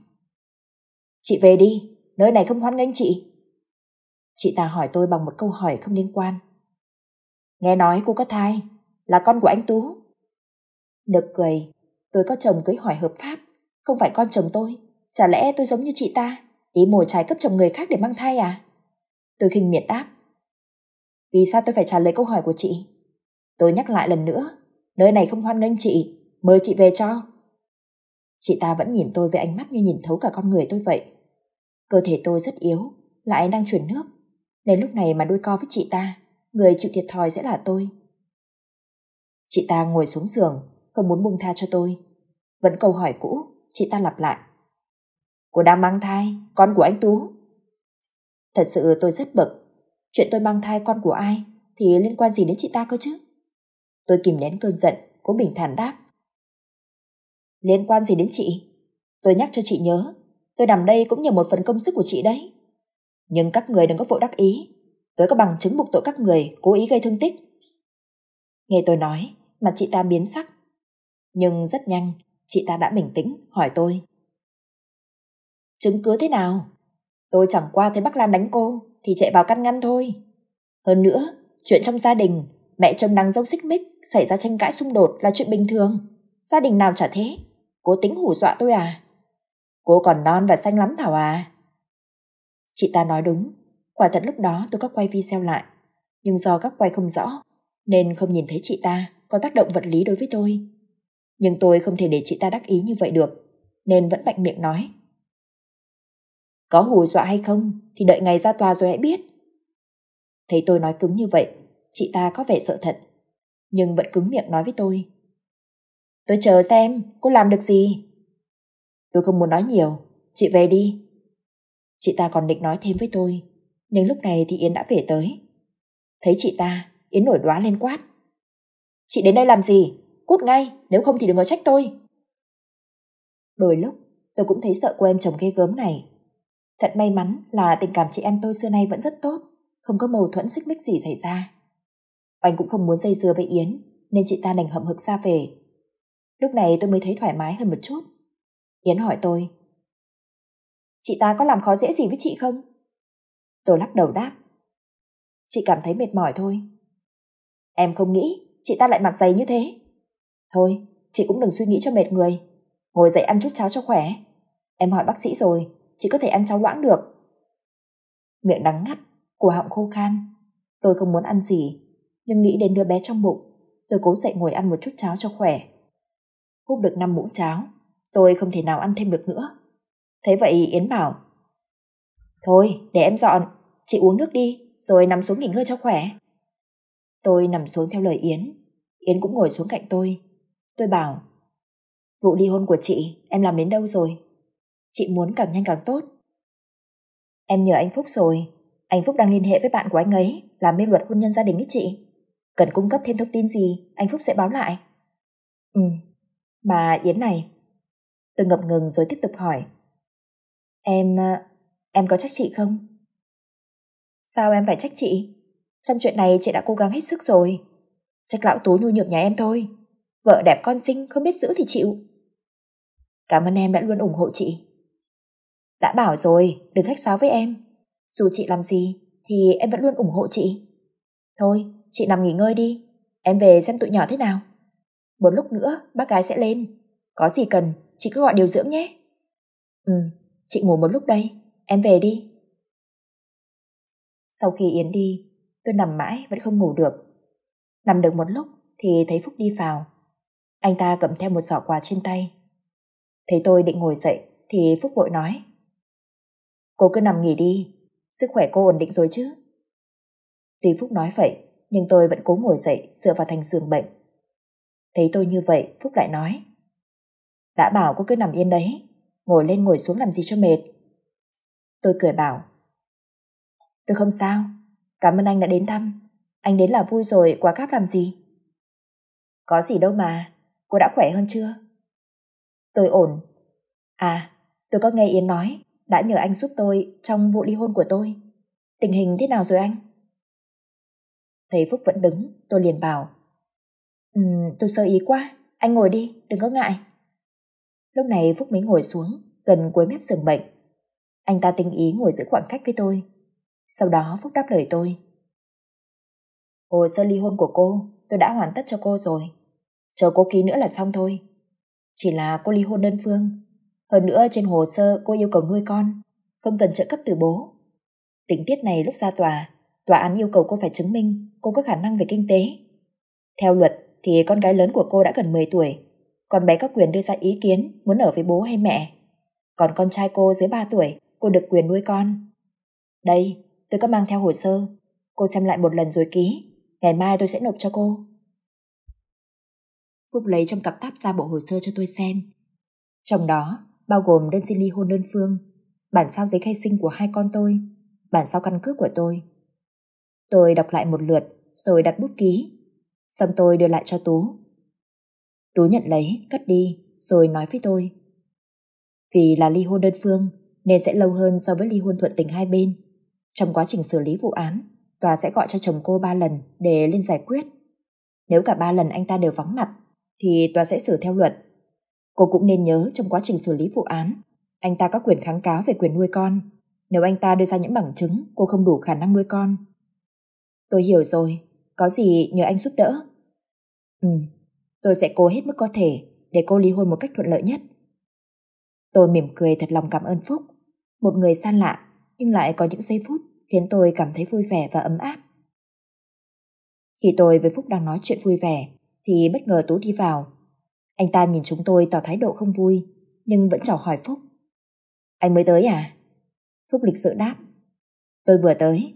Chị về đi, nơi này không hoan nghênh chị. Chị ta hỏi tôi bằng một câu hỏi không liên quan. Nghe nói cô có thai, là con của anh Tú. được cười, tôi có chồng cưới hỏi hợp pháp, không phải con chồng tôi. Chả lẽ tôi giống như chị ta, ý mồi trái cấp chồng người khác để mang thai à? Tôi khinh miệt đáp. Vì sao tôi phải trả lời câu hỏi của chị? Tôi nhắc lại lần nữa, nơi này không hoan nghênh chị, mời chị về cho. Chị ta vẫn nhìn tôi với ánh mắt như nhìn thấu cả con người tôi vậy. Cơ thể tôi rất yếu, lại đang chuyển nước. Đến lúc này mà đuôi co với chị ta, người chịu thiệt thòi sẽ là tôi. Chị ta ngồi xuống giường, không muốn buông tha cho tôi. Vẫn câu hỏi cũ, chị ta lặp lại. Cô đang mang thai, con của anh Tú. Thật sự tôi rất bực, Chuyện tôi mang thai con của ai thì liên quan gì đến chị ta cơ chứ? Tôi kìm nén cơn giận, cố bình thản đáp. Liên quan gì đến chị? Tôi nhắc cho chị nhớ, tôi nằm đây cũng nhờ một phần công sức của chị đấy. Nhưng các người đừng có vội đắc ý, tôi có bằng chứng buộc tội các người cố ý gây thương tích. Nghe tôi nói, mặt chị ta biến sắc. Nhưng rất nhanh, chị ta đã bình tĩnh hỏi tôi. Chứng cứ thế nào? Tôi chẳng qua thấy bác Lan đánh cô thì chạy vào căn ngăn thôi. Hơn nữa, chuyện trong gia đình, mẹ chồng nàng dâu xích mích, xảy ra tranh cãi xung đột là chuyện bình thường. Gia đình nào chả thế, Cô tính hủ dọa tôi à? Cô còn non và xanh lắm Thảo à? Chị ta nói đúng, quả thật lúc đó tôi có quay video lại, nhưng do các quay không rõ nên không nhìn thấy chị ta có tác động vật lý đối với tôi. Nhưng tôi không thể để chị ta đắc ý như vậy được, nên vẫn mạnh miệng nói. Có hù dọa hay không thì đợi ngày ra tòa rồi hãy biết. Thấy tôi nói cứng như vậy, chị ta có vẻ sợ thật, nhưng vẫn cứng miệng nói với tôi. Tôi chờ xem, cô làm được gì? Tôi không muốn nói nhiều, chị về đi. Chị ta còn định nói thêm với tôi, nhưng lúc này thì Yến đã về tới. Thấy chị ta, Yến nổi đoá lên quát. Chị đến đây làm gì? Cút ngay, nếu không thì đừng có trách tôi. Đôi lúc, tôi cũng thấy sợ cô em chồng ghê gớm này. Thật may mắn là tình cảm chị em tôi xưa nay vẫn rất tốt, không có mâu thuẫn xích mích gì xảy ra. Oanh cũng không muốn dây dưa với Yến, nên chị ta đành hậm hực ra về. Lúc này tôi mới thấy thoải mái hơn một chút. Yến hỏi tôi. Chị ta có làm khó dễ gì với chị không? Tôi lắc đầu đáp. Chị cảm thấy mệt mỏi thôi. Em không nghĩ chị ta lại mặc giày như thế. Thôi, chị cũng đừng suy nghĩ cho mệt người. Ngồi dậy ăn chút cháo cho khỏe. Em hỏi bác sĩ rồi, chỉ có thể ăn cháo loãng được. Miệng đắng ngắt, cổ họng khô khan. Tôi không muốn ăn gì, nhưng nghĩ đến đứa bé trong bụng, tôi cố dậy ngồi ăn một chút cháo cho khỏe. Húp được 5 muỗng cháo, tôi không thể nào ăn thêm được nữa. Thế vậy Yến bảo, Thôi, để em dọn, chị uống nước đi, rồi nằm xuống nghỉ ngơi cho khỏe. Tôi nằm xuống theo lời Yến, Yến cũng ngồi xuống cạnh tôi. Tôi bảo, vụ ly hôn của chị, em làm đến đâu rồi? Chị muốn càng nhanh càng tốt. Em nhờ anh Phúc rồi. Anh Phúc đang liên hệ với bạn của anh ấy làm bên luật hôn nhân gia đình ấy chị. Cần cung cấp thêm thông tin gì anh Phúc sẽ báo lại. Ừ, mà Yến này. Tôi ngập ngừng rồi tiếp tục hỏi. Em... Ờ, em có trách chị không? Sao em phải trách chị? Trong chuyện này chị đã cố gắng hết sức rồi. Trách lão tú nhu nhược nhà em thôi. Vợ đẹp con xinh không biết giữ thì chịu. Cảm ơn em đã luôn ủng hộ chị. Đã bảo rồi, đừng khách sáo với em. Dù chị làm gì, thì em vẫn luôn ủng hộ chị. Thôi, chị nằm nghỉ ngơi đi. Em về xem tụi nhỏ thế nào. Một lúc nữa, bác gái sẽ lên. Có gì cần, chị cứ gọi điều dưỡng nhé. Ừ, chị ngủ một lúc đây. Em về đi. Sau khi Yến đi, tôi nằm mãi vẫn không ngủ được. Nằm được một lúc thì thấy Phúc đi vào. Anh ta cầm theo một giỏ quà trên tay. Thấy tôi định ngồi dậy thì Phúc vội nói. Cô cứ nằm nghỉ đi, sức khỏe cô ổn định rồi chứ. Tuy Phúc nói vậy, nhưng tôi vẫn cố ngồi dậy dựa vào thành giường bệnh. Thấy tôi như vậy, Phúc lại nói. Đã bảo cô cứ nằm yên đấy, ngồi lên ngồi xuống làm gì cho mệt. Tôi cười bảo. Tôi không sao, cảm ơn anh đã đến thăm. Anh đến là vui rồi, quá cáp làm gì? Có gì đâu mà, cô đã khỏe hơn chưa? Tôi ổn. À, tôi có nghe Yến nói, đã nhờ anh giúp tôi trong vụ ly hôn của tôi. Tình hình thế nào rồi anh? Thấy Phúc vẫn đứng, tôi liền bảo. Ừ, um, tôi sơ ý quá, anh ngồi đi, đừng có ngại. Lúc này Phúc mới ngồi xuống, gần cuối mép giường bệnh. Anh ta tinh ý ngồi giữ khoảng cách với tôi. Sau đó Phúc đáp lời tôi. Hồ sơ ly hôn của cô, tôi đã hoàn tất cho cô rồi. Chờ cô ký nữa là xong thôi. Chỉ là cô ly hôn đơn phương, hơn nữa trên hồ sơ cô yêu cầu nuôi con, không cần trợ cấp từ bố. Tính tiết này lúc ra tòa, tòa án yêu cầu cô phải chứng minh cô có khả năng về kinh tế. Theo luật thì con gái lớn của cô đã gần 10 tuổi, con bé có quyền đưa ra ý kiến muốn ở với bố hay mẹ. Còn con trai cô dưới 3 tuổi, cô được quyền nuôi con. Đây, tôi có mang theo hồ sơ, cô xem lại một lần rồi ký, ngày mai tôi sẽ nộp cho cô. Phúc lấy trong cặp táp ra bộ hồ sơ cho tôi xem. Trong đó bao gồm đơn xin ly hôn đơn phương, bản sao giấy khai sinh của hai con tôi, bản sao căn cước của tôi. Tôi đọc lại một lượt, rồi đặt bút ký. Xong tôi đưa lại cho Tú. Tú nhận lấy, cất đi, rồi nói với tôi. Vì là ly hôn đơn phương, nên sẽ lâu hơn so với ly hôn thuận tình hai bên. Trong quá trình xử lý vụ án, tòa sẽ gọi cho chồng cô ba lần để lên giải quyết. Nếu cả ba lần anh ta đều vắng mặt, thì tòa sẽ xử theo luật Cô cũng nên nhớ trong quá trình xử lý vụ án, anh ta có quyền kháng cáo về quyền nuôi con. Nếu anh ta đưa ra những bằng chứng, cô không đủ khả năng nuôi con. Tôi hiểu rồi, có gì nhờ anh giúp đỡ. Ừ, tôi sẽ cố hết mức có thể để cô ly hôn một cách thuận lợi nhất. Tôi mỉm cười thật lòng cảm ơn Phúc, một người xa lạ nhưng lại có những giây phút khiến tôi cảm thấy vui vẻ và ấm áp. Khi tôi với Phúc đang nói chuyện vui vẻ thì bất ngờ Tú đi vào anh ta nhìn chúng tôi tỏ thái độ không vui, nhưng vẫn chào hỏi Phúc. Anh mới tới à? Phúc lịch sự đáp. Tôi vừa tới.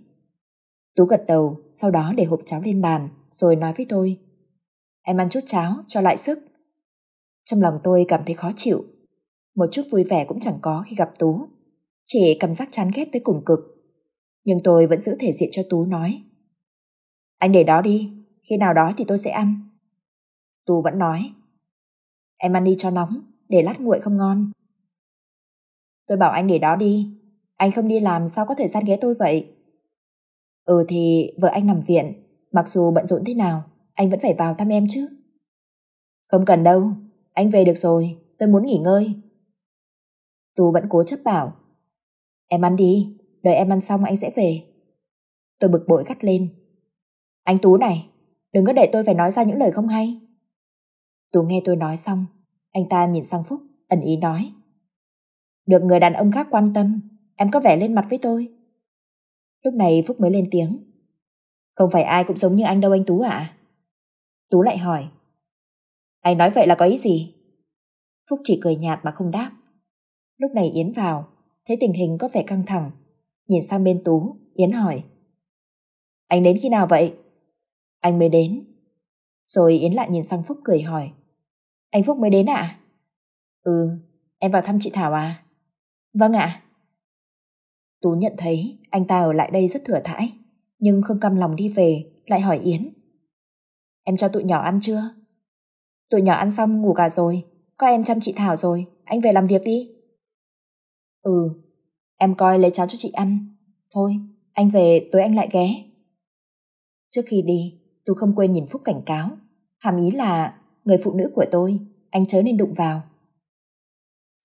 Tú gật đầu, sau đó để hộp cháo lên bàn, rồi nói với tôi. Em ăn chút cháo, cho lại sức. Trong lòng tôi cảm thấy khó chịu. Một chút vui vẻ cũng chẳng có khi gặp Tú. Chỉ cảm giác chán ghét tới cùng cực. Nhưng tôi vẫn giữ thể diện cho Tú nói. Anh để đó đi, khi nào đó thì tôi sẽ ăn. Tú vẫn nói. Em ăn đi cho nóng, để lát nguội không ngon. Tôi bảo anh để đó đi. Anh không đi làm sao có thời gian ghé tôi vậy? Ừ thì vợ anh nằm viện, mặc dù bận rộn thế nào, anh vẫn phải vào thăm em chứ. Không cần đâu, anh về được rồi, tôi muốn nghỉ ngơi. Tú vẫn cố chấp bảo. Em ăn đi, đợi em ăn xong anh sẽ về. Tôi bực bội gắt lên. Anh Tú này, đừng có để tôi phải nói ra những lời không hay. Tú nghe tôi nói xong, anh ta nhìn sang Phúc, ẩn ý nói. Được người đàn ông khác quan tâm, em có vẻ lên mặt với tôi. Lúc này Phúc mới lên tiếng. Không phải ai cũng giống như anh đâu anh Tú ạ. Tú lại hỏi. Anh nói vậy là có ý gì? Phúc chỉ cười nhạt mà không đáp. Lúc này Yến vào, thấy tình hình có vẻ căng thẳng. Nhìn sang bên Tú, Yến hỏi. Anh đến khi nào vậy? Anh mới đến. Rồi Yến lại nhìn sang Phúc cười hỏi. Anh Phúc mới đến ạ? À? Ừ, em vào thăm chị Thảo à? Vâng ạ. Tú nhận thấy anh ta ở lại đây rất thừa thãi, nhưng không căm lòng đi về, lại hỏi Yến. Em cho tụi nhỏ ăn chưa? Tụi nhỏ ăn xong ngủ cả rồi, có em chăm chị Thảo rồi, anh về làm việc đi. Ừ, em coi lấy cháo cho chị ăn. Thôi, anh về tối anh lại ghé. Trước khi đi, Tú không quên nhìn Phúc cảnh cáo, hàm ý là người phụ nữ của tôi, anh chớ nên đụng vào.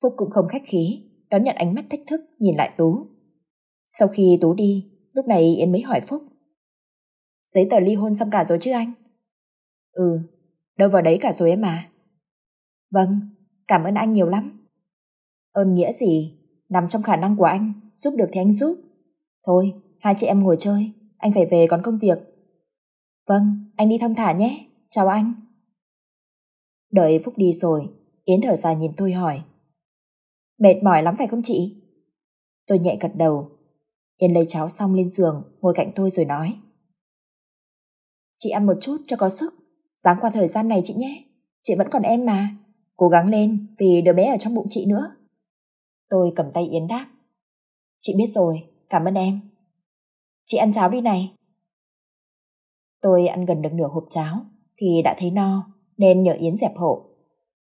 Phúc cũng không khách khí, đón nhận ánh mắt thách thức nhìn lại Tú. Sau khi Tú đi, lúc này Yến mới hỏi Phúc. Giấy tờ ly hôn xong cả rồi chứ anh? Ừ, đâu vào đấy cả rồi em mà. Vâng, cảm ơn anh nhiều lắm. Ơn nghĩa gì, nằm trong khả năng của anh, giúp được thì anh giúp. Thôi, hai chị em ngồi chơi, anh phải về còn công việc. Vâng, anh đi thong thả nhé, chào anh. Đợi Phúc đi rồi, Yến thở dài nhìn tôi hỏi. Mệt mỏi lắm phải không chị? Tôi nhẹ gật đầu. Yến lấy cháo xong lên giường, ngồi cạnh tôi rồi nói. Chị ăn một chút cho có sức, dáng qua thời gian này chị nhé. Chị vẫn còn em mà, cố gắng lên vì đứa bé ở trong bụng chị nữa. Tôi cầm tay Yến đáp. Chị biết rồi, cảm ơn em. Chị ăn cháo đi này. Tôi ăn gần được nửa hộp cháo thì đã thấy no nên nhờ Yến dẹp hộ.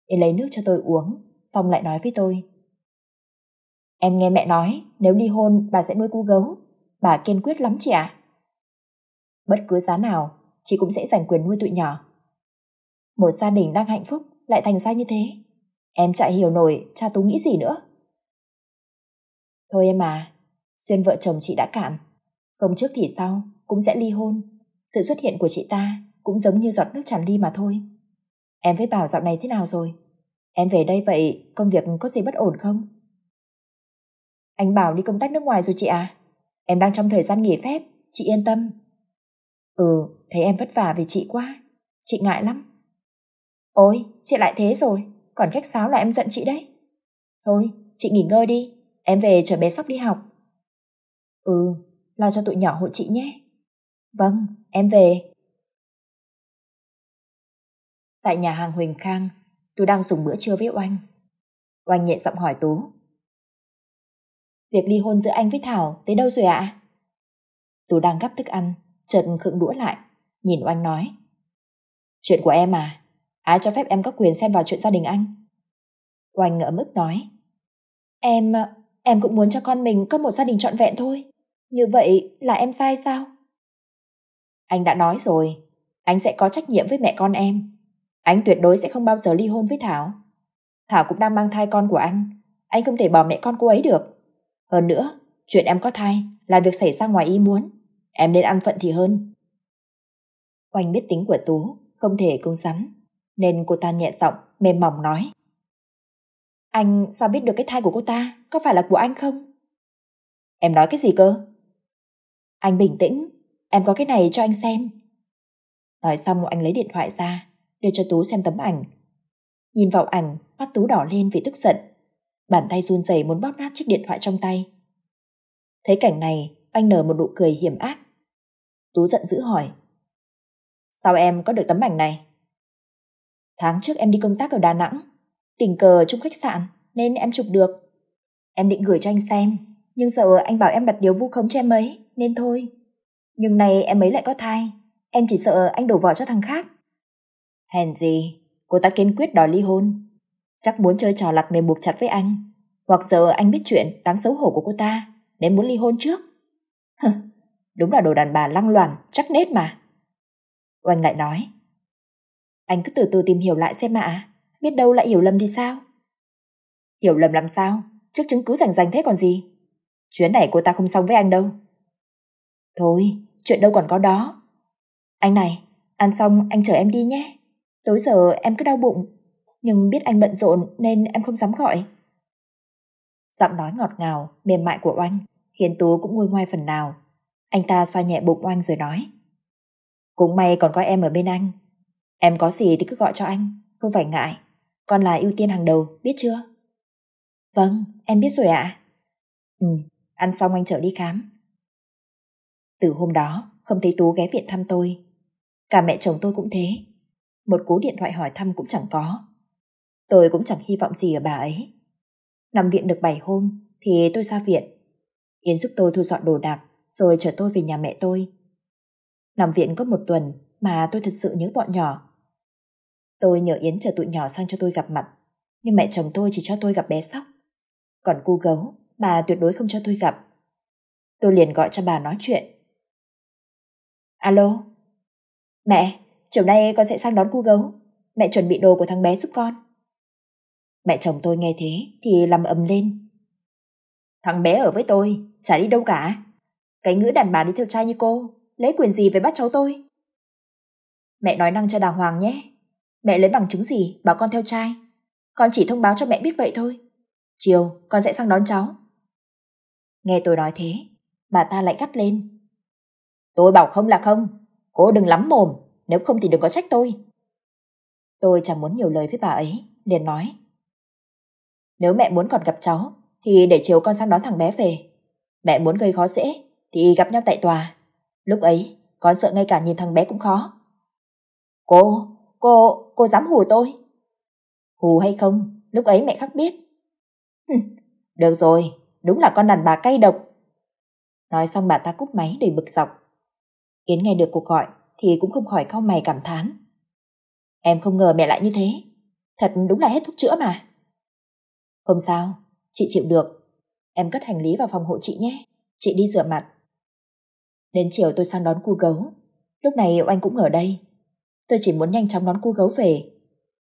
Yến lấy nước cho tôi uống, xong lại nói với tôi. Em nghe mẹ nói, nếu đi hôn bà sẽ nuôi cu gấu, bà kiên quyết lắm chị ạ. Bất cứ giá nào, chị cũng sẽ giành quyền nuôi tụi nhỏ. Một gia đình đang hạnh phúc lại thành ra như thế. Em chạy hiểu nổi cha Tú nghĩ gì nữa. Thôi em à, xuyên vợ chồng chị đã cạn. Không trước thì sau, cũng sẽ ly hôn. Sự xuất hiện của chị ta cũng giống như giọt nước tràn ly mà thôi. Em với Bảo dạo này thế nào rồi? Em về đây vậy, công việc có gì bất ổn không? Anh Bảo đi công tác nước ngoài rồi chị à? Em đang trong thời gian nghỉ phép, chị yên tâm. Ừ, thấy em vất vả vì chị quá, chị ngại lắm. Ôi, chị lại thế rồi, còn khách sáo là em giận chị đấy. Thôi, chị nghỉ ngơi đi, em về chở bé sóc đi học. Ừ, lo cho tụi nhỏ hộ chị nhé. Vâng, em về, tại nhà hàng Huỳnh Khang, tôi đang dùng bữa trưa với Oanh. Oanh nhẹ giọng hỏi Tú. Việc ly hôn giữa anh với Thảo tới đâu rồi ạ? À? Tú đang gắp thức ăn, chợt khựng đũa lại, nhìn Oanh nói. Chuyện của em à, ai cho phép em có quyền xen vào chuyện gia đình anh? Oanh ngỡ mức nói. Em, em cũng muốn cho con mình có một gia đình trọn vẹn thôi. Như vậy là em sai sao? Anh đã nói rồi, anh sẽ có trách nhiệm với mẹ con em. Anh tuyệt đối sẽ không bao giờ ly hôn với Thảo. Thảo cũng đang mang thai con của anh. Anh không thể bỏ mẹ con cô ấy được. Hơn nữa, chuyện em có thai là việc xảy ra ngoài ý muốn. Em nên ăn phận thì hơn. Oanh biết tính của Tú, không thể cứng rắn. Nên cô ta nhẹ giọng, mềm mỏng nói. Anh sao biết được cái thai của cô ta có phải là của anh không? Em nói cái gì cơ? Anh bình tĩnh, em có cái này cho anh xem. Nói xong anh lấy điện thoại ra, đưa cho Tú xem tấm ảnh. Nhìn vào ảnh, mắt Tú đỏ lên vì tức giận. Bàn tay run rẩy muốn bóp nát chiếc điện thoại trong tay. Thấy cảnh này, anh nở một nụ cười hiểm ác. Tú giận dữ hỏi. Sao em có được tấm ảnh này? Tháng trước em đi công tác ở Đà Nẵng, tình cờ trong khách sạn nên em chụp được. Em định gửi cho anh xem, nhưng sợ anh bảo em đặt điều vu khống cho em ấy, nên thôi. Nhưng này em ấy lại có thai, em chỉ sợ anh đổ vỏ cho thằng khác. Hèn gì, cô ta kiên quyết đòi ly hôn. Chắc muốn chơi trò lặt mềm buộc chặt với anh. Hoặc giờ anh biết chuyện đáng xấu hổ của cô ta, nên muốn ly hôn trước. Hừ, đúng là đồ đàn bà lăng loàn, chắc nết mà. Oanh lại nói. Anh cứ từ từ tìm hiểu lại xem mà, biết đâu lại hiểu lầm thì sao? Hiểu lầm làm sao? Trước chứng cứ rảnh rành thế còn gì? Chuyến này cô ta không xong với anh đâu. Thôi, chuyện đâu còn có đó. Anh này, ăn xong anh chở em đi nhé. Tối giờ em cứ đau bụng, nhưng biết anh bận rộn nên em không dám gọi. Giọng nói ngọt ngào, mềm mại của Oanh khiến Tú cũng nguôi ngoai phần nào. Anh ta xoa nhẹ bụng Oanh rồi nói. Cũng may còn có em ở bên anh. Em có gì thì cứ gọi cho anh, không phải ngại. Con là ưu tiên hàng đầu, biết chưa? Vâng, em biết rồi ạ. Ừ, ăn xong anh trở đi khám. Từ hôm đó, không thấy Tú ghé viện thăm tôi. Cả mẹ chồng tôi cũng thế một cú điện thoại hỏi thăm cũng chẳng có. Tôi cũng chẳng hy vọng gì ở bà ấy. Nằm viện được 7 hôm thì tôi ra viện. Yến giúp tôi thu dọn đồ đạc rồi chở tôi về nhà mẹ tôi. Nằm viện có một tuần mà tôi thật sự nhớ bọn nhỏ. Tôi nhờ Yến chở tụi nhỏ sang cho tôi gặp mặt, nhưng mẹ chồng tôi chỉ cho tôi gặp bé sóc. Còn cu gấu, bà tuyệt đối không cho tôi gặp. Tôi liền gọi cho bà nói chuyện. Alo? Mẹ, chiều nay con sẽ sang đón cô gấu. Mẹ chuẩn bị đồ của thằng bé giúp con. Mẹ chồng tôi nghe thế thì làm ầm lên. Thằng bé ở với tôi, chả đi đâu cả. Cái ngữ đàn bà đi theo trai như cô, lấy quyền gì về bắt cháu tôi? Mẹ nói năng cho đàng hoàng nhé. Mẹ lấy bằng chứng gì bảo con theo trai. Con chỉ thông báo cho mẹ biết vậy thôi. Chiều con sẽ sang đón cháu. Nghe tôi nói thế, bà ta lại gắt lên. Tôi bảo không là không, cô đừng lắm mồm, nếu không thì đừng có trách tôi. Tôi chẳng muốn nhiều lời với bà ấy, liền nói. Nếu mẹ muốn còn gặp cháu, thì để chiều con sang đón thằng bé về. Mẹ muốn gây khó dễ, thì gặp nhau tại tòa. Lúc ấy, con sợ ngay cả nhìn thằng bé cũng khó. Cô, cô, cô dám hù tôi? Hù hay không, lúc ấy mẹ khắc biết. Được rồi, đúng là con đàn bà cay độc. Nói xong bà ta cúp máy đầy bực dọc. Yến nghe được cuộc gọi, thì cũng không khỏi cau mày cảm thán. Em không ngờ mẹ lại như thế. Thật đúng là hết thuốc chữa mà. Không sao, chị chịu được. Em cất hành lý vào phòng hộ chị nhé. Chị đi rửa mặt. Đến chiều tôi sang đón cu gấu. Lúc này anh cũng ở đây. Tôi chỉ muốn nhanh chóng đón cu gấu về.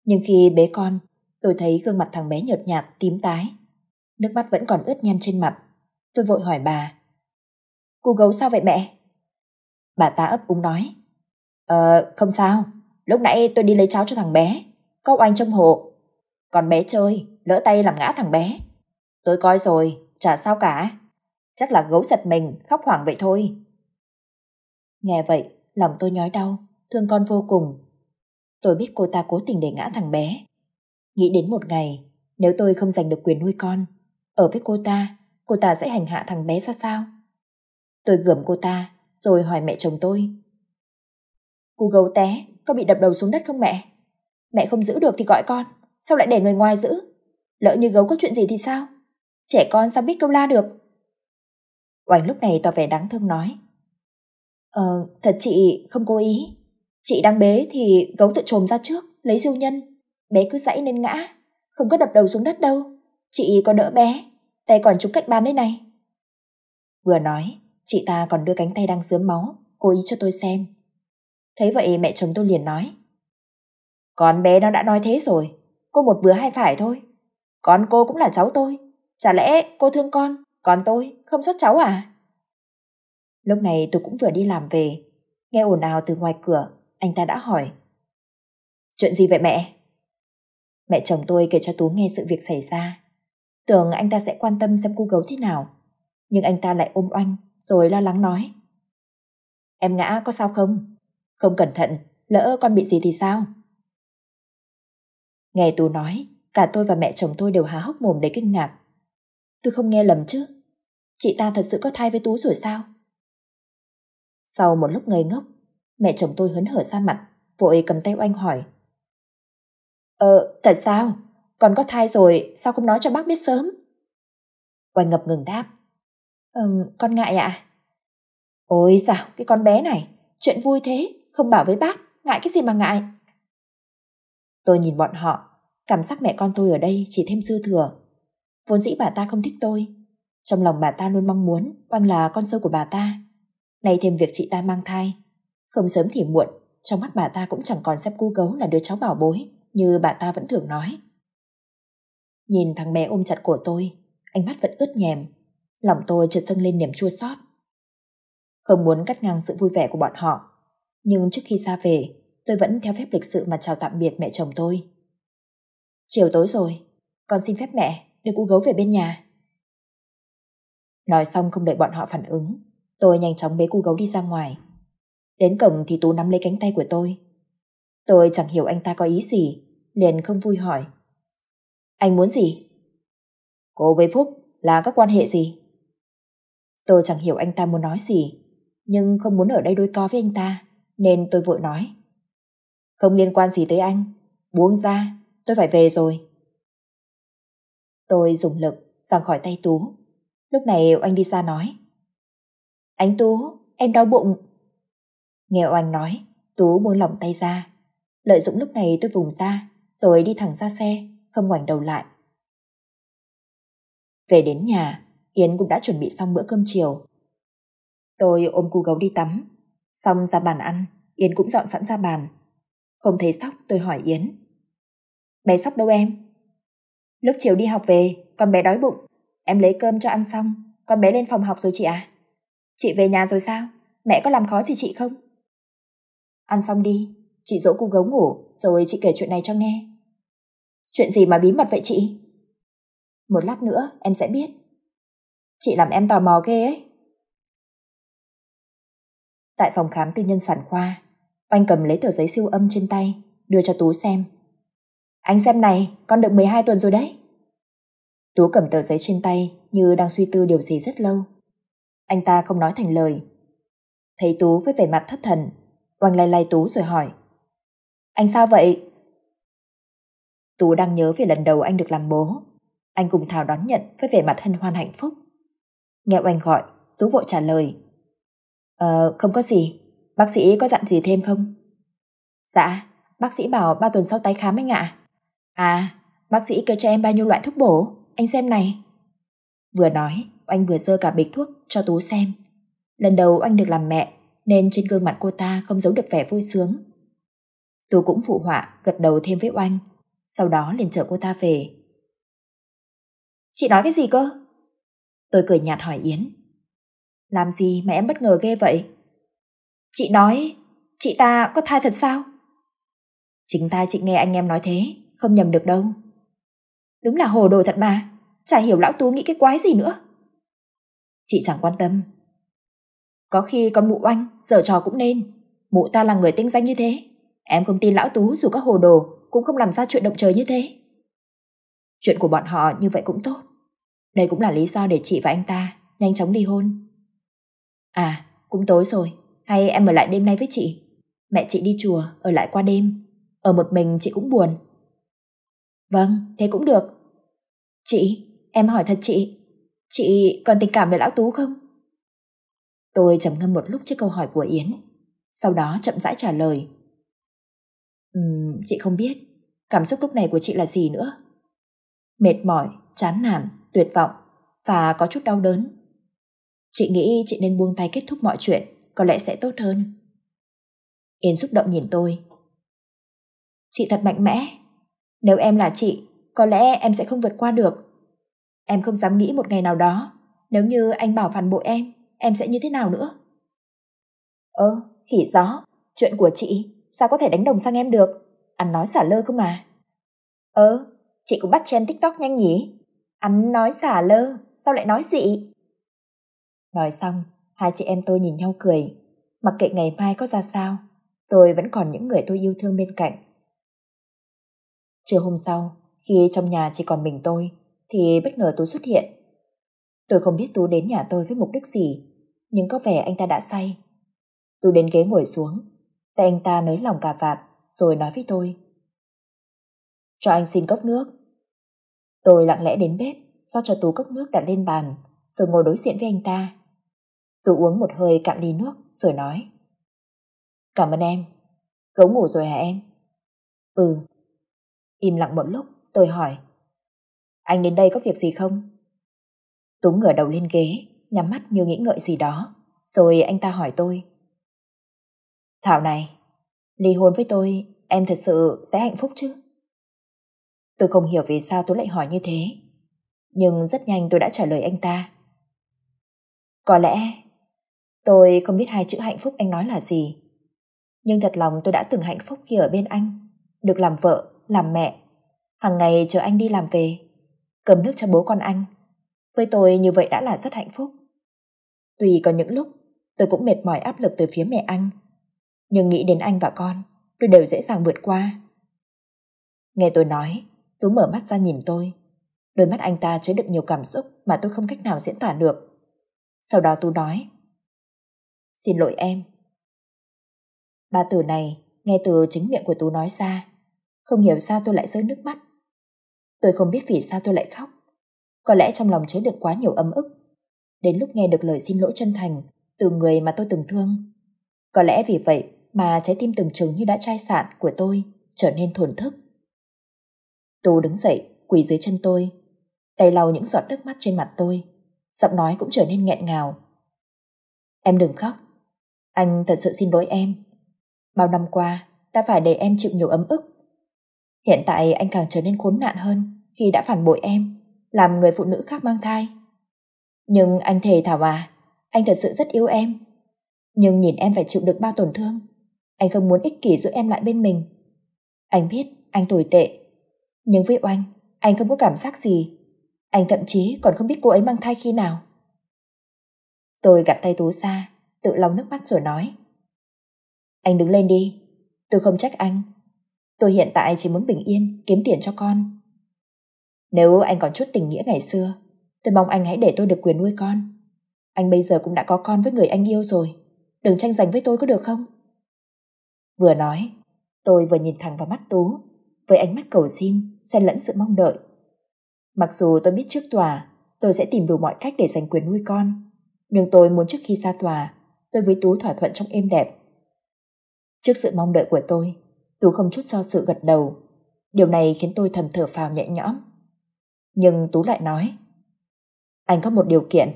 Nhưng khi bế con, tôi thấy gương mặt thằng bé nhợt nhạt, tím tái. Nước mắt vẫn còn ướt nhem trên mặt. Tôi vội hỏi bà. Cu gấu sao vậy mẹ? Bà ta ấp úng nói. Ờ, không sao, lúc nãy tôi đi lấy cháo cho thằng bé, có oanh trong hộ. Còn bé chơi, lỡ tay làm ngã thằng bé. Tôi coi rồi, chả sao cả. Chắc là gấu giật mình, khóc hoảng vậy thôi. Nghe vậy, lòng tôi nhói đau, thương con vô cùng. Tôi biết cô ta cố tình để ngã thằng bé. Nghĩ đến một ngày, nếu tôi không giành được quyền nuôi con, ở với cô ta, cô ta sẽ hành hạ thằng bé ra sao? Tôi gườm cô ta, rồi hỏi mẹ chồng tôi. Cô gấu té, có bị đập đầu xuống đất không mẹ? Mẹ không giữ được thì gọi con, sao lại để người ngoài giữ? Lỡ như gấu có chuyện gì thì sao? Trẻ con sao biết câu la được? Oanh lúc này tỏ vẻ đáng thương nói. Ờ, thật chị không cố ý. Chị đang bế thì gấu tự trồm ra trước, lấy siêu nhân. Bé cứ dãy nên ngã, không có đập đầu xuống đất đâu. Chị có đỡ bé, tay còn trúng cách bàn đấy này. Vừa nói, chị ta còn đưa cánh tay đang dướm máu, cố ý cho tôi xem. Thấy vậy mẹ chồng tôi liền nói. Con bé nó đã nói thế rồi, cô một vừa hai phải thôi. Con cô cũng là cháu tôi, chả lẽ cô thương con, còn tôi không xuất cháu à? Lúc này tôi cũng vừa đi làm về, nghe ồn ào từ ngoài cửa, anh ta đã hỏi. Chuyện gì vậy mẹ? Mẹ chồng tôi kể cho Tú nghe sự việc xảy ra. Tưởng anh ta sẽ quan tâm xem cô gấu thế nào. Nhưng anh ta lại ôm oanh, rồi lo lắng nói. Em ngã có sao không? Không cẩn thận, lỡ con bị gì thì sao? Nghe Tú nói, cả tôi và mẹ chồng tôi đều há hốc mồm đầy kinh ngạc. Tôi không nghe lầm chứ? Chị ta thật sự có thai với Tú rồi sao? Sau một lúc ngây ngốc, mẹ chồng tôi hớn hở ra mặt, vội cầm tay oanh hỏi. Ờ, thật sao? Con có thai rồi, sao không nói cho bác biết sớm? Oanh ngập ngừng đáp. Ừm, con ngại ạ. Ôi dào, cái con bé này, chuyện vui thế, không bảo với bác, ngại cái gì mà ngại. Tôi nhìn bọn họ, cảm giác mẹ con tôi ở đây chỉ thêm dư thừa. Vốn dĩ bà ta không thích tôi, trong lòng bà ta luôn mong muốn oanh là con sơ của bà ta. Nay thêm việc chị ta mang thai, không sớm thì muộn, trong mắt bà ta cũng chẳng còn xếp cu gấu là đứa cháu bảo bối như bà ta vẫn thường nói. Nhìn thằng bé ôm chặt cổ tôi, ánh mắt vẫn ướt nhèm, lòng tôi chợt dâng lên niềm chua xót. Không muốn cắt ngang sự vui vẻ của bọn họ, nhưng trước khi ra về, tôi vẫn theo phép lịch sự mà chào tạm biệt mẹ chồng tôi. Chiều tối rồi, con xin phép mẹ đưa cô gấu về bên nhà. Nói xong không đợi bọn họ phản ứng, tôi nhanh chóng bế cô gấu đi ra ngoài. Đến cổng thì Tú nắm lấy cánh tay của tôi. Tôi chẳng hiểu anh ta có ý gì, liền không vui hỏi. Anh muốn gì? Cô với Phúc là các quan hệ gì? Tôi chẳng hiểu anh ta muốn nói gì, nhưng không muốn ở đây đôi co với anh ta nên tôi vội nói. Không liên quan gì tới anh, buông ra, tôi phải về rồi. Tôi dùng lực giằng khỏi tay Tú. Lúc này anh đi xa nói. Anh Tú, em đau bụng. Nghe oanh nói, Tú buông lỏng tay ra. Lợi dụng lúc này tôi vùng ra, rồi đi thẳng ra xe, không ngoảnh đầu lại. Về đến nhà, Yến cũng đã chuẩn bị xong bữa cơm chiều. Tôi ôm cu gấu đi tắm, Xong ra bàn ăn, Yến cũng dọn sẵn ra bàn. Không thấy Sóc, tôi hỏi Yến. Bé Sóc đâu em? Lúc chiều đi học về, con bé đói bụng. Em lấy cơm cho ăn xong, con bé lên phòng học rồi chị à? Chị về nhà rồi sao? Mẹ có làm khó gì chị không? Ăn xong đi, chị dỗ cô gấu ngủ rồi chị kể chuyện này cho nghe. Chuyện gì mà bí mật vậy chị? Một lát nữa em sẽ biết. Chị làm em tò mò ghê ấy tại phòng khám tư nhân sản khoa. Oanh cầm lấy tờ giấy siêu âm trên tay, đưa cho Tú xem. Anh xem này, con được 12 tuần rồi đấy. Tú cầm tờ giấy trên tay như đang suy tư điều gì rất lâu. Anh ta không nói thành lời. Thấy Tú với vẻ mặt thất thần, Oanh lay lay Tú rồi hỏi. Anh sao vậy? Tú đang nhớ về lần đầu anh được làm bố. Anh cùng Thảo đón nhận với vẻ mặt hân hoan hạnh phúc. Nghe Oanh gọi, Tú vội trả lời. Ờ, không có gì. Bác sĩ có dặn gì thêm không? Dạ, bác sĩ bảo ba tuần sau tái khám anh ạ. À, bác sĩ kêu cho em bao nhiêu loại thuốc bổ, anh xem này. Vừa nói, anh vừa dơ cả bịch thuốc cho Tú xem. Lần đầu anh được làm mẹ, nên trên gương mặt cô ta không giấu được vẻ vui sướng. Tú cũng phụ họa, gật đầu thêm với oanh, sau đó liền chở cô ta về. Chị nói cái gì cơ? Tôi cười nhạt hỏi Yến. Làm gì mà em bất ngờ ghê vậy? Chị nói, chị ta có thai thật sao? Chính ta chị nghe anh em nói thế, không nhầm được đâu. Đúng là hồ đồ thật mà, chả hiểu lão Tú nghĩ cái quái gì nữa. Chị chẳng quan tâm. Có khi con mụ oanh, giở trò cũng nên. Mụ ta là người tinh danh như thế. Em không tin lão Tú dù có hồ đồ cũng không làm ra chuyện động trời như thế. Chuyện của bọn họ như vậy cũng tốt. Đây cũng là lý do để chị và anh ta nhanh chóng ly hôn. À, cũng tối rồi, hay em ở lại đêm nay với chị? Mẹ chị đi chùa, ở lại qua đêm. Ở một mình chị cũng buồn. Vâng, thế cũng được. Chị, em hỏi thật chị, chị còn tình cảm với lão Tú không? Tôi trầm ngâm một lúc trước câu hỏi của Yến, sau đó chậm rãi trả lời. Ừm, chị không biết, cảm xúc lúc này của chị là gì nữa. Mệt mỏi, chán nản, tuyệt vọng và có chút đau đớn. Chị nghĩ chị nên buông tay kết thúc mọi chuyện, có lẽ sẽ tốt hơn. Yến xúc động nhìn tôi. Chị thật mạnh mẽ. Nếu em là chị, có lẽ em sẽ không vượt qua được. Em không dám nghĩ một ngày nào đó, nếu như anh bảo phản bội em, em sẽ như thế nào nữa? Ơ, khỉ gió, chuyện của chị, sao có thể đánh đồng sang em được? Ăn nói xả lơ không à? Ơ, chị cũng bắt trend TikTok nhanh nhỉ? Ăn nói xả lơ, sao lại nói dị? Nói xong, hai chị em tôi nhìn nhau cười. Mặc kệ ngày mai có ra sao, tôi vẫn còn những người tôi yêu thương bên cạnh. Trưa hôm sau, khi trong nhà chỉ còn mình tôi, thì bất ngờ Tú xuất hiện. Tôi không biết Tú đến nhà tôi với mục đích gì, nhưng có vẻ anh ta đã say. Tú đến ghế ngồi xuống, tay anh ta nới lòng cà vạt rồi nói với tôi. Cho anh xin cốc nước. Tôi lặng lẽ đến bếp, rót cho Tú cốc nước đặt lên bàn, rồi ngồi đối diện với anh ta. Tôi uống một hơi cạn ly nước rồi nói. Cảm ơn em. Gấu ngủ rồi hả em? Ừ. Im lặng một lúc, tôi hỏi. Anh đến đây có việc gì không? Tú ngửa đầu lên ghế, nhắm mắt như nghĩ ngợi gì đó. Rồi anh ta hỏi tôi. Thảo này, ly hôn với tôi, em thật sự sẽ hạnh phúc chứ? Tôi không hiểu vì sao tôi lại hỏi như thế. Nhưng rất nhanh tôi đã trả lời anh ta. Có lẽ Tôi không biết hai chữ hạnh phúc anh nói là gì. Nhưng thật lòng tôi đã từng hạnh phúc khi ở bên anh. Được làm vợ, làm mẹ. hàng ngày chờ anh đi làm về. Cầm nước cho bố con anh. Với tôi như vậy đã là rất hạnh phúc. Tuy có những lúc tôi cũng mệt mỏi áp lực từ phía mẹ anh. Nhưng nghĩ đến anh và con, tôi đều dễ dàng vượt qua. Nghe tôi nói, Tú mở mắt ra nhìn tôi. Đôi mắt anh ta chứa đựng nhiều cảm xúc mà tôi không cách nào diễn tả được. Sau đó Tú nói, Xin lỗi em. Ba từ này nghe từ chính miệng của Tú nói ra. Không hiểu sao tôi lại rơi nước mắt. Tôi không biết vì sao tôi lại khóc. Có lẽ trong lòng chứa đựng quá nhiều ấm ức. Đến lúc nghe được lời xin lỗi chân thành từ người mà tôi từng thương. Có lẽ vì vậy mà trái tim từng chừng như đã chai sạn của tôi trở nên thổn thức. Tú đứng dậy, quỳ dưới chân tôi, tay lau những giọt nước mắt trên mặt tôi, giọng nói cũng trở nên nghẹn ngào. Em đừng khóc, anh thật sự xin lỗi em. Bao năm qua, đã phải để em chịu nhiều ấm ức. Hiện tại anh càng trở nên khốn nạn hơn khi đã phản bội em, làm người phụ nữ khác mang thai. Nhưng anh thề Thảo à, anh thật sự rất yêu em. Nhưng nhìn em phải chịu được bao tổn thương, anh không muốn ích kỷ giữ em lại bên mình. Anh biết anh tồi tệ, nhưng với anh, anh không có cảm giác gì. Anh thậm chí còn không biết cô ấy mang thai khi nào. Tôi gạt tay Tú ra, tự lau nước mắt rồi nói. Anh đứng lên đi, tôi không trách anh. Tôi hiện tại chỉ muốn bình yên, kiếm tiền cho con. Nếu anh còn chút tình nghĩa ngày xưa, tôi mong anh hãy để tôi được quyền nuôi con. Anh bây giờ cũng đã có con với người anh yêu rồi, đừng tranh giành với tôi có được không? Vừa nói, tôi vừa nhìn thẳng vào mắt Tú, với ánh mắt cầu xin, xen lẫn sự mong đợi. Mặc dù tôi biết trước tòa, tôi sẽ tìm đủ mọi cách để giành quyền nuôi con, nhưng tôi muốn trước khi ra tòa, tôi với Tú thỏa thuận trong êm đẹp. Trước sự mong đợi của tôi, Tú không chút do sự gật đầu. Điều này khiến tôi thầm thở phào nhẹ nhõm. Nhưng Tú lại nói, anh có một điều kiện.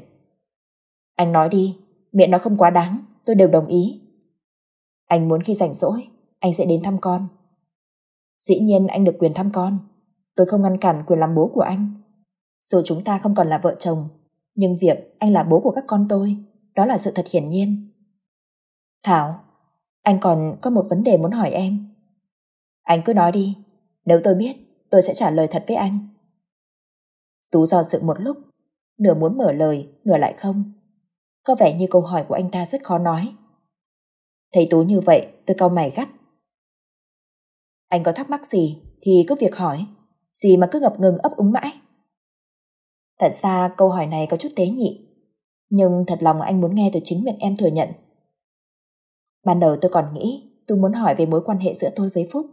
Anh nói đi, miệng nó không quá đáng, tôi đều đồng ý. Anh muốn khi rảnh rỗi, anh sẽ đến thăm con. Dĩ nhiên anh được quyền thăm con, tôi không ngăn cản quyền làm bố của anh. Dù chúng ta không còn là vợ chồng, nhưng việc anh là bố của các con tôi đó là sự thật hiển nhiên. Thảo, anh còn có một vấn đề muốn hỏi em. Anh cứ nói đi, nếu tôi biết, tôi sẽ trả lời thật với anh. Tú do sự một lúc, nửa muốn mở lời, nửa lại không. Có vẻ như câu hỏi của anh ta rất khó nói. Thấy Tú như vậy, tôi cau mày gắt. Anh có thắc mắc gì thì cứ việc hỏi, gì mà cứ ngập ngừng ấp úng mãi. Thật ra câu hỏi này có chút tế nhị, nhưng thật lòng anh muốn nghe từ chính miệng em thừa nhận. Ban đầu tôi còn nghĩ tôi muốn hỏi về mối quan hệ giữa tôi với Phúc,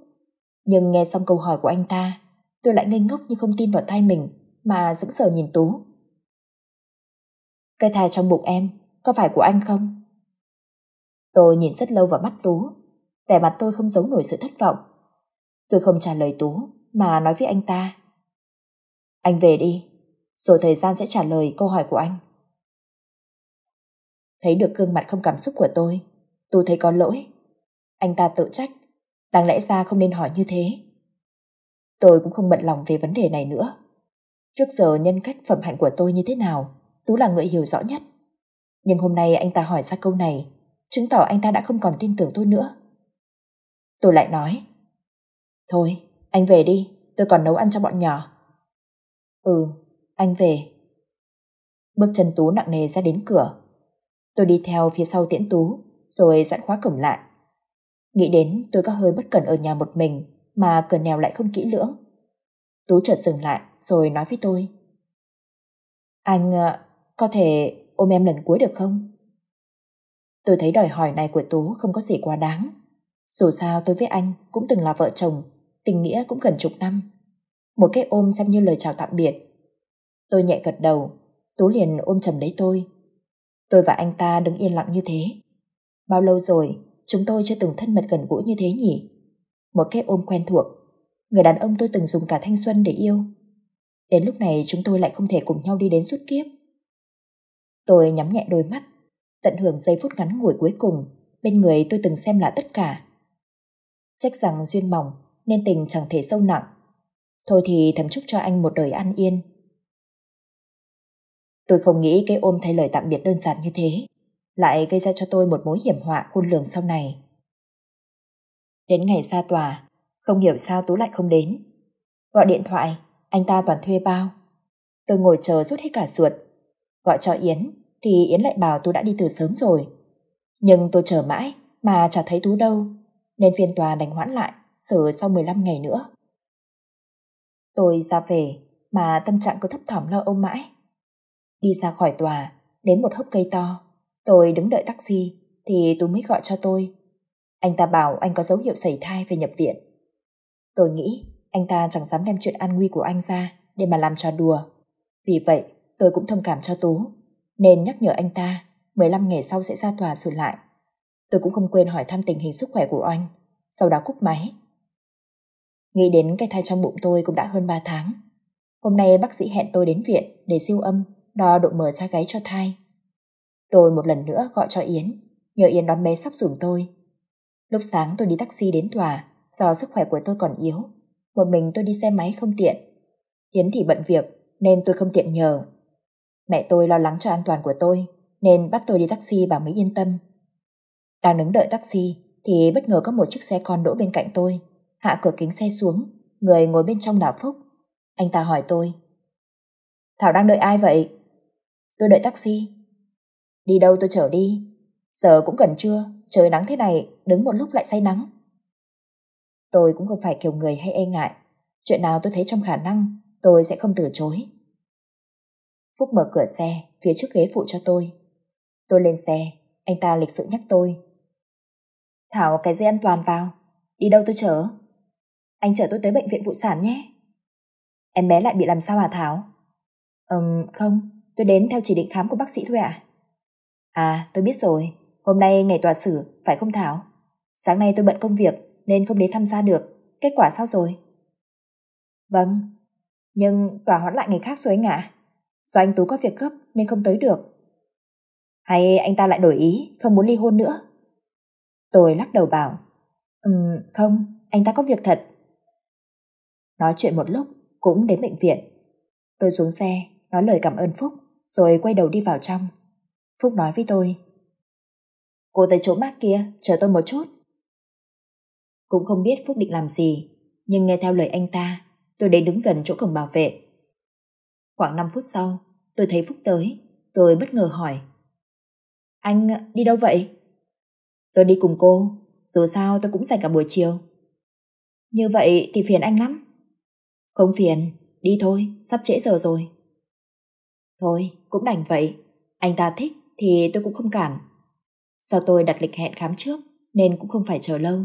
nhưng nghe xong câu hỏi của anh ta, tôi lại ngây ngốc như không tin vào tay mình mà dững sờ nhìn Tú. cây thai trong bụng em có phải của anh không? Tôi nhìn rất lâu vào mắt Tú, vẻ mặt tôi không giấu nổi sự thất vọng. Tôi không trả lời Tú mà nói với anh ta. Anh về đi, rồi thời gian sẽ trả lời câu hỏi của anh. Thấy được gương mặt không cảm xúc của tôi, tôi thấy có lỗi. Anh ta tự trách, đáng lẽ ra không nên hỏi như thế. Tôi cũng không bận lòng về vấn đề này nữa. Trước giờ nhân cách phẩm hạnh của tôi như thế nào, Tú là người hiểu rõ nhất. Nhưng hôm nay anh ta hỏi ra câu này, chứng tỏ anh ta đã không còn tin tưởng tôi nữa. Tôi lại nói, Thôi, anh về đi, tôi còn nấu ăn cho bọn nhỏ. Ừ, anh về. Bước chân Tú nặng nề ra đến cửa, Tôi đi theo phía sau tiễn tú, rồi dặn khóa cổng lại. Nghĩ đến tôi có hơi bất cẩn ở nhà một mình, mà cửa nèo lại không kỹ lưỡng. Tú chợt dừng lại, rồi nói với tôi. Anh ờ, có thể ôm em lần cuối được không? Tôi thấy đòi hỏi này của Tú không có gì quá đáng. Dù sao tôi với anh cũng từng là vợ chồng, tình nghĩa cũng gần chục năm. Một cái ôm xem như lời chào tạm biệt. Tôi nhẹ gật đầu, Tú liền ôm chầm lấy tôi, Tôi và anh ta đứng yên lặng như thế. Bao lâu rồi chúng tôi chưa từng thân mật gần gũi như thế nhỉ? Một cái ôm quen thuộc, người đàn ông tôi từng dùng cả thanh xuân để yêu. Đến lúc này chúng tôi lại không thể cùng nhau đi đến suốt kiếp. Tôi nhắm nhẹ đôi mắt, tận hưởng giây phút ngắn ngủi cuối cùng bên người tôi từng xem là tất cả. Trách rằng duyên mỏng nên tình chẳng thể sâu nặng. Thôi thì thầm chúc cho anh một đời an yên. Tôi không nghĩ cái ôm thay lời tạm biệt đơn giản như thế, lại gây ra cho tôi một mối hiểm họa khôn lường sau này. Đến ngày ra tòa, không hiểu sao Tú lại không đến. Gọi điện thoại, anh ta toàn thuê bao. Tôi ngồi chờ rút hết cả ruột. Gọi cho Yến, thì Yến lại bảo tú đã đi từ sớm rồi. Nhưng tôi chờ mãi, mà chả thấy Tú đâu, nên phiên tòa đành hoãn lại, xử sau 15 ngày nữa. Tôi ra về, mà tâm trạng cứ thấp thỏm lo âu mãi. Đi ra khỏi tòa, đến một hốc cây to, tôi đứng đợi taxi thì Tú mới gọi cho tôi. Anh ta bảo anh có dấu hiệu sẩy thai về nhập viện. Tôi nghĩ anh ta chẳng dám đem chuyện an nguy của anh ra để mà làm trò đùa. Vì vậy, tôi cũng thông cảm cho Tú, nên nhắc nhở anh ta 15 ngày sau sẽ ra tòa xử lại. Tôi cũng không quên hỏi thăm tình hình sức khỏe của anh, sau đó cúp máy. Nghĩ đến cái thai trong bụng tôi cũng đã hơn 3 tháng. Hôm nay bác sĩ hẹn tôi đến viện để siêu âm đo độ mở ra gáy cho thai. Tôi một lần nữa gọi cho Yến, nhờ Yến đón bé sắp dùm tôi. Lúc sáng tôi đi taxi đến tòa, do sức khỏe của tôi còn yếu. Một mình tôi đi xe máy không tiện. Yến thì bận việc, nên tôi không tiện nhờ. Mẹ tôi lo lắng cho an toàn của tôi, nên bắt tôi đi taxi bà mới yên tâm. Đang đứng đợi taxi, thì bất ngờ có một chiếc xe con đỗ bên cạnh tôi. Hạ cửa kính xe xuống, người ngồi bên trong là Phúc. Anh ta hỏi tôi. Thảo đang đợi ai vậy? Tôi đợi taxi. Đi đâu tôi chở đi. Giờ cũng gần trưa, trời nắng thế này, đứng một lúc lại say nắng. Tôi cũng không phải kiểu người hay e ngại. Chuyện nào tôi thấy trong khả năng, tôi sẽ không từ chối. Phúc mở cửa xe, phía trước ghế phụ cho tôi. Tôi lên xe, anh ta lịch sự nhắc tôi. Thảo cái dây an toàn vào, đi đâu tôi chở? Anh chở tôi tới bệnh viện phụ sản nhé. Em bé lại bị làm sao hả Thảo? Ừm, không, tôi đến theo chỉ định khám của bác sĩ thôi ạ. À? à, tôi biết rồi, hôm nay ngày tòa xử, phải không Thảo? Sáng nay tôi bận công việc nên không đến tham gia được, kết quả sao rồi? Vâng, nhưng tòa hoãn lại ngày khác rồi anh ạ. Do anh Tú có việc gấp nên không tới được. Hay anh ta lại đổi ý, không muốn ly hôn nữa? Tôi lắc đầu bảo, um, không, anh ta có việc thật. Nói chuyện một lúc, cũng đến bệnh viện. Tôi xuống xe, nói lời cảm ơn Phúc, rồi quay đầu đi vào trong. Phúc nói với tôi. Cô tới chỗ mát kia, chờ tôi một chút. Cũng không biết Phúc định làm gì, nhưng nghe theo lời anh ta, tôi đến đứng gần chỗ cổng bảo vệ. Khoảng 5 phút sau, tôi thấy Phúc tới, tôi bất ngờ hỏi. Anh đi đâu vậy? Tôi đi cùng cô, dù sao tôi cũng dành cả buổi chiều. Như vậy thì phiền anh lắm. Không phiền, đi thôi, sắp trễ giờ rồi. Thôi, cũng đành vậy. Anh ta thích thì tôi cũng không cản. sau tôi đặt lịch hẹn khám trước nên cũng không phải chờ lâu.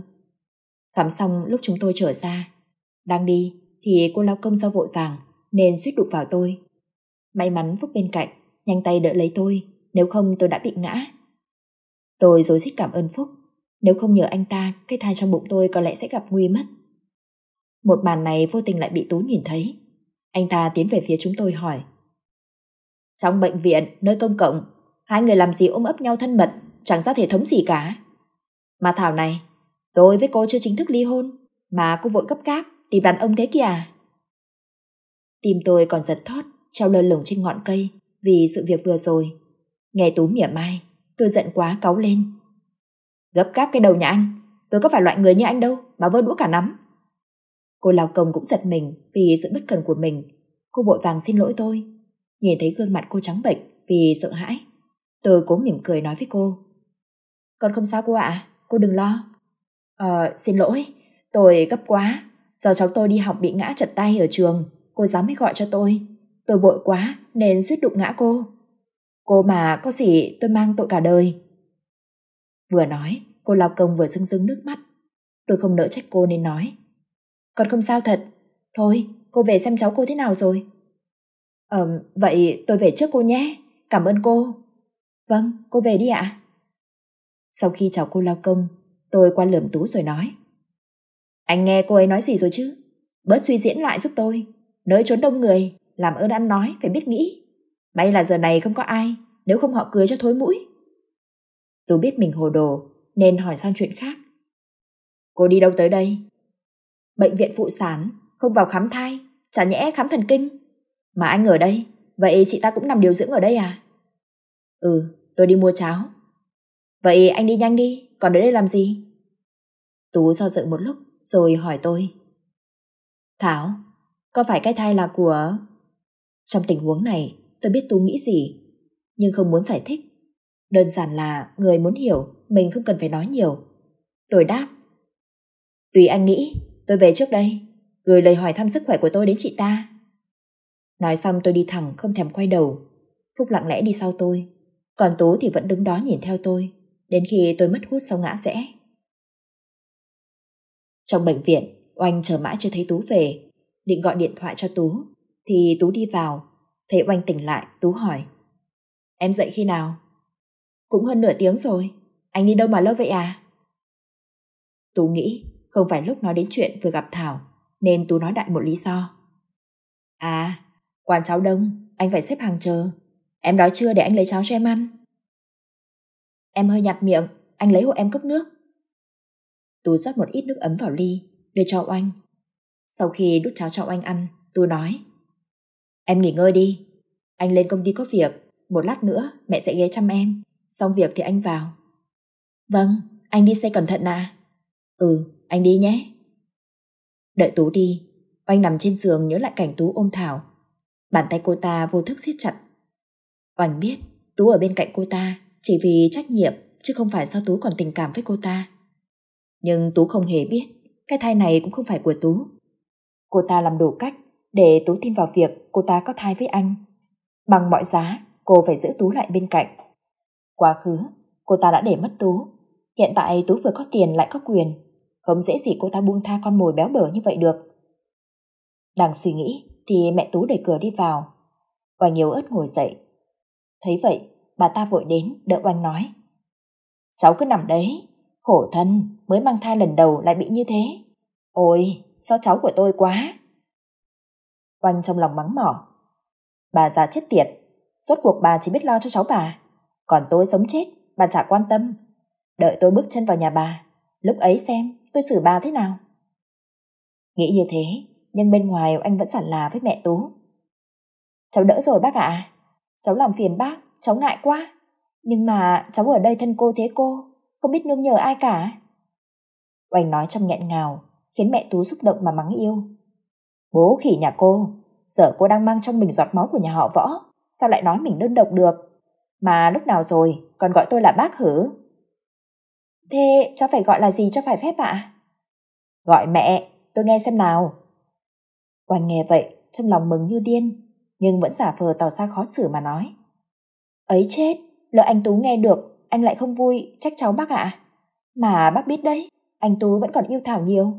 Khám xong lúc chúng tôi trở ra, đang đi thì cô lao công do vội vàng nên suýt đụng vào tôi. May mắn Phúc bên cạnh, nhanh tay đỡ lấy tôi, nếu không tôi đã bị ngã. Tôi dối rít cảm ơn Phúc, nếu không nhờ anh ta, cái thai trong bụng tôi có lẽ sẽ gặp nguy mất. Một màn này vô tình lại bị Tú nhìn thấy. Anh ta tiến về phía chúng tôi hỏi. Trong bệnh viện, nơi công cộng, hai người làm gì ôm ấp nhau thân mật, chẳng ra thể thống gì cả. Mà Thảo này, tôi với cô chưa chính thức ly hôn, mà cô vội gấp cáp, tìm đàn ông thế kìa à? Tim tôi còn giật thót, treo lơ lửng trên ngọn cây, vì sự việc vừa rồi. Nghe Tú mỉa mai, tôi giận quá cáu lên. Gấp cáp cái đầu nhà anh, tôi có phải loại người như anh đâu mà vơ đũa cả nắm. Cô Lào Công cũng giật mình vì sự bất cần của mình. Cô vội vàng xin lỗi tôi. Nhìn thấy gương mặt cô trắng bệch vì sợ hãi, tôi cố mỉm cười nói với cô. Con không sao cô ạ, cô đừng lo. Ờ, xin lỗi, tôi gấp quá. Do cháu tôi đi học bị ngã chật tay ở trường, cô dám mới gọi cho tôi. Tôi vội quá nên suýt đụng ngã cô. Cô mà có gì tôi mang tội cả đời. Vừa nói, cô lao công vừa rưng rưng nước mắt. Tôi không nỡ trách cô nên nói. Còn không sao thật. Thôi, cô về xem cháu cô thế nào rồi. Ờ, vậy tôi về trước cô nhé. Cảm ơn cô. Vâng, cô về đi ạ. Sau khi chào cô lao công, tôi qua lườm Tú rồi nói. Anh nghe cô ấy nói gì rồi chứ? Bớt suy diễn lại giúp tôi. Nơi trốn đông người, làm ơn ăn nói, phải biết nghĩ. May là giờ này không có ai, nếu không họ cười cho thối mũi. Tú biết mình hồ đồ, nên hỏi sang chuyện khác. Cô đi đâu tới đây? Bệnh viện phụ sản, không vào khám thai, chả nhẽ khám thần kinh. Mà anh ở đây, vậy chị ta cũng nằm điều dưỡng ở đây à? Ừ, tôi đi mua cháo. Vậy anh đi nhanh đi, còn đến đây làm gì? Tú do dự một lúc rồi hỏi tôi. Thảo, có phải cái thai là của... Trong tình huống này, tôi biết Tú nghĩ gì, nhưng không muốn giải thích. Đơn giản là người muốn hiểu, mình không cần phải nói nhiều. Tôi đáp. Tùy anh nghĩ, tôi về trước đây, gửi lời hỏi thăm sức khỏe của tôi đến chị ta. Nói xong tôi đi thẳng không thèm quay đầu. Phúc lặng lẽ đi sau tôi. Còn Tú thì vẫn đứng đó nhìn theo tôi. Đến khi tôi mất hút sau ngã rẽ. Trong bệnh viện, Oanh chờ mãi chưa thấy Tú về. Định gọi điện thoại cho Tú. Thì Tú đi vào. Thấy Oanh tỉnh lại, Tú hỏi. Em dậy khi nào? Cũng hơn nửa tiếng rồi. Anh đi đâu mà lâu vậy à? Tú nghĩ không phải lúc nói đến chuyện vừa gặp Thảo nên Tú nói đại một lý do. À, Quán cháo đông, anh phải xếp hàng chờ. Em đói chưa để anh lấy cháo cho em ăn? Em hơi nhạt miệng, anh lấy hộ em cốc nước. Tú rót một ít nước ấm vào ly, đưa cho oanh. Sau khi đút cháo cho oanh ăn, Tú nói. Em nghỉ ngơi đi, anh lên công ty có việc, một lát nữa mẹ sẽ ghé chăm em, xong việc thì anh vào. Vâng, anh đi xe cẩn thận à. Ừ, anh đi nhé. Đợi Tú đi, oanh nằm trên giường nhớ lại cảnh Tú ôm Thảo Bàn tay cô ta vô thức siết chặt. Oanh biết Tú ở bên cạnh cô ta chỉ vì trách nhiệm chứ không phải do Tú còn tình cảm với cô ta. Nhưng Tú không hề biết cái thai này cũng không phải của Tú. Cô ta làm đủ cách để Tú tin vào việc cô ta có thai với anh. Bằng mọi giá, cô phải giữ Tú lại bên cạnh. Quá khứ, cô ta đã để mất Tú. Hiện tại Tú vừa có tiền lại có quyền. Không dễ gì cô ta buông tha con mồi béo bở như vậy được. Đang suy nghĩ, thì mẹ Tú đẩy cửa đi vào. Oanh yếu ớt ngồi dậy. Thấy vậy, bà ta vội đến đỡ Oanh nói. Cháu cứ nằm đấy, khổ thân, mới mang thai lần đầu lại bị như thế. Ôi, sao cháu của tôi quá. Oanh trong lòng mắng mỏ. Bà già chết tiệt, suốt cuộc bà chỉ biết lo cho cháu bà. Còn tôi sống chết, bà chả quan tâm. Đợi tôi bước chân vào nhà bà, lúc ấy xem tôi xử bà thế nào. Nghĩ như thế, nhưng bên ngoài anh vẫn sẵn là với mẹ Tú. Cháu đỡ rồi bác ạ. Cháu làm phiền bác, cháu ngại quá. Nhưng mà cháu ở đây thân cô thế cô, không biết nương nhờ ai cả. Oanh nói trong nghẹn ngào, khiến mẹ Tú xúc động mà mắng yêu. Bố khỉ nhà cô, sợ cô đang mang trong mình giọt máu của nhà họ võ, sao lại nói mình đơn độc được? Mà lúc nào rồi, còn gọi tôi là bác hử? Thế cháu phải gọi là gì cho phải phép ạ? Gọi mẹ, tôi nghe xem nào. Oanh nghe vậy, trong lòng mừng như điên, nhưng vẫn giả vờ tỏ ra khó xử mà nói. Ấy chết, lỡ anh Tú nghe được, anh lại không vui, trách cháu bác ạ. Mà bác biết đấy, anh Tú vẫn còn yêu Thảo nhiều.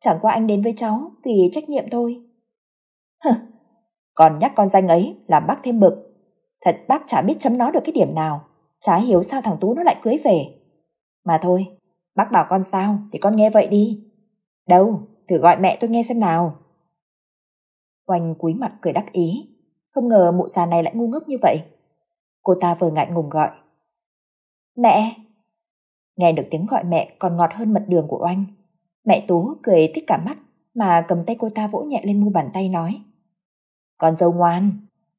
Chẳng qua anh đến với cháu vì trách nhiệm thôi. Hừ, còn nhắc con danh ấy làm bác thêm bực. Thật bác chả biết chấm nó được cái điểm nào. Chả hiểu sao thằng Tú nó lại cưới về. Mà thôi, bác bảo con sao thì con nghe vậy đi. Đâu, thử gọi mẹ tôi nghe xem nào. Oanh cúi mặt cười đắc ý. Không ngờ mụ già này lại ngu ngốc như vậy. Cô ta vừa ngại ngùng gọi. Mẹ! Nghe được tiếng gọi mẹ còn ngọt hơn mật đường của Oanh. Mẹ Tú cười tích cả mắt mà cầm tay cô ta vỗ nhẹ lên mu bàn tay nói. Con dâu ngoan,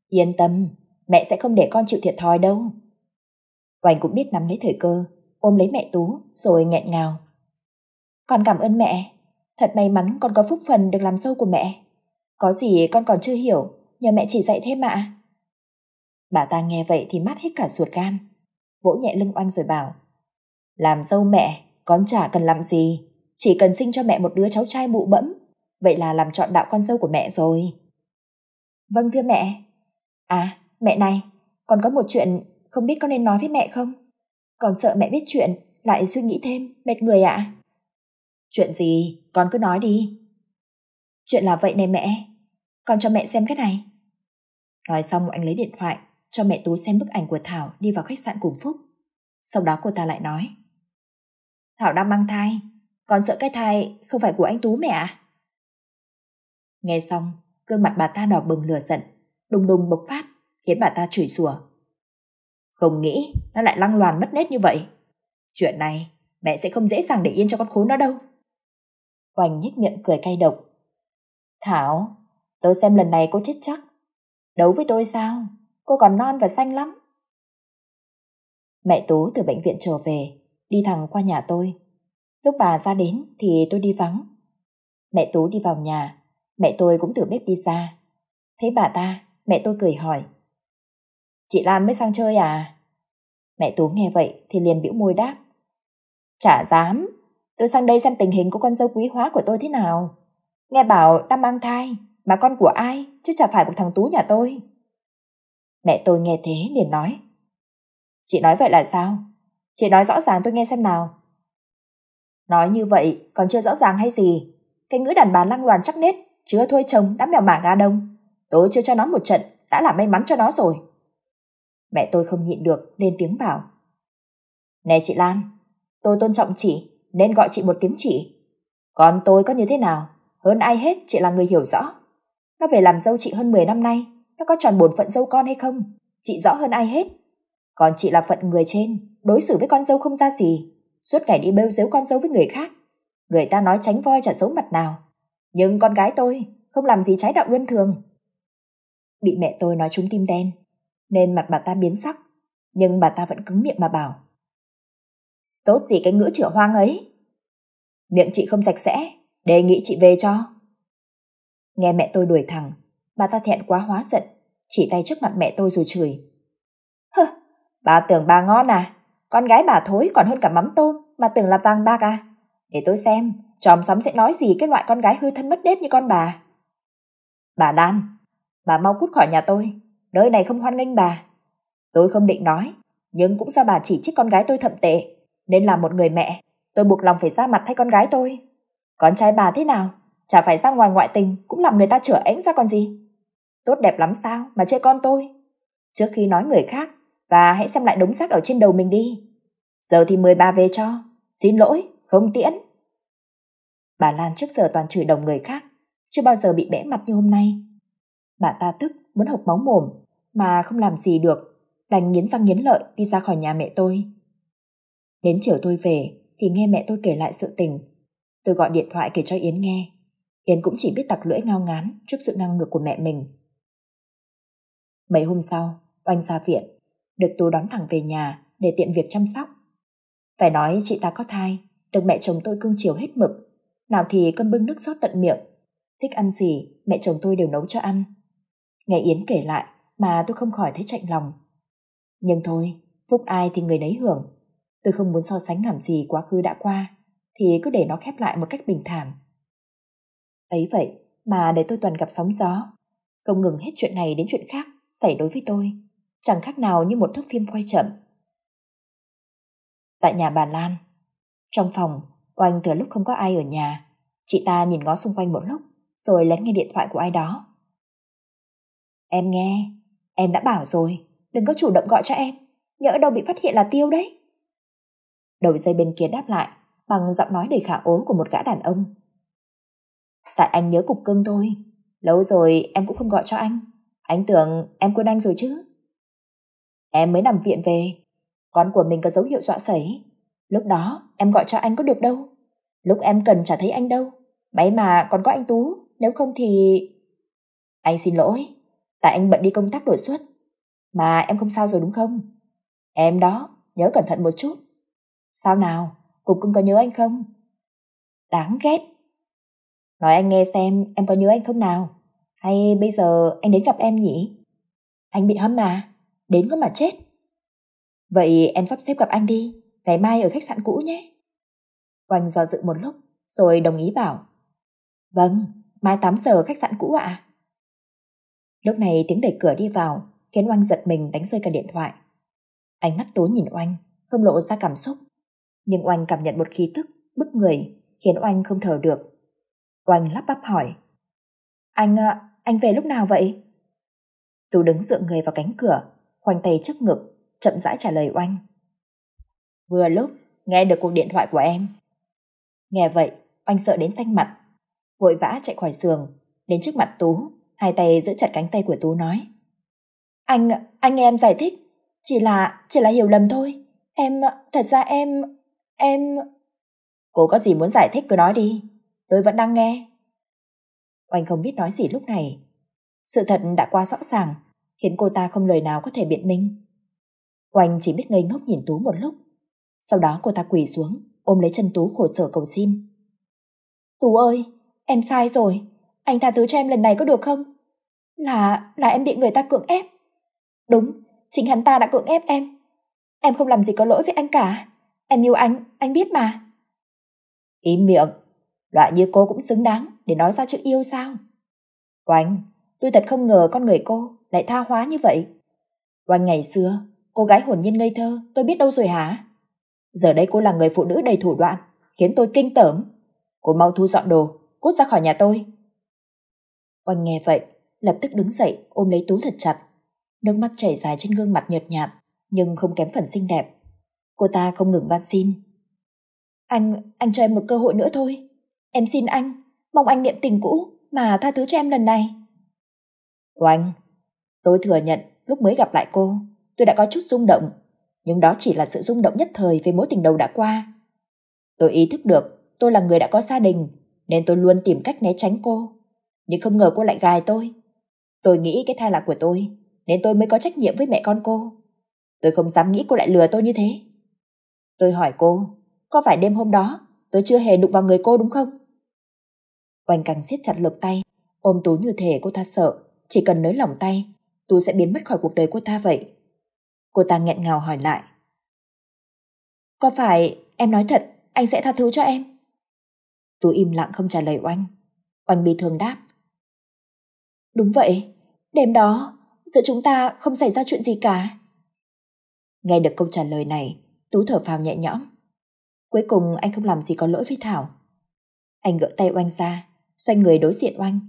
yên tâm, mẹ sẽ không để con chịu thiệt thòi đâu. Oanh cũng biết nắm lấy thời cơ, ôm lấy mẹ Tú rồi nghẹn ngào. Con cảm ơn mẹ, thật may mắn con có phúc phần được làm dâu của mẹ. Có gì con còn chưa hiểu, nhờ mẹ chỉ dạy thêm ạ. Bà ta nghe vậy thì mắt hết cả ruột gan, vỗ nhẹ lưng oan rồi bảo. Làm dâu mẹ, con chả cần làm gì, chỉ cần sinh cho mẹ một đứa cháu trai bụ bẫm, vậy là làm trọn đạo con dâu của mẹ rồi. Vâng thưa mẹ. À, mẹ này, còn có một chuyện không biết con nên nói với mẹ không? Còn sợ mẹ biết chuyện, lại suy nghĩ thêm, mệt người ạ. Chuyện gì, con cứ nói đi. Chuyện là vậy này mẹ, con cho mẹ xem cái này. Nói xong anh lấy điện thoại, cho mẹ Tú xem bức ảnh của Thảo đi vào khách sạn cùng Phúc. Sau đó cô ta lại nói. Thảo đang mang thai, con sợ cái thai không phải của anh Tú mẹ à? Nghe xong, gương mặt bà ta đỏ bừng lửa giận, đùng đùng bộc phát, khiến bà ta chửi sủa. Không nghĩ nó lại lăng loàn mất nét như vậy. Chuyện này, mẹ sẽ không dễ dàng để yên cho con khốn đó đâu. Oanh nhếch miệng cười cay độc, Thảo, tôi xem lần này cô chết chắc. Đấu với tôi sao? Cô còn non và xanh lắm. Mẹ Tú từ bệnh viện trở về, đi thẳng qua nhà tôi. Lúc bà ra đến thì tôi đi vắng. Mẹ Tú đi vào nhà, mẹ tôi cũng từ bếp đi ra. Thấy bà ta, mẹ tôi cười hỏi. Chị Lan mới sang chơi à? Mẹ Tú nghe vậy thì liền bĩu môi đáp. Chả dám, tôi sang đây xem tình hình của con dâu quý hóa của tôi thế nào. Nghe bảo đang mang thai, mà con của ai, chứ chả phải của thằng Tú nhà tôi. Mẹ tôi nghe thế liền nói. Chị nói vậy là sao? Chị nói rõ ràng tôi nghe xem nào. Nói như vậy còn chưa rõ ràng hay gì. Cái ngữ đàn bà lăng loàn chắc nết, chứa thôi chồng đã mèo mả ga đông. Tôi chưa cho nó một trận, đã là may mắn cho nó rồi. Mẹ tôi không nhịn được, lên tiếng bảo. Nè chị Lan, tôi tôn trọng chị, nên gọi chị một tiếng chị. Còn tôi có như thế nào? Hơn ai hết chị là người hiểu rõ. Nó về làm dâu chị hơn 10 năm nay, nó có tròn bổn phận dâu con hay không? Chị rõ hơn ai hết. Còn chị là phận người trên, đối xử với con dâu không ra gì, suốt ngày đi bêu dếu con dâu với người khác. Người ta nói tránh voi chả xấu mặt nào. Nhưng con gái tôi không làm gì trái đạo luân thường. Bị mẹ tôi nói trúng tim đen, nên mặt bà ta biến sắc, nhưng bà ta vẫn cứng miệng mà bảo. Tốt gì cái ngữ chữa hoang ấy. Miệng chị không sạch sẽ, đề nghị chị về cho. Nghe mẹ tôi đuổi thẳng, bà ta thẹn quá hóa giận, chỉ tay trước mặt mẹ tôi rồi chửi. Hơ, bà tưởng bà ngon à, con gái bà thối còn hơn cả mắm tôm mà tưởng là vàng bạc à. Để tôi xem, tròm sắm sẽ nói gì cái loại con gái hư thân mất đếp như con bà. Bà lan, bà mau cút khỏi nhà tôi, nơi này không hoan nghênh bà. Tôi không định nói, nhưng cũng do bà chỉ trích con gái tôi thậm tệ, nên là một người mẹ, tôi buộc lòng phải ra mặt thay con gái tôi. Con trai bà thế nào? Chả phải ra ngoài ngoại tình cũng làm người ta trở ánh ra còn gì. Tốt đẹp lắm sao mà chê con tôi. Trước khi nói người khác, và hãy xem lại đống xác ở trên đầu mình đi. Giờ thì mời bà về cho. Xin lỗi, không tiễn. Bà Lan trước giờ toàn chửi đồng người khác, chưa bao giờ bị bẽ mặt như hôm nay. Bà ta tức, muốn hộc máu mồm, mà không làm gì được, đành nghiến răng nghiến lợi đi ra khỏi nhà mẹ tôi. Đến chiều tôi về, thì nghe mẹ tôi kể lại sự tình Tôi gọi điện thoại kể cho Yến nghe. Yến cũng chỉ biết tặc lưỡi ngao ngán trước sự ngang ngược của mẹ mình. Mấy hôm sau, Oanh ra viện, được Tú đón thẳng về nhà để tiện việc chăm sóc. Phải nói chị ta có thai, được mẹ chồng tôi cưng chiều hết mực. Nào thì cơm bưng nước sót tận miệng. Thích ăn gì, mẹ chồng tôi đều nấu cho ăn. Nghe Yến kể lại mà tôi không khỏi thấy chạnh lòng. Nhưng thôi, phúc ai thì người nấy hưởng. Tôi không muốn so sánh làm gì quá khứ đã qua thì cứ để nó khép lại một cách bình thản. Ấy vậy mà để tôi toàn gặp sóng gió, không ngừng hết chuyện này đến chuyện khác xảy đối với tôi, chẳng khác nào như một thước phim quay chậm. Tại nhà bà Lan, trong phòng, Oanh từ lúc không có ai ở nhà, chị ta nhìn ngó xung quanh một lúc rồi lén nghe điện thoại của ai đó. Em nghe, em đã bảo rồi, đừng có chủ động gọi cho em, nhỡ đâu bị phát hiện là tiêu đấy. Đầu dây bên kia đáp lại bằng giọng nói đầy khả ố của một gã đàn ông. Tại anh nhớ cục cưng thôi, lâu rồi em cũng không gọi cho anh. Anh tưởng em quên anh rồi chứ. Em mới nằm viện về, con của mình có dấu hiệu dọa sẩy. Lúc đó em gọi cho anh có được đâu. Lúc em cần chả thấy anh đâu. May mà còn có anh Tú, nếu không thì... Anh xin lỗi, tại anh bận đi công tác đổi xuất. Mà em không sao rồi đúng không? Em đó, nhớ cẩn thận một chút. Sao nào? Cục cưng có nhớ anh không? Đáng ghét. Nói anh nghe xem em có nhớ anh không nào? Hay bây giờ anh đến gặp em nhỉ? Anh bị hâm mà, đến có mà chết. Vậy em sắp xếp gặp anh đi, ngày mai ở khách sạn cũ nhé. Oanh do dự một lúc, rồi đồng ý bảo. Vâng, mai 8 giờ khách sạn cũ ạ. Lúc này tiếng đẩy cửa đi vào, khiến Oanh giật mình đánh rơi cả điện thoại. Ánh mắt tối nhìn Oanh, không lộ ra cảm xúc, nhưng Oanh cảm nhận một khí tức bức người khiến Oanh không thở được. Oanh lắp bắp hỏi. Anh, à, anh về lúc nào vậy? Tú đứng dựa người vào cánh cửa, khoanh tay trước ngực, chậm rãi trả lời Oanh. Vừa lúc, nghe được cuộc điện thoại của em. Nghe vậy, Oanh sợ đến xanh mặt, vội vã chạy khỏi giường, đến trước mặt Tú, hai tay giữ chặt cánh tay của Tú nói. Anh, anh nghe em giải thích, chỉ là, chỉ là hiểu lầm thôi. Em, thật ra em... Em... Cô có gì muốn giải thích cứ nói đi, tôi vẫn đang nghe. Oanh không biết nói gì lúc này. Sự thật đã quá rõ ràng, khiến cô ta không lời nào có thể biện minh. Oanh chỉ biết ngây ngốc nhìn Tú một lúc. Sau đó cô ta quỳ xuống, ôm lấy chân Tú khổ sở cầu xin. Tú ơi, em sai rồi, anh tha thứ cho em lần này có được không? Là, là em bị người ta cưỡng ép. Đúng, chính hắn ta đã cưỡng ép em. Em không làm gì có lỗi với anh cả. Em yêu anh, anh biết mà. Im miệng, loại như cô cũng xứng đáng để nói ra chữ yêu sao? Oanh, tôi thật không ngờ con người cô lại tha hóa như vậy. Oanh ngày xưa, cô gái hồn nhiên ngây thơ, tôi biết đâu rồi hả? Giờ đây cô là người phụ nữ đầy thủ đoạn, khiến tôi kinh tởm. Cô mau thu dọn đồ, cút ra khỏi nhà tôi. Oanh nghe vậy, lập tức đứng dậy ôm lấy Tú thật chặt. Nước mắt chảy dài trên gương mặt nhợt nhạt, nhưng không kém phần xinh đẹp. Cô ta không ngừng van xin. Anh, anh cho em một cơ hội nữa thôi. Em xin anh, mong anh niệm tình cũ mà tha thứ cho em lần này. Oanh, tôi thừa nhận lúc mới gặp lại cô, tôi đã có chút rung động, nhưng đó chỉ là sự rung động nhất thời về mối tình đầu đã qua. Tôi ý thức được tôi là người đã có gia đình, nên tôi luôn tìm cách né tránh cô. Nhưng không ngờ cô lại gài tôi. Tôi nghĩ cái thai là của tôi, nên tôi mới có trách nhiệm với mẹ con cô. Tôi không dám nghĩ cô lại lừa tôi như thế. Tôi hỏi cô, có phải đêm hôm đó tôi chưa hề đụng vào người cô đúng không? Oanh càng siết chặt lực tay, ôm Tú như thể cô ta sợ, chỉ cần nới lỏng tay, Tú sẽ biến mất khỏi cuộc đời cô ta vậy. Cô ta nghẹn ngào hỏi lại. Có phải em nói thật, anh sẽ tha thứ cho em? Tú im lặng không trả lời Oanh. Oanh bị thương đáp. Đúng vậy, đêm đó, giữa chúng ta không xảy ra chuyện gì cả. Nghe được câu trả lời này, Tú thở phào nhẹ nhõm. Cuối cùng anh không làm gì có lỗi với Thảo. Anh gỡ tay Oanh ra, xoay người đối diện Oanh.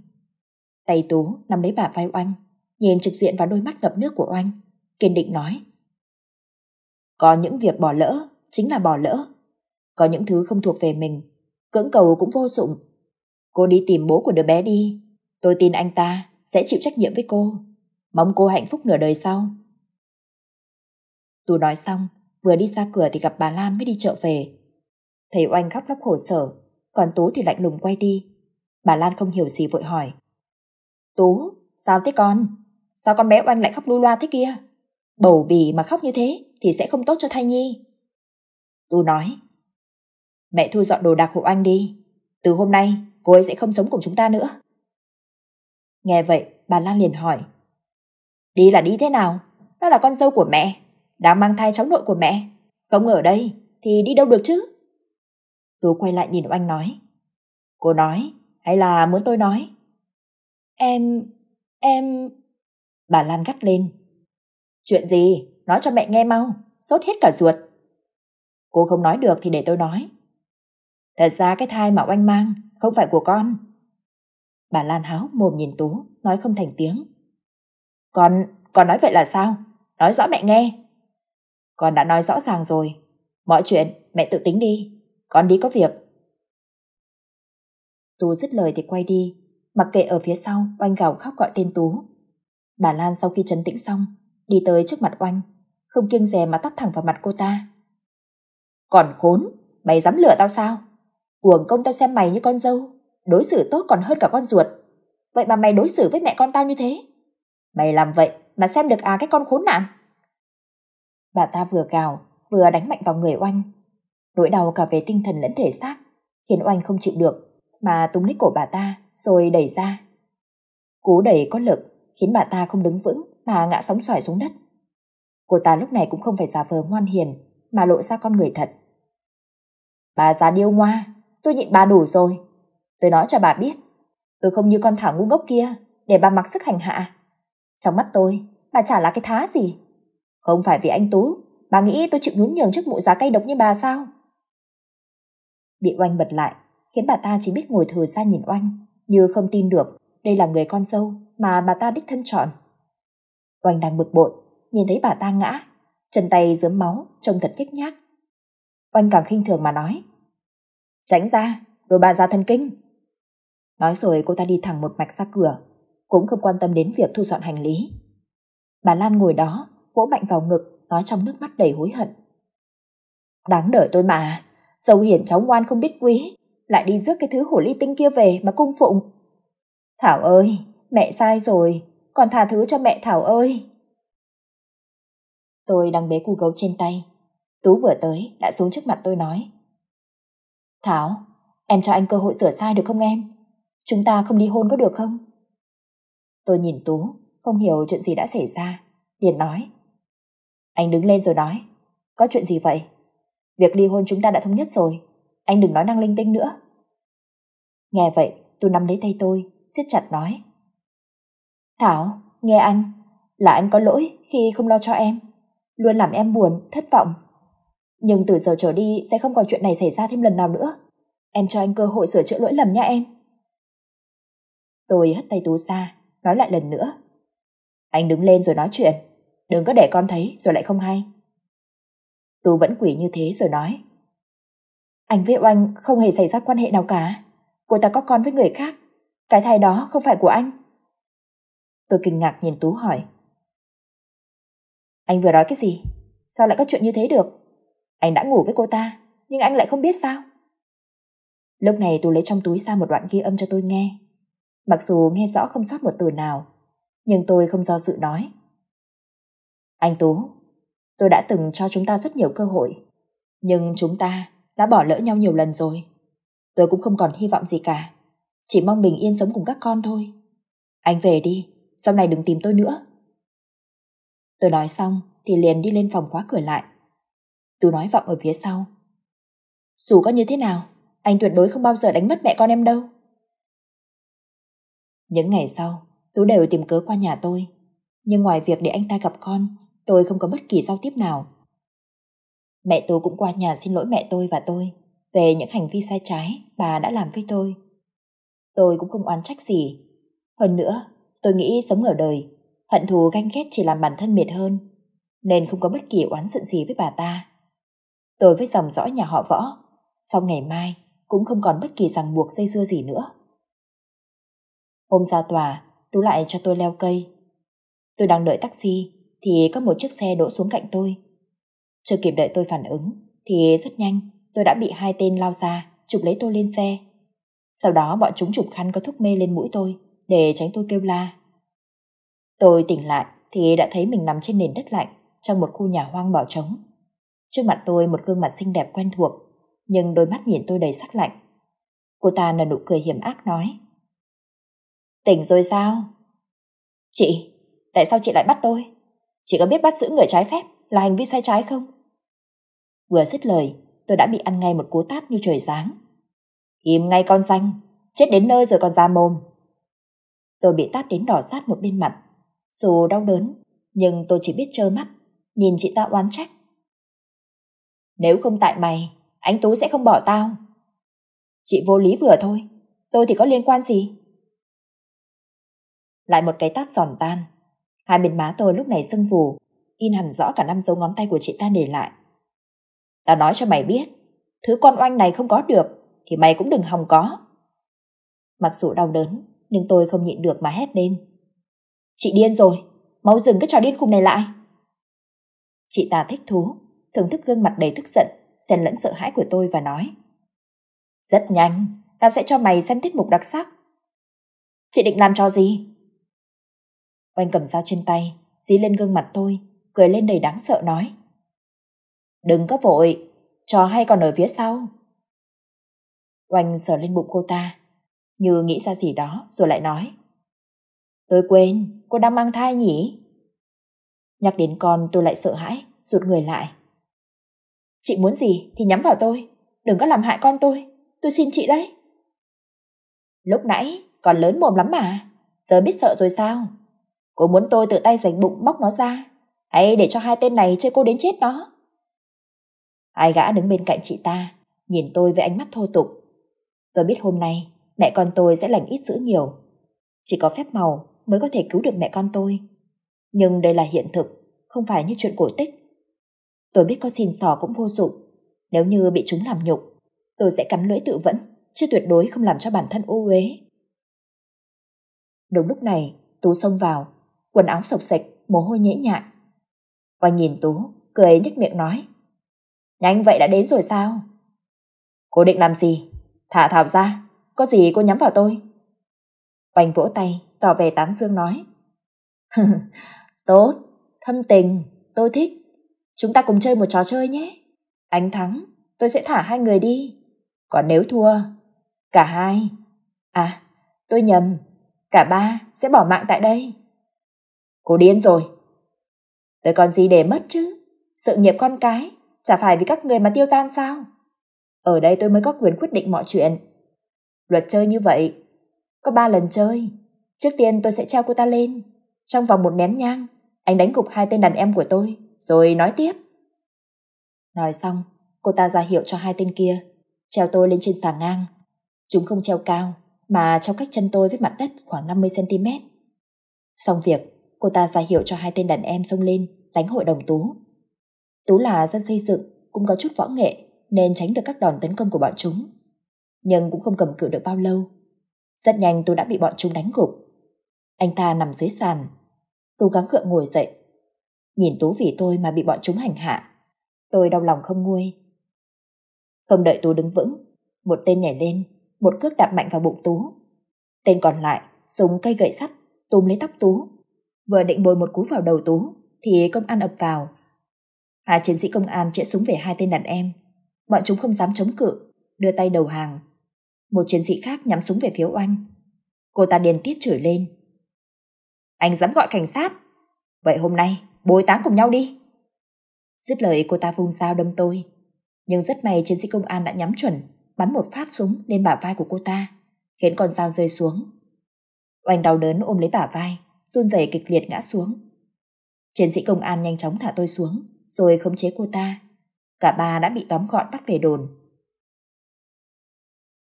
Tay Tú nắm lấy bả vai Oanh, nhìn trực diện vào đôi mắt ngập nước của Oanh, kiên định nói. Có những việc bỏ lỡ, chính là bỏ lỡ. Có những thứ không thuộc về mình, cưỡng cầu cũng vô dụng. Cô đi tìm bố của đứa bé đi, tôi tin anh ta sẽ chịu trách nhiệm với cô. Mong cô hạnh phúc nửa đời sau. Tú nói xong, Vừa đi ra cửa thì gặp bà Lan mới đi chợ về. Thấy Oanh khóc lóc khổ sở, còn Tú thì lạnh lùng quay đi. Bà Lan không hiểu gì vội hỏi. Tú, sao thế con? Sao con bé Oanh lại khóc lu loa thế kia? Bầu bì mà khóc như thế thì sẽ không tốt cho thai nhi. Tú nói. Mẹ thu dọn đồ đạc hộ anh đi. Từ hôm nay, cô ấy sẽ không sống cùng chúng ta nữa. Nghe vậy, bà Lan liền hỏi. Đi là đi thế nào? Nó là con dâu của mẹ đang mang thai cháu nội của mẹ. Không ở đây thì đi đâu được chứ? Tú quay lại nhìn Oanh nói. Cô nói hay là muốn tôi nói? Em... em... Bà Lan gắt lên. Chuyện gì? Nói cho mẹ nghe mau, sốt hết cả ruột. Cô không nói được thì để tôi nói. Thật ra cái thai mà Oanh mang không phải của con. Bà Lan háo mồm nhìn Tú, nói không thành tiếng. Con, con nói vậy là sao? Nói rõ mẹ nghe. Con đã nói rõ ràng rồi. Mọi chuyện mẹ tự tính đi. Con đi có việc. Tú dứt lời thì quay đi, mặc kệ ở phía sau oanh gào khóc gọi tên Tú. Bà Lan sau khi trấn tĩnh xong, đi tới trước mặt oanh, không kiêng dè mà tắt thẳng vào mặt cô ta. Còn khốn, mày dám lừa tao sao? Uổng công tao xem mày như con dâu, đối xử tốt còn hơn cả con ruột. Vậy mà mày đối xử với mẹ con tao như thế. Mày làm vậy mà xem được à cái con khốn nạn. Bà ta vừa gào, vừa đánh mạnh vào người Oanh. Nỗi đau cả về tinh thần lẫn thể xác, khiến Oanh không chịu được, mà túm lấy cổ bà ta rồi đẩy ra. Cú đẩy có lực, khiến bà ta không đứng vững mà ngã sóng xoài xuống đất. Cô ta lúc này cũng không phải giả vờ ngoan hiền, mà lộ ra con người thật. Bà già điêu ngoa, tôi nhịn bà đủ rồi. Tôi nói cho bà biết, tôi không như con thảo ngu gốc kia, để bà mặc sức hành hạ. Trong mắt tôi, bà chả là cái thá gì. Không phải vì anh Tú, bà nghĩ tôi chịu nhún nhường trước mụ giá cay độc như bà sao? Bị oanh bật lại, khiến bà ta chỉ biết ngồi thừa ra nhìn oanh, như không tin được đây là người con dâu mà bà ta đích thân chọn. Oanh đang bực bội, nhìn thấy bà ta ngã, chân tay dướm máu, trông thật nhếch nhác. Oanh càng khinh thường mà nói, tránh ra, đồ bà ra thân kinh. Nói rồi cô ta đi thẳng một mạch ra cửa, cũng không quan tâm đến việc thu dọn hành lý. Bà Lan ngồi đó, vỗ mạnh vào ngực, nói trong nước mắt đầy hối hận. Đáng đời tôi mà, dầu hiển cháu ngoan không biết quý, lại đi rước cái thứ hổ ly tinh kia về mà cung phụng. Thảo ơi, mẹ sai rồi, còn tha thứ cho mẹ Thảo ơi. Tôi đang bế cu gấu trên tay, Tú vừa tới đã xuống trước mặt tôi nói. Thảo, em cho anh cơ hội sửa sai được không em? Chúng ta không đi hôn có được không? Tôi nhìn Tú, không hiểu chuyện gì đã xảy ra, liền nói. Anh đứng lên rồi nói Có chuyện gì vậy? Việc ly hôn chúng ta đã thống nhất rồi Anh đừng nói năng linh tinh nữa Nghe vậy tôi nắm lấy tay tôi siết chặt nói Thảo, nghe anh Là anh có lỗi khi không lo cho em Luôn làm em buồn, thất vọng Nhưng từ giờ trở đi Sẽ không còn chuyện này xảy ra thêm lần nào nữa Em cho anh cơ hội sửa chữa lỗi lầm nha em Tôi hất tay Tú ra Nói lại lần nữa Anh đứng lên rồi nói chuyện đừng có để con thấy rồi lại không hay. Tú vẫn quỷ như thế rồi nói. Anh với Oanh không hề xảy ra quan hệ nào cả. Cô ta có con với người khác. Cái thai đó không phải của anh. Tôi kinh ngạc nhìn Tú hỏi. Anh vừa nói cái gì? Sao lại có chuyện như thế được? Anh đã ngủ với cô ta, nhưng anh lại không biết sao? Lúc này tôi lấy trong túi ra một đoạn ghi âm cho tôi nghe. Mặc dù nghe rõ không sót một từ nào, nhưng tôi không do dự nói. Anh Tú, tôi đã từng cho chúng ta rất nhiều cơ hội, nhưng chúng ta đã bỏ lỡ nhau nhiều lần rồi. Tôi cũng không còn hy vọng gì cả, chỉ mong bình yên sống cùng các con thôi. Anh về đi, sau này đừng tìm tôi nữa. Tôi nói xong thì liền đi lên phòng khóa cửa lại. Tú nói vọng ở phía sau. Dù có như thế nào, anh tuyệt đối không bao giờ đánh mất mẹ con em đâu. Những ngày sau, Tú đều tìm cớ qua nhà tôi. Nhưng ngoài việc để anh ta gặp con tôi không có bất kỳ giao tiếp nào. Mẹ tôi cũng qua nhà xin lỗi mẹ tôi và tôi về những hành vi sai trái bà đã làm với tôi. Tôi cũng không oán trách gì. Hơn nữa, tôi nghĩ sống ở đời, hận thù ganh ghét chỉ làm bản thân mệt hơn, nên không có bất kỳ oán giận gì với bà ta. Tôi với dòng dõi nhà họ võ, sau ngày mai cũng không còn bất kỳ ràng buộc dây dưa gì nữa. Hôm ra tòa, Tú lại cho tôi leo cây. Tôi đang đợi taxi thì có một chiếc xe đổ xuống cạnh tôi. Chưa kịp đợi tôi phản ứng thì rất nhanh tôi đã bị hai tên lao ra chụp lấy tôi lên xe. Sau đó bọn chúng chụp khăn có thuốc mê lên mũi tôi để tránh tôi kêu la. Tôi tỉnh lại thì đã thấy mình nằm trên nền đất lạnh trong một khu nhà hoang bỏ trống. Trước mặt tôi một gương mặt xinh đẹp quen thuộc nhưng đôi mắt nhìn tôi đầy sắc lạnh. Cô ta nở nụ cười hiểm ác nói Tỉnh rồi sao? Chị, tại sao chị lại bắt tôi? chỉ có biết bắt giữ người trái phép là hành vi sai trái không vừa dứt lời tôi đã bị ăn ngay một cú tát như trời sáng im ngay con xanh chết đến nơi rồi còn ra mồm tôi bị tát đến đỏ sát một bên mặt dù đau đớn nhưng tôi chỉ biết trơ mắt nhìn chị ta oán trách nếu không tại mày anh tú sẽ không bỏ tao chị vô lý vừa thôi tôi thì có liên quan gì lại một cái tát giòn tan Hai bên má tôi lúc này sưng phù, in hẳn rõ cả năm dấu ngón tay của chị ta để lại. Tao nói cho mày biết, thứ con oanh này không có được, thì mày cũng đừng hòng có. Mặc dù đau đớn, nhưng tôi không nhịn được mà hét lên. Chị điên rồi, mau dừng cái trò điên khùng này lại. Chị ta thích thú, thưởng thức gương mặt đầy tức giận, xen lẫn sợ hãi của tôi và nói. Rất nhanh, tao sẽ cho mày xem tiết mục đặc sắc. Chị định làm trò gì? Oanh cầm dao trên tay, dí lên gương mặt tôi, cười lên đầy đáng sợ nói. Đừng có vội, chó hay còn ở phía sau. Oanh sờ lên bụng cô ta, như nghĩ ra gì đó rồi lại nói. Tôi quên, cô đang mang thai nhỉ? Nhắc đến con tôi lại sợ hãi, rụt người lại. Chị muốn gì thì nhắm vào tôi, đừng có làm hại con tôi, tôi xin chị đấy. Lúc nãy còn lớn mồm lắm mà, giờ biết sợ rồi sao? Cô muốn tôi tự tay giành bụng bóc nó ra, hay để cho hai tên này chơi cô đến chết nó. Hai gã đứng bên cạnh chị ta, nhìn tôi với ánh mắt thô tục. Tôi biết hôm nay mẹ con tôi sẽ lành ít dữ nhiều. Chỉ có phép màu mới có thể cứu được mẹ con tôi. Nhưng đây là hiện thực, không phải như chuyện cổ tích. Tôi biết có xin sò cũng vô dụng. Nếu như bị chúng làm nhục, tôi sẽ cắn lưỡi tự vẫn, chứ tuyệt đối không làm cho bản thân ô uế. Đúng lúc này, Tú xông vào, quần áo sộc sạch, mồ hôi nhễ nhại. Oanh nhìn Tú, cười nhếch miệng nói. Nhanh vậy đã đến rồi sao? Cô định làm gì? Thả thảo ra, có gì cô nhắm vào tôi? Oanh vỗ tay, tỏ vẻ tán dương nói. Tốt, thâm tình, tôi thích. Chúng ta cùng chơi một trò chơi nhé. Anh thắng, tôi sẽ thả hai người đi. Còn nếu thua, cả hai. À, tôi nhầm, cả ba sẽ bỏ mạng tại đây. Cô điên rồi. Tôi còn gì để mất chứ? Sự nghiệp con cái, chả phải vì các người mà tiêu tan sao? Ở đây tôi mới có quyền quyết định mọi chuyện. Luật chơi như vậy, có ba lần chơi. Trước tiên tôi sẽ treo cô ta lên. Trong vòng một nén nhang, anh đánh gục hai tên đàn em của tôi, rồi nói tiếp. Nói xong, cô ta ra hiệu cho hai tên kia, treo tôi lên trên sàng ngang. Chúng không treo cao, mà treo cách chân tôi với mặt đất khoảng 50cm. Xong việc, Cô ta ra hiệu cho hai tên đàn em xông lên, đánh hội đồng Tú. Tú là dân xây dựng, cũng có chút võ nghệ, nên tránh được các đòn tấn công của bọn chúng. Nhưng cũng không cầm cự được bao lâu. Rất nhanh Tú đã bị bọn chúng đánh gục. Anh ta nằm dưới sàn. Tú gắng gượng ngồi dậy. Nhìn Tú vì tôi mà bị bọn chúng hành hạ. Tôi đau lòng không nguôi. Không đợi Tú đứng vững, một tên nhảy lên, một cước đạp mạnh vào bụng Tú. Tên còn lại dùng cây gậy sắt túm lấy tóc Tú vừa định bồi một cú vào đầu Tú thì công an ập vào. Hai chiến sĩ công an chĩa súng về hai tên đàn em. Bọn chúng không dám chống cự, đưa tay đầu hàng. Một chiến sĩ khác nhắm súng về phía oanh. Cô ta điên tiết chửi lên. Anh dám gọi cảnh sát. Vậy hôm nay, bồi táng cùng nhau đi. Dứt lời cô ta vung dao đâm tôi. Nhưng rất may chiến sĩ công an đã nhắm chuẩn, bắn một phát súng lên bả vai của cô ta, khiến con dao rơi xuống. Oanh đau đớn ôm lấy bả vai, run rẩy kịch liệt ngã xuống. Chiến sĩ công an nhanh chóng thả tôi xuống, rồi khống chế cô ta. Cả ba đã bị tóm gọn bắt về đồn.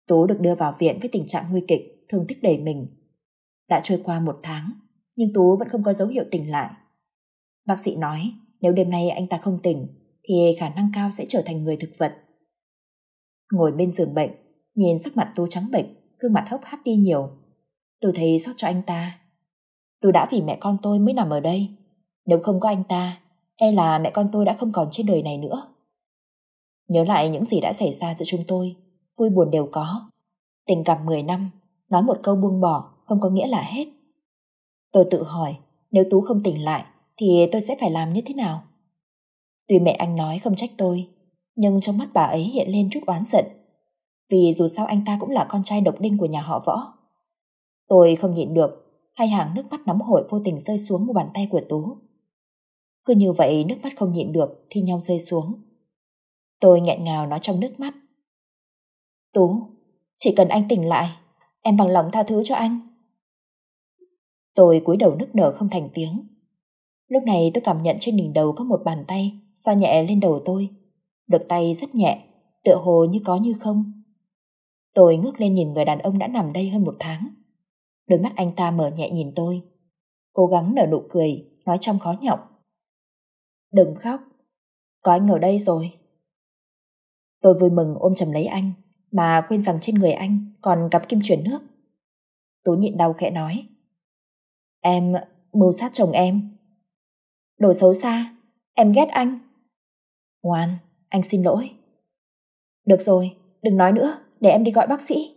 Tú được đưa vào viện với tình trạng nguy kịch, thương tích đầy mình. Đã trôi qua một tháng, nhưng Tú vẫn không có dấu hiệu tỉnh lại. Bác sĩ nói, nếu đêm nay anh ta không tỉnh, thì khả năng cao sẽ trở thành người thực vật. Ngồi bên giường bệnh, nhìn sắc mặt Tú trắng bệch, gương mặt hốc hác đi nhiều. Tôi thấy sót cho anh ta, Tôi đã vì mẹ con tôi mới nằm ở đây. Nếu không có anh ta, e là mẹ con tôi đã không còn trên đời này nữa. Nhớ lại những gì đã xảy ra giữa chúng tôi, vui buồn đều có. Tình cảm 10 năm, nói một câu buông bỏ không có nghĩa là hết. Tôi tự hỏi, nếu Tú không tỉnh lại thì tôi sẽ phải làm như thế nào? Tuy mẹ anh nói không trách tôi, nhưng trong mắt bà ấy hiện lên chút oán giận. Vì dù sao anh ta cũng là con trai độc đinh của nhà họ võ. Tôi không nhịn được hai hàng nước mắt nóng hổi vô tình rơi xuống một bàn tay của Tú. Cứ như vậy nước mắt không nhịn được thì nhau rơi xuống. Tôi nghẹn ngào nói trong nước mắt. Tú, chỉ cần anh tỉnh lại, em bằng lòng tha thứ cho anh. Tôi cúi đầu nức nở không thành tiếng. Lúc này tôi cảm nhận trên đỉnh đầu có một bàn tay xoa nhẹ lên đầu tôi. Được tay rất nhẹ, tựa hồ như có như không. Tôi ngước lên nhìn người đàn ông đã nằm đây hơn một tháng. Đôi mắt anh ta mở nhẹ nhìn tôi. Cố gắng nở nụ cười, nói trong khó nhọc. Đừng khóc, có anh ở đây rồi. Tôi vui mừng ôm chầm lấy anh, mà quên rằng trên người anh còn cặp kim chuyển nước. Tú nhịn đau khẽ nói. Em mưu sát chồng em. Đồ xấu xa, em ghét anh. Ngoan, anh xin lỗi. Được rồi, đừng nói nữa, để em đi gọi bác sĩ.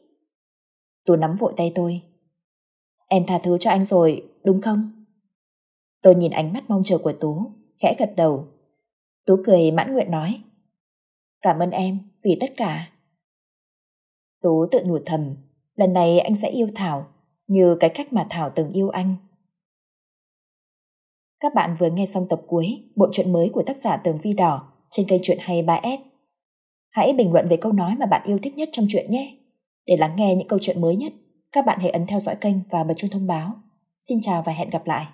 Tú nắm vội tay tôi, Em tha thứ cho anh rồi, đúng không? Tôi nhìn ánh mắt mong chờ của Tú, khẽ gật đầu. Tú cười mãn nguyện nói. Cảm ơn em vì tất cả. Tú tự nhủ thầm, lần này anh sẽ yêu Thảo, như cái cách mà Thảo từng yêu anh. Các bạn vừa nghe xong tập cuối bộ truyện mới của tác giả Tường Vi Đỏ trên kênh truyện hay 3S. Hãy bình luận về câu nói mà bạn yêu thích nhất trong truyện nhé, để lắng nghe những câu chuyện mới nhất các bạn hãy ấn theo dõi kênh và bật chuông thông báo. Xin chào và hẹn gặp lại!